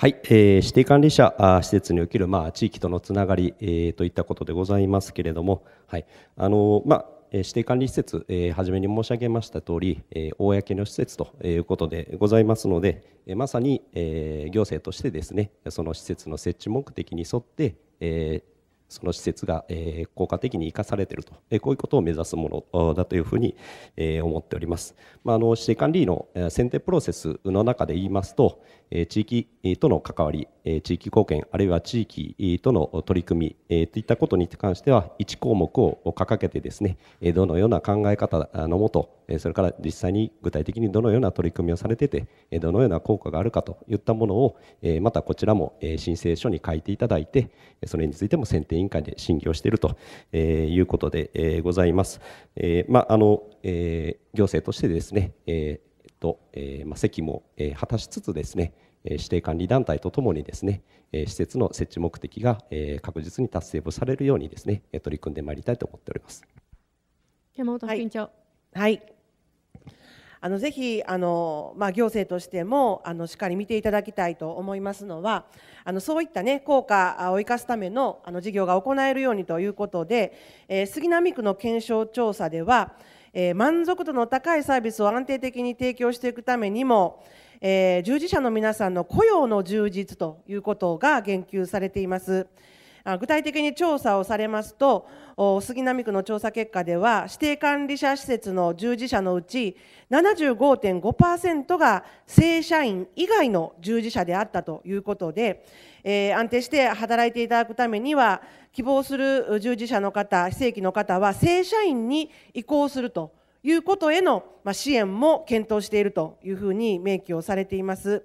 はい、えー、指定管理者施設における、まあ、地域とのつながり、えー、といったことでございますけれども、はいあのまあ、指定管理施設、え初めに申し上げました通り、え公の施設ということでございますので、えまさに、え行政としてですねその施設の設置目的に沿って、えその施設が、え効果的に生かされていると、えこういうことを目指すものだというふうに、え思っております。まあ、あの指定管理の選定プロセスの中で言いますと、え地域との関わり、え地域貢献、あるいは地域との取り組み、えといったことに関しては、1項目を掲げてですね、どのような考え方のもと、それから実際に具体的にどのような取り組みをされてて、どのような効果があるかといったものを、またこちらも申請書に書いていただいて、それについても選定委員会で審議をしているということでございます。えまあ、あの行政としてですね、えっとえまあ、責務を果たしつつですね、指定管理団体とともにですね、施設の設置目的が確実に達成されるようにですね、取り組んでまいりたいと思っております。山本委員長、はい、はいあのぜひあの、まあ、行政としてもあのしっかり見ていただきたいと思いますのはあのそういった、ね、効果を生かすためのあの事業が行えるようにということで、えー、杉並区の検証調査では、えー、満足度の高いサービスを安定的に提供していくためにも、えー、従事者の皆さんの雇用の充実ということが言及されています。具体的に調査をされますと杉並区の調査結果では指定管理者施設の従事者のうち75.5%が正社員以外の従事者であったということで、えー、安定して働いていただくためには希望する従事者の方非正規の方は正社員に移行するということへの支援も検討しているというふうに明記をされています。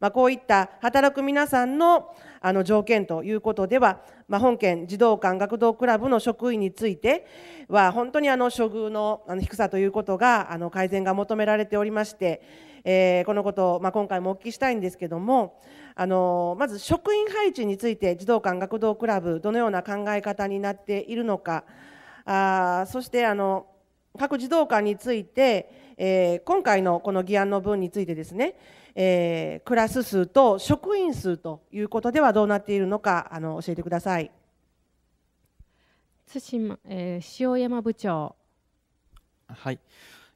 まあ、こういった働く皆さんのあの条件ということでは、まあ、本県児童館学童クラブの職員については本当にあの処遇のあの低さということがあの改善が求められておりまして、えー、このことを、まあ、今回もお聞きしたいんですけどもあのまず職員配置について児童館学童クラブどのような考え方になっているのかあそしてあの各児童館について、えー、今回のこの議案の分についてですねえー、クラス数と職員数ということではどうなっているのかあの教えてください津島、えー、塩山部長はい、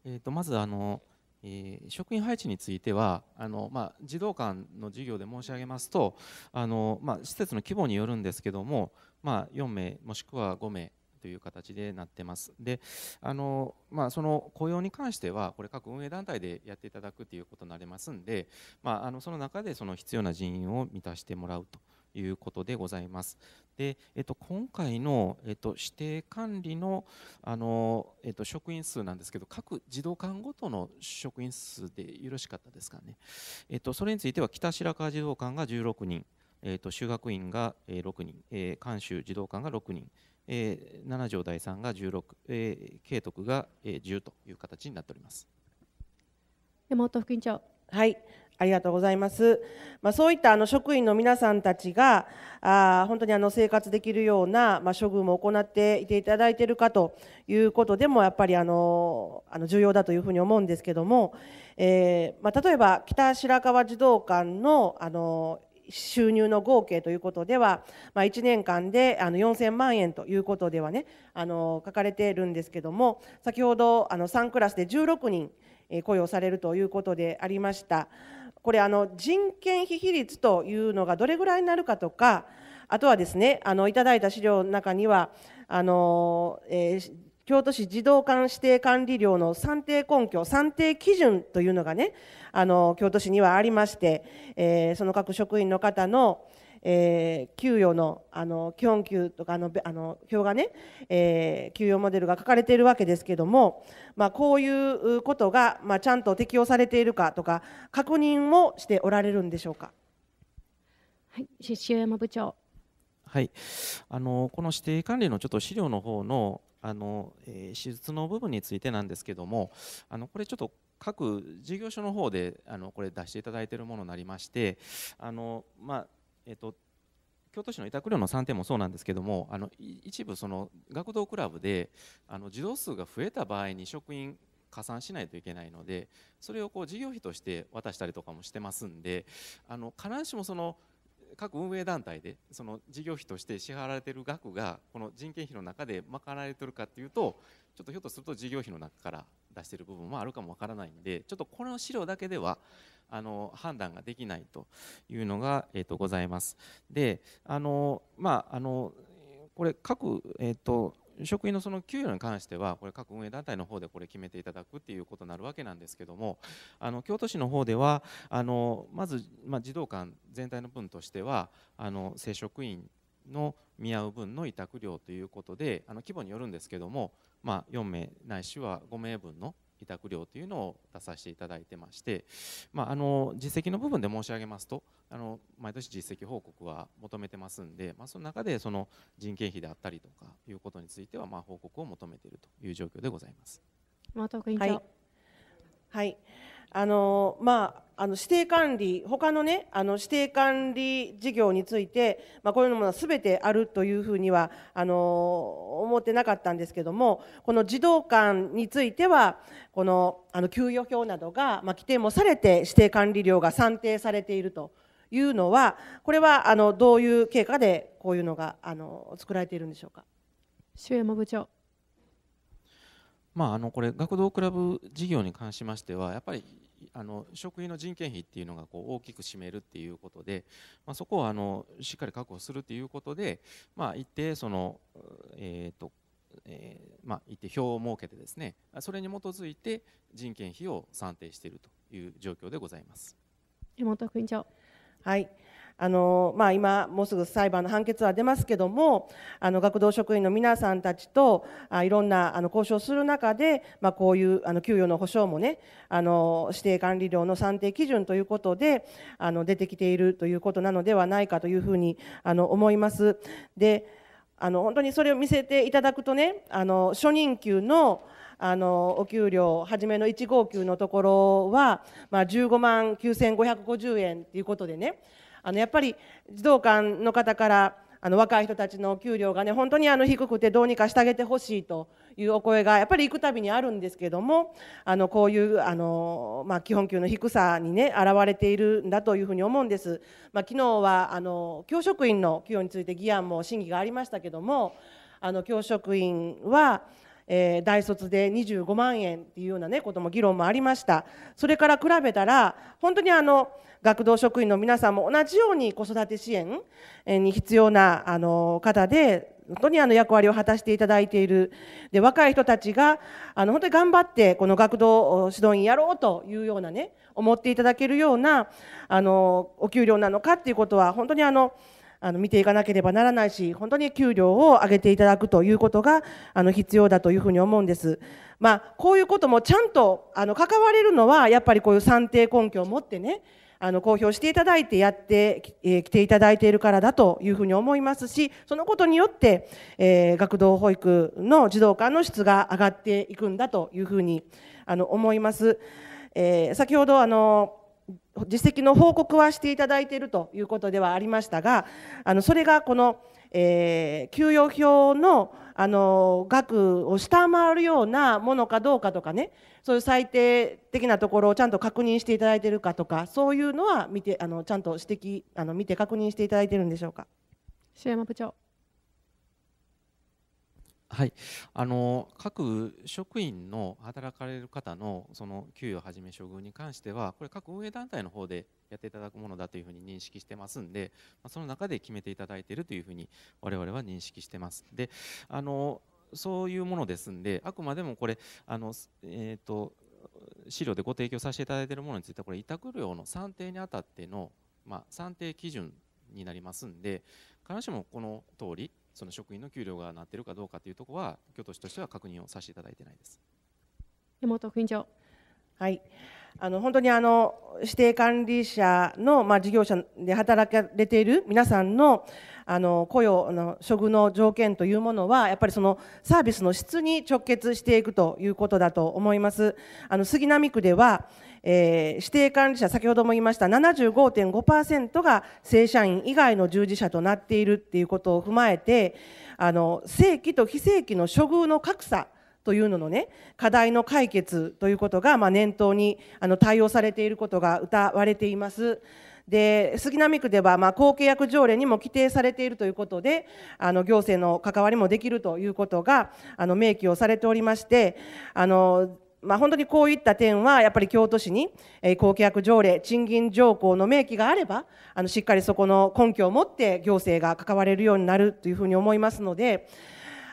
えーと、とまずあの、えー、職員配置についてはあの、まあ、児童館の授業で申し上げますとあの、まあ、施設の規模によるんですけども、まあ、4名もしくは5名という形でなってます。であのまあ、その雇用に関してはこれ各運営団体でやっていただくということになりますんで、まあ、あのその中でその必要な人員を満たしてもらうと。いうことでございます。で、えっと、今回の、えっと、指定管理のあの、えっと、職員数なんですけど、各児童館ごとの職員数でよろしかったですかね。えっと、それについては北白川児童館が16人、えっと、修学院が6人、えー、監修児童館が6人、えー、七条第3が16、えー、慶徳が、えー、10という形になっております山本副院長はいありがとうございます、まあ、そういったあの職員の皆さんたちがあ本当にあの生活できるような、まあ、処遇も行っていていただいているかということでもやっぱりあのあの重要だというふうに思うんですけども、えーまあ、例えば北白川児童館のあの収入の合計ということでは、まあ、1年間であの4000万円ということではねあの書かれているんですけども先ほどあの3クラスで16人雇用されるということでありました。これあの人件費比率というのがどれぐらいになるかとかあとはですねあのいただいた資料の中にはあの、えー京都市児童館指定管理料の算定根拠、算定基準というのがね、あの京都市にはありまして、えー、その各職員の方の、えー、給与のあの基本給とかあのあの表がね、えー、給与モデルが書かれているわけですけども、まあ、こういうことが、まあ、ちゃんと適用されているかとか確認をしておられるんでしょうか。はい、塩山部長はいあのこの指定管理のちょっと資料の方のあの、えー、手術の部分についてなんですけどもあのこれちょっと各事業所の方であのこれ出していただいているものになりましてあの、まあえっと、京都市の委託料の3点もそうなんですけどもあの一部その学童クラブであの児童数が増えた場合に職員加算しないといけないのでそれをこう事業費として渡したりとかもしてますんであの必ずしもその各運営団体でその事業費として支払われている額がこの人件費の中で賄われているかというとちょっとひょっとすると事業費の中から出している部分もあるかもわからないんでちょっとこの資料だけではあの判断ができないというのが、えー、とございます。であのまああのこれ各、えーと職員のその給与に関してはこれ各運営団体の方でこれ決めていただくっていうことになるわけなんですけどもあの京都市の方ではあのまず、まあ、児童館全体の分としてはあの正職員の見合う分の委託料ということであの規模によるんですけども、まあ、4名ないしは5名分の委託料というのを出させていただいてまして、まあ、あの実績の部分で申し上げますとあの毎年実績報告は求めてますんで、まあ、その中でその人件費であったりとかいうことについてはまあ報告を求めているという状況でございます。また、はい。あのまああの指定管理他のねあの指定管理事業について、まあ、こういうものは全てあるというふうにはあの思ってなかったんですけどもこの児童館についてはこのあの給与表などが、まあ、規定もされて指定管理料が算定されているというのはこれはあのどういう経過でこういうのがあの作られているんでしょうか。塩山部長まあ、あのこれ学童クラブ事業に関しましてはやっぱりあの食費の人件費っていうのがこう大きく占めるっていうことで、まあ、そこをあのしっかり確保するっていうことで、まあ、一定その、えーとえーまあ、一定表を設けてですねそれに基づいて人件費を算定しているという状況でございます。山本君長はいあの、まあ、今もうすぐ裁判の判決は出ますけどもあの学童職員の皆さんたちとあいろんなあの交渉する中で、まあ、こういうあの給与の保障もねあの指定管理料の算定基準ということであの出てきているということなのではないかというふうにあの思います。であの本当にそれを見せていただくとねあの初任給のあのお給料初めの1号給のところは、まあ、15万9550円ということでねあのやっぱり児童館の方からあの若い人たちの給料がね本当にあの低くてどうにかしてあげてほしいというお声がやっぱり行くたびにあるんですけどもあのこういうあの、まあ、基本給の低さにね表れているんだというふうに思うんです、まあ、昨日はあの教職員の給与について議案も審議がありましたけどもあの教職員はえ大卒で25万円っていうような、ね、ことも議論もありましたそれから比べたら本当にあの学童職員の皆さんも同じように子育て支援に必要なあの方で本当にあの役割を果たしていただいているで若い人たちがあの本当に頑張ってこの学童指導員やろうというようなね思っていただけるようなあのお給料なのかっていうことは本当にあのあの見ていかなければならないし本当に給料を上げていただくということがあの必要だというふうに思うんです。まあ、こういうこともちゃんとあの関われるのはやっぱりこういう算定根拠を持ってねあの公表していただいてやってき、えー、ていただいているからだというふうに思いますしそのことによって、えー、学童保育の児童館の質が上がっていくんだというふうにあの思います。えー、先ほどあの実績の報告はしていただいているということではありましたがあのそれがこのえー、給与表のあの額を下回るようなものかどうかとかねそういう最低的なところをちゃんと確認していただいているかとかそういうのは見てあのちゃんと指摘あの見て確認していただいているんでしょうか。山部長はい、あの各職員の働かれる方のその給与をはじめ処遇に関してはこれ各運営団体の方でやっていただくものだというふうに認識してますんで、まその中で決めていただいているというふうに我々は認識してます。であのそういうものですんであくまでもこれあの、えーと、と資料でご提供させていただいているものについてはこれ委託料の算定にあたっての、まあ、算定基準になりますんで必ずしもこの通りその職員の給料がなっているかどうかというところは、京都市としては確認をさせていただいてないです。山本副院長はい、あの本当にあの指定管理者の、まあ、事業者で働かれている皆さんのあの雇用の処遇の条件というものはやっぱりそのサービスの質に直結していくということだと思います。あの杉並区ではえー、指定管理者、先ほども言いました75.5%が正社員以外の従事者となっているということを踏まえてあの正規と非正規の処遇の格差というののね課題の解決ということが、まあ、念頭にあの対応されていることが謳われています。で杉並区では、まあ、公契約条例にも規定されているということであの行政の関わりもできるということがあの明記をされておりましてあのまあ、本当にこういった点はやっぱり京都市に、え公約条例賃金条項の明記があればあのしっかりそこの根拠を持って行政が関われるようになるというふうに思いますので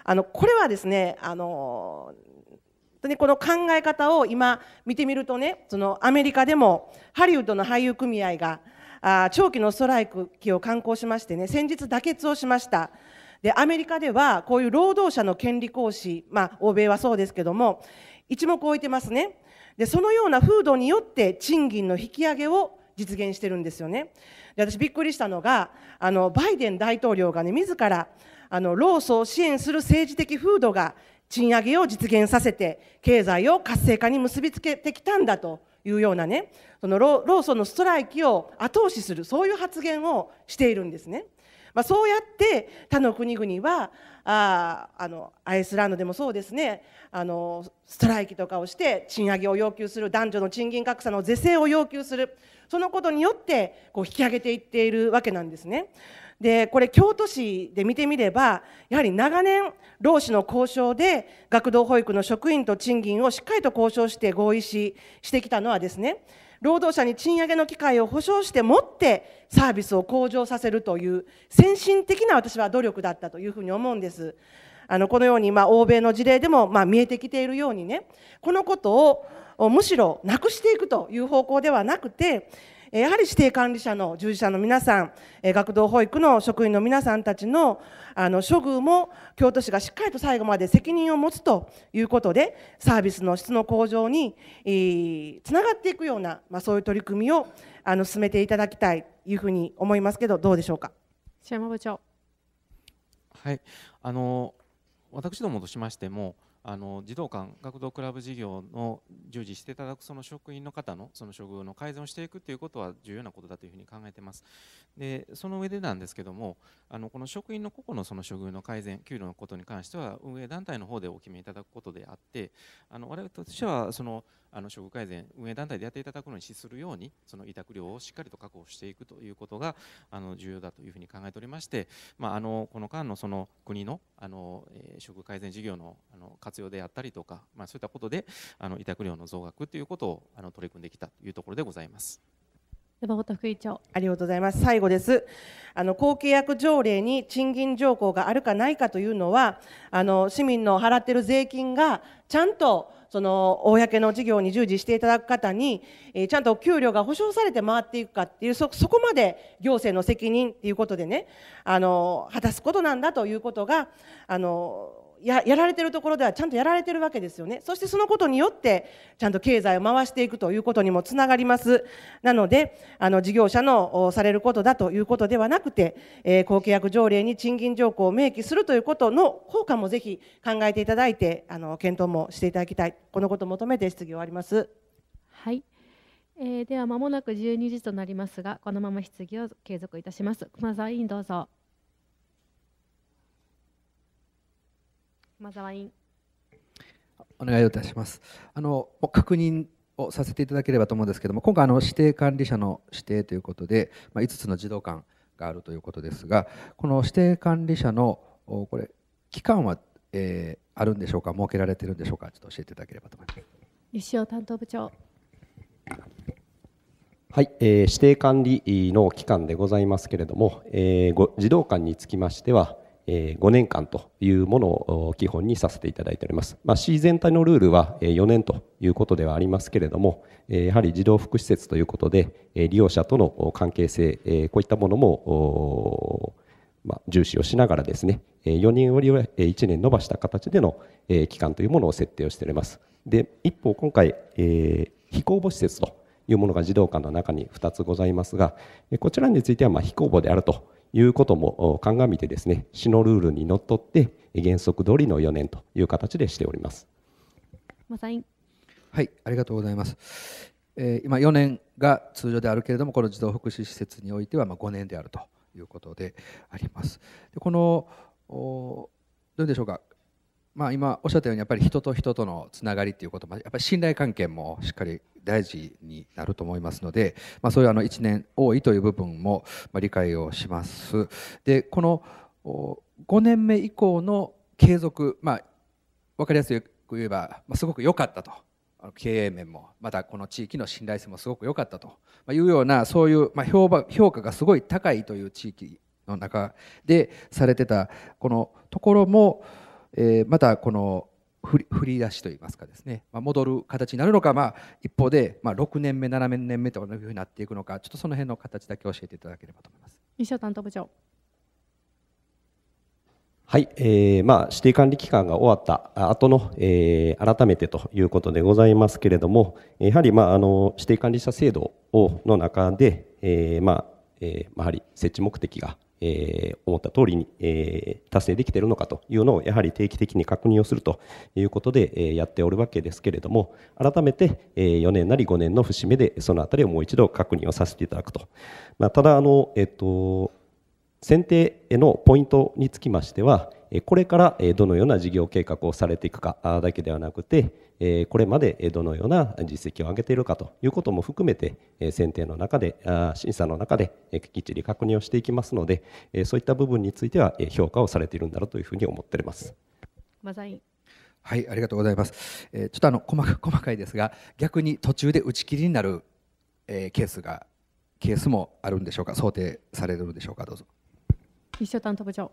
あのこれはですねあの本当にこの考え方を今見てみるとねそのアメリカでもハリウッドの俳優組合があ長期のストライキを刊行しましてね先日妥結をしました。でアメリカではこういう労働者の権利行使、まあ、欧米はそうですけども一目置いてますねでそのような風土によって賃金の引き上げを実現してるんですよねで私びっくりしたのがあのバイデン大統領がね自らあの労組を支援する政治的風土が賃上げを実現させて経済を活性化に結びつけてきたんだというようなねその労組のストライキを後押しするそういう発言をしているんですね。まあ、そうやって他の国々はああのアイスランドでもそうですねあのストライキとかをして賃上げを要求する男女の賃金格差の是正を要求するそのことによってこう引き上げていっているわけなんですね。でこれ京都市で見てみればやはり長年労使の交渉で学童保育の職員と賃金をしっかりと交渉して合意ししてきたのはですね労働者に賃上げの機会を保障してもってサービスを向上させるという先進的な私は努力だったというふうに思うんです。あのこのように、ま欧米の事例でも、ま見えてきているようにねこのことをむしろなくしていくという方向ではなくてやはり指定管理者の従事者の皆さん、学童保育の職員の皆さんたちのあの処遇も京都市がしっかりと最後まで責任を持つということで、サービスの質の向上につながっていくような、まあ、そういう取り組みをあの進めていただきたいというふうに思いますけど、どうでしょうか。山部長はいあの私どもとしましても、あの児童館学童クラブ事業の従事していただくその職員の方のその処遇の改善をしていくということは重要なことだというふうに考えていますでその上でなんですけどもあのこの職員の個々のその処遇の改善給料のことに関しては運営団体の方でお決めいただくことであってあの我々としてはそのあの処遇改善運営団体でやっていただくのに資するようにその委託料をしっかりと確保していくということがあの重要だというふうに考えておりまして、まあ、あのこの間のその国のあの、え処遇改善事業のあの活活用であったりとか、まあ、そういったことであの委託料の増額ということをあの取り組んできたというところでございます。山本副委員長ありがとうございます最後ですあの公契約条例に賃金条項があるかないかというのはあの市民の払っている税金がちゃんとその公の事業に従事していただく方に、えー、ちゃんと給料が保障されて回っていくかっていうそそこまで行政の責任ということでねあの果たすことなんだということがあのややられてるところではちゃんとやられてるわけですよねそしてそのことによってちゃんと経済を回していくということにもつながりますなのであの事業者のされることだということではなくて、えー、公契約条例に賃金条項を明記するということの効果もぜひ考えていただいてあの検討もしていただきたいこのことを求めて質疑終わりますはい、えー、ではまもなく12時となりますがこのまま質疑を継続いたします熊沢委員どうぞ熊沢委員お願いいたしますあの確認をさせていただければと思うんですけども今回あの指定管理者の指定ということで、まあ、五つの児童館があるということですがこの指定管理者のこれ期間は、えー、あるんでしょうか設けられてるんでしょうかちょっと教えていただければと思います吉尾担当部長はい、えー、指定管理の期間でございますけれども、えー、ご児童館につきましては、え5年間というものを基本にさせていただいております、まあ、市全体のルールは4年ということではありますけれどもやはり児童福祉施設ということで利用者との関係性こういったものもま重視をしながらですね4年よりは1年延ばした形での期間というものを設定をしておりますで一方今回、え非公募施設というものが児童館の中に2つございますがこちらについてはま非公募であるということも鑑みてですね市のルールにのっとって原則通りの4年という形でしております。はいありがとうございます、えー、今4年が通常であるけれどもこの児童福祉施設においてはまあ5年であるということであります。でこのおどうでしょうかまあ、今おっしゃったようにやっぱり人と人とのつながりということもやっぱり信頼関係もしっかり大事になると思いますので、まあ、そういうあの1年多いという部分も理解をします。でこの5年目以降の継続、まあ、分かりやすく言えば、ますごく良かったと経営面もまたこの地域の信頼性もすごく良かったというようなそういう、ま評判評価がすごい高いという地域の中でされてたこのところも。えまたこの振り出しといいますかですね、まあ、戻る形になるのか、まあ、一方で、まあ、6年目7年目というふうになっていくのかちょっとその辺の形だけ教えていただければと思います西尾担当部長はい、えーまあ、指定管理期間が終わった後の、えー、改めてということでございますけれどもやはり、まあ、あの指定管理者制度をの中で、えーまあ、えー、やはり設置目的が、えー、思った通りに、えー、達成できているのかというのをやはり定期的に確認をするということで、えー、やっておるわけですけれども改めて、えー、4年なり5年の節目でそのあたりをもう一度確認をさせていただくと、まあ、ただあの、えっと選定へのポイントにつきましてはこれからどのような事業計画をされていくかだけではなくてこれまでどのような実績を上げているかということも含めて選定の中で審査の中できっちり確認をしていきますのでそういった部分については評価をされているんだろうというふうに思っております。マザインはい、ありがとうございます。えちょっとあの細かいですが、逆に途中で打ち切りになる、えケースがケースもあるんでしょうか、想定されるんでしょうか、どうぞ。立正担当部長。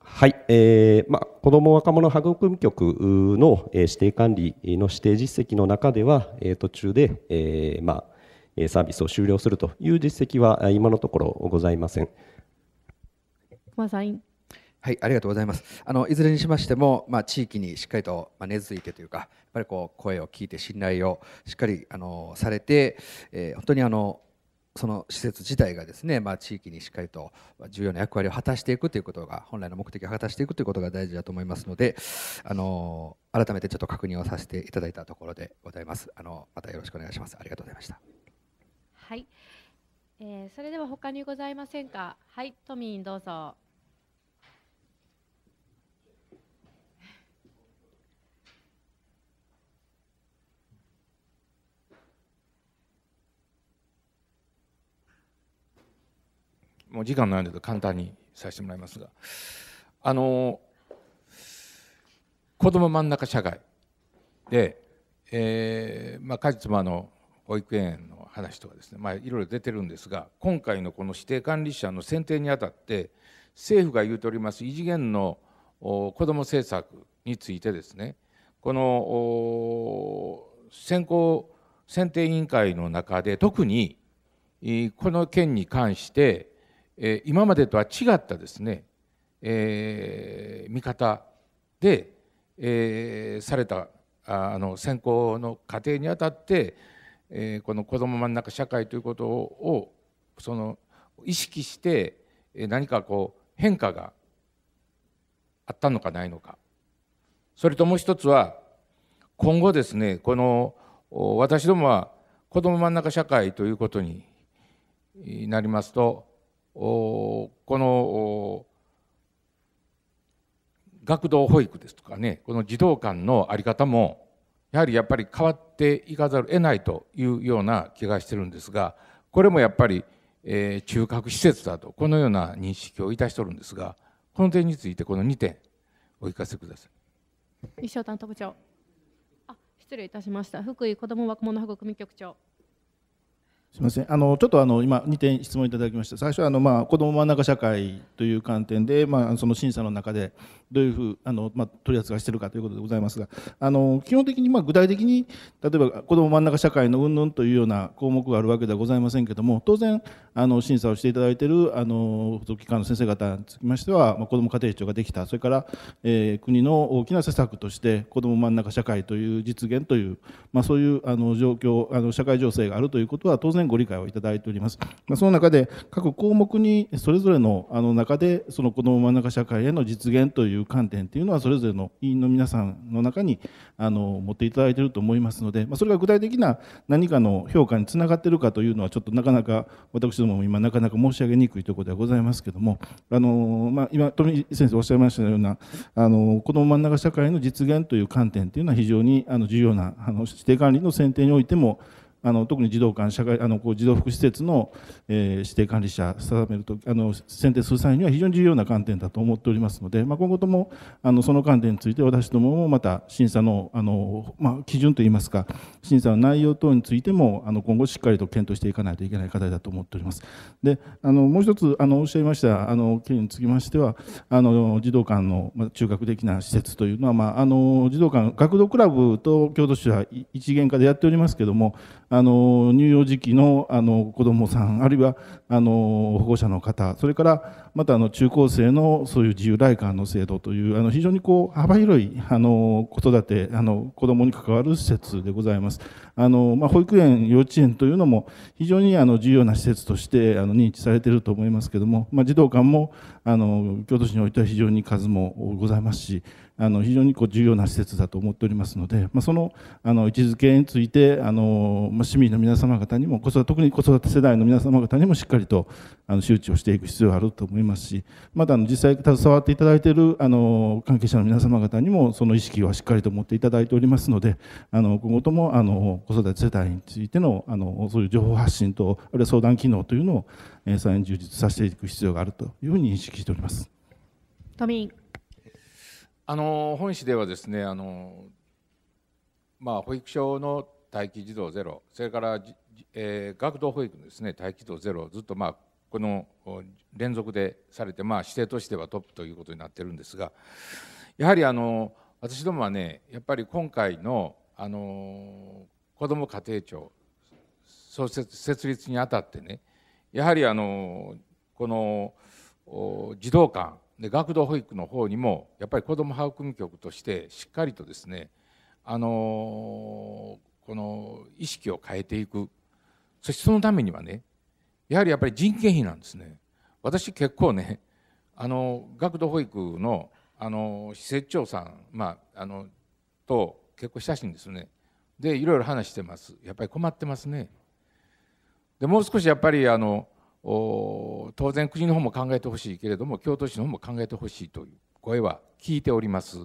はい、えーまあ、子ども若者育む局の、えー、指定管理の指定実績の中では、えー、途中で、えーまあ、サービスを終了するという実績は今のところございません。熊さんはい、ありがとうございます。あのいずれにしましても、まあ、地域にしっかりと、まあ、根付いてというか、やっぱりこう声を聞いて信頼をしっかりあのされて、えー、本当にあのその施設自体がですね、まあ、地域にしっかりと重要な役割を果たしていくということが本来の目的を果たしていくということが大事だと思いますのであの改めてちょっと確認をさせていただいたところでございますあのまたよろしくお願いしますありがとうございましたはい、えー、それでは他にございませんかはい都民どうぞもう時間ないので簡単にさせてもらいますがあの子ども真ん中社会で、えーまあ、果実もあの保育園の話とかですね、まあ、いろいろ出てるんですが今回のこの指定管理者の選定にあたって政府が言うております異次元の子ども政策についてですねこの選考選定委員会の中で特にこの件に関してえ今までとは違ったですね、え見方で、えされたあの選考の過程にあたって、えこの子ども真ん中社会ということをその意識して何かこう変化があったのかないのかそれともう一つは今後ですねこの私どもは子ども真ん中社会ということになりますとこの学童保育ですとかねこの児童館の在り方もやはりやっぱり変わっていかざるを得ないというような気がしてるんですがこれもやっぱり、えー、中核施設だとこのような認識をいたしとるんですがこの点についてこの2点お聞かせください。一生担当部長あ失礼いたしました福井子ども若者保護組局長すみませんあのちょっとあの今2点質問いただきました最初はあの、まあ、子ども真ん中社会という観点で、まあ、その審査の中でどういうふうあの、まあ、取り扱いしているかということでございますがあの基本的に、まあ、具体的に例えば子ども真ん中社会の云々というような項目があるわけではございませんけども当然あの審査をしていただいているあの付属機関の先生方につきましては、まあ、子ども家庭庁ができたそれから、えー、国の大きな施策として子ども真ん中社会という実現という、まあ、そういうあの状況あの社会情勢があるということは当然ご理解をいただいております。まあ、その中で各項目にそれぞれのあの中でその子ども真ん中社会への実現といういう観点というのはそれぞれの委員の皆さんの中にあの持っていただいていると思いますので、まあ、それが具体的な何かの評価につながっているかというのはちょっとなかなか私どもも今なかなか申し上げにくいところではございますけどもあの、まあ、今富井先生おっしゃいましたようなあの子ども真ん中社会の実現という観点というのは非常にあの重要なあの指定管理の選定においてもあの特に児童館社会あのこう児童福祉施設の、えー、指定管理者定めるとあの選定する際には非常に重要な観点だと思っておりますので、まあ、今後ともあのその観点について私どももまた審査のあの、まあ、基準といいますか審査の内容等についてもあの今後しっかりと検討していかないといけない課題だと思っております。であのもう一つあのおっしゃいましたあの件につきましてはあの児童館の、まあ、中核的な施設というのは、まあ、あの児童館学童クラブと京都市は一元化でやっておりますけどもあの乳幼児期のあの子どもさんあるいはあの保護者の方それからまたあの中高生のそういう自由来館の制度というあの非常にこう幅広いあの子育てあの子どもに関わる施設でございますあの、まあ、保育園幼稚園というのも非常にあの重要な施設としてあの認知されていると思いますけども、まあ、児童館もあの京都市においては非常に数もございますしあの非常にこう重要な施設だと思っておりますので、まあ、そのあの位置づけについてあの、まあ、市民の皆様方にも子育特に子育て世代の皆様方にもしっかりとあの周知をしていく必要があると思いますしまたあの実際携わっていただいているあの関係者の皆様方にもその意識はしっかりと持っていただいておりますのであの今後ともあの子育て世代についてのあのそういう情報発信とあるいは相談機能というのを、え充実させていく必要があるというふうに認識しております。都民あの本市ではですねあの、まあ、保育所の待機児童ゼロそれからじ、えー、学童保育のですね待機児童ゼロずっとまあこの連続でされて、まあ、指定としてはトップということになってるんですがやはりあの私どもはねやっぱり今回のあの子ども家庭庁創設設立にあたってねやはりあのこの児童館で学童保育の方にもやっぱり子ども育み局としてしっかりとですねあのこの意識を変えていくそしてそのためにはねやはりやっぱり人件費なんですね私結構ねあの学童保育のあの施設長さん、まあ、あのと結構親しいんですねでいろいろ話してますやっぱり困ってますねでもう少しやっぱりあの当然国の方も考えてほしいけれども京都市の方も考えてほしいという声は聞いております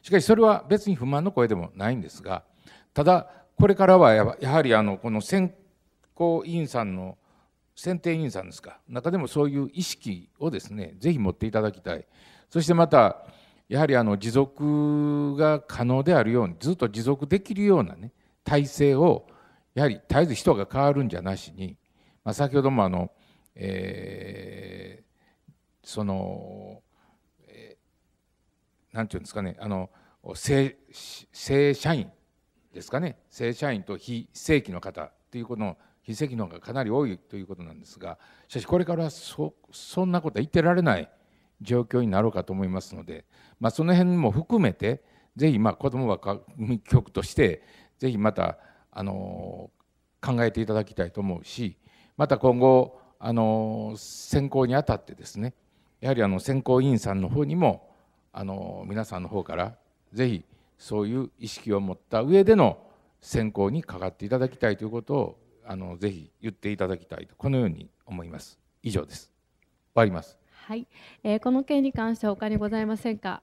しかしそれは別に不満の声でもないんですがただこれからはやはりあのこの選考委員さんの選定委員さんですか中でもそういう意識をですねぜひ持っていただきたいそしてまたやはりあの持続が可能であるようにずっと持続できるようなね体制をやはり絶えず人が変わるんじゃなしに、まあ、先ほどもあのえー、その、えー、なんていうんですかねあの正正社員ですかね正社員と非正規の方ということの非正規の方がかなり多いということなんですがしかしこれからそそんなことは言ってられない状況になろうかと思いますので、まあ、その辺も含めてぜひまあ子どもは組局としてぜひまたあの考えていただきたいと思うしまた今後あの選考にあたってですねやはりあの選考委員さんの方にもあの皆さんの方から是非そういう意識を持った上での選考にかかっていただきたいということをあのぜひ言っていただきたいとこのように思います。以上です。終わります。はい、えー、この件に関しては他にございませんか。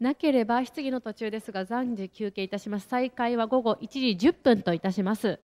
なければ質疑の途中ですが暫時休憩いたします。再開は午後1時10分といたします。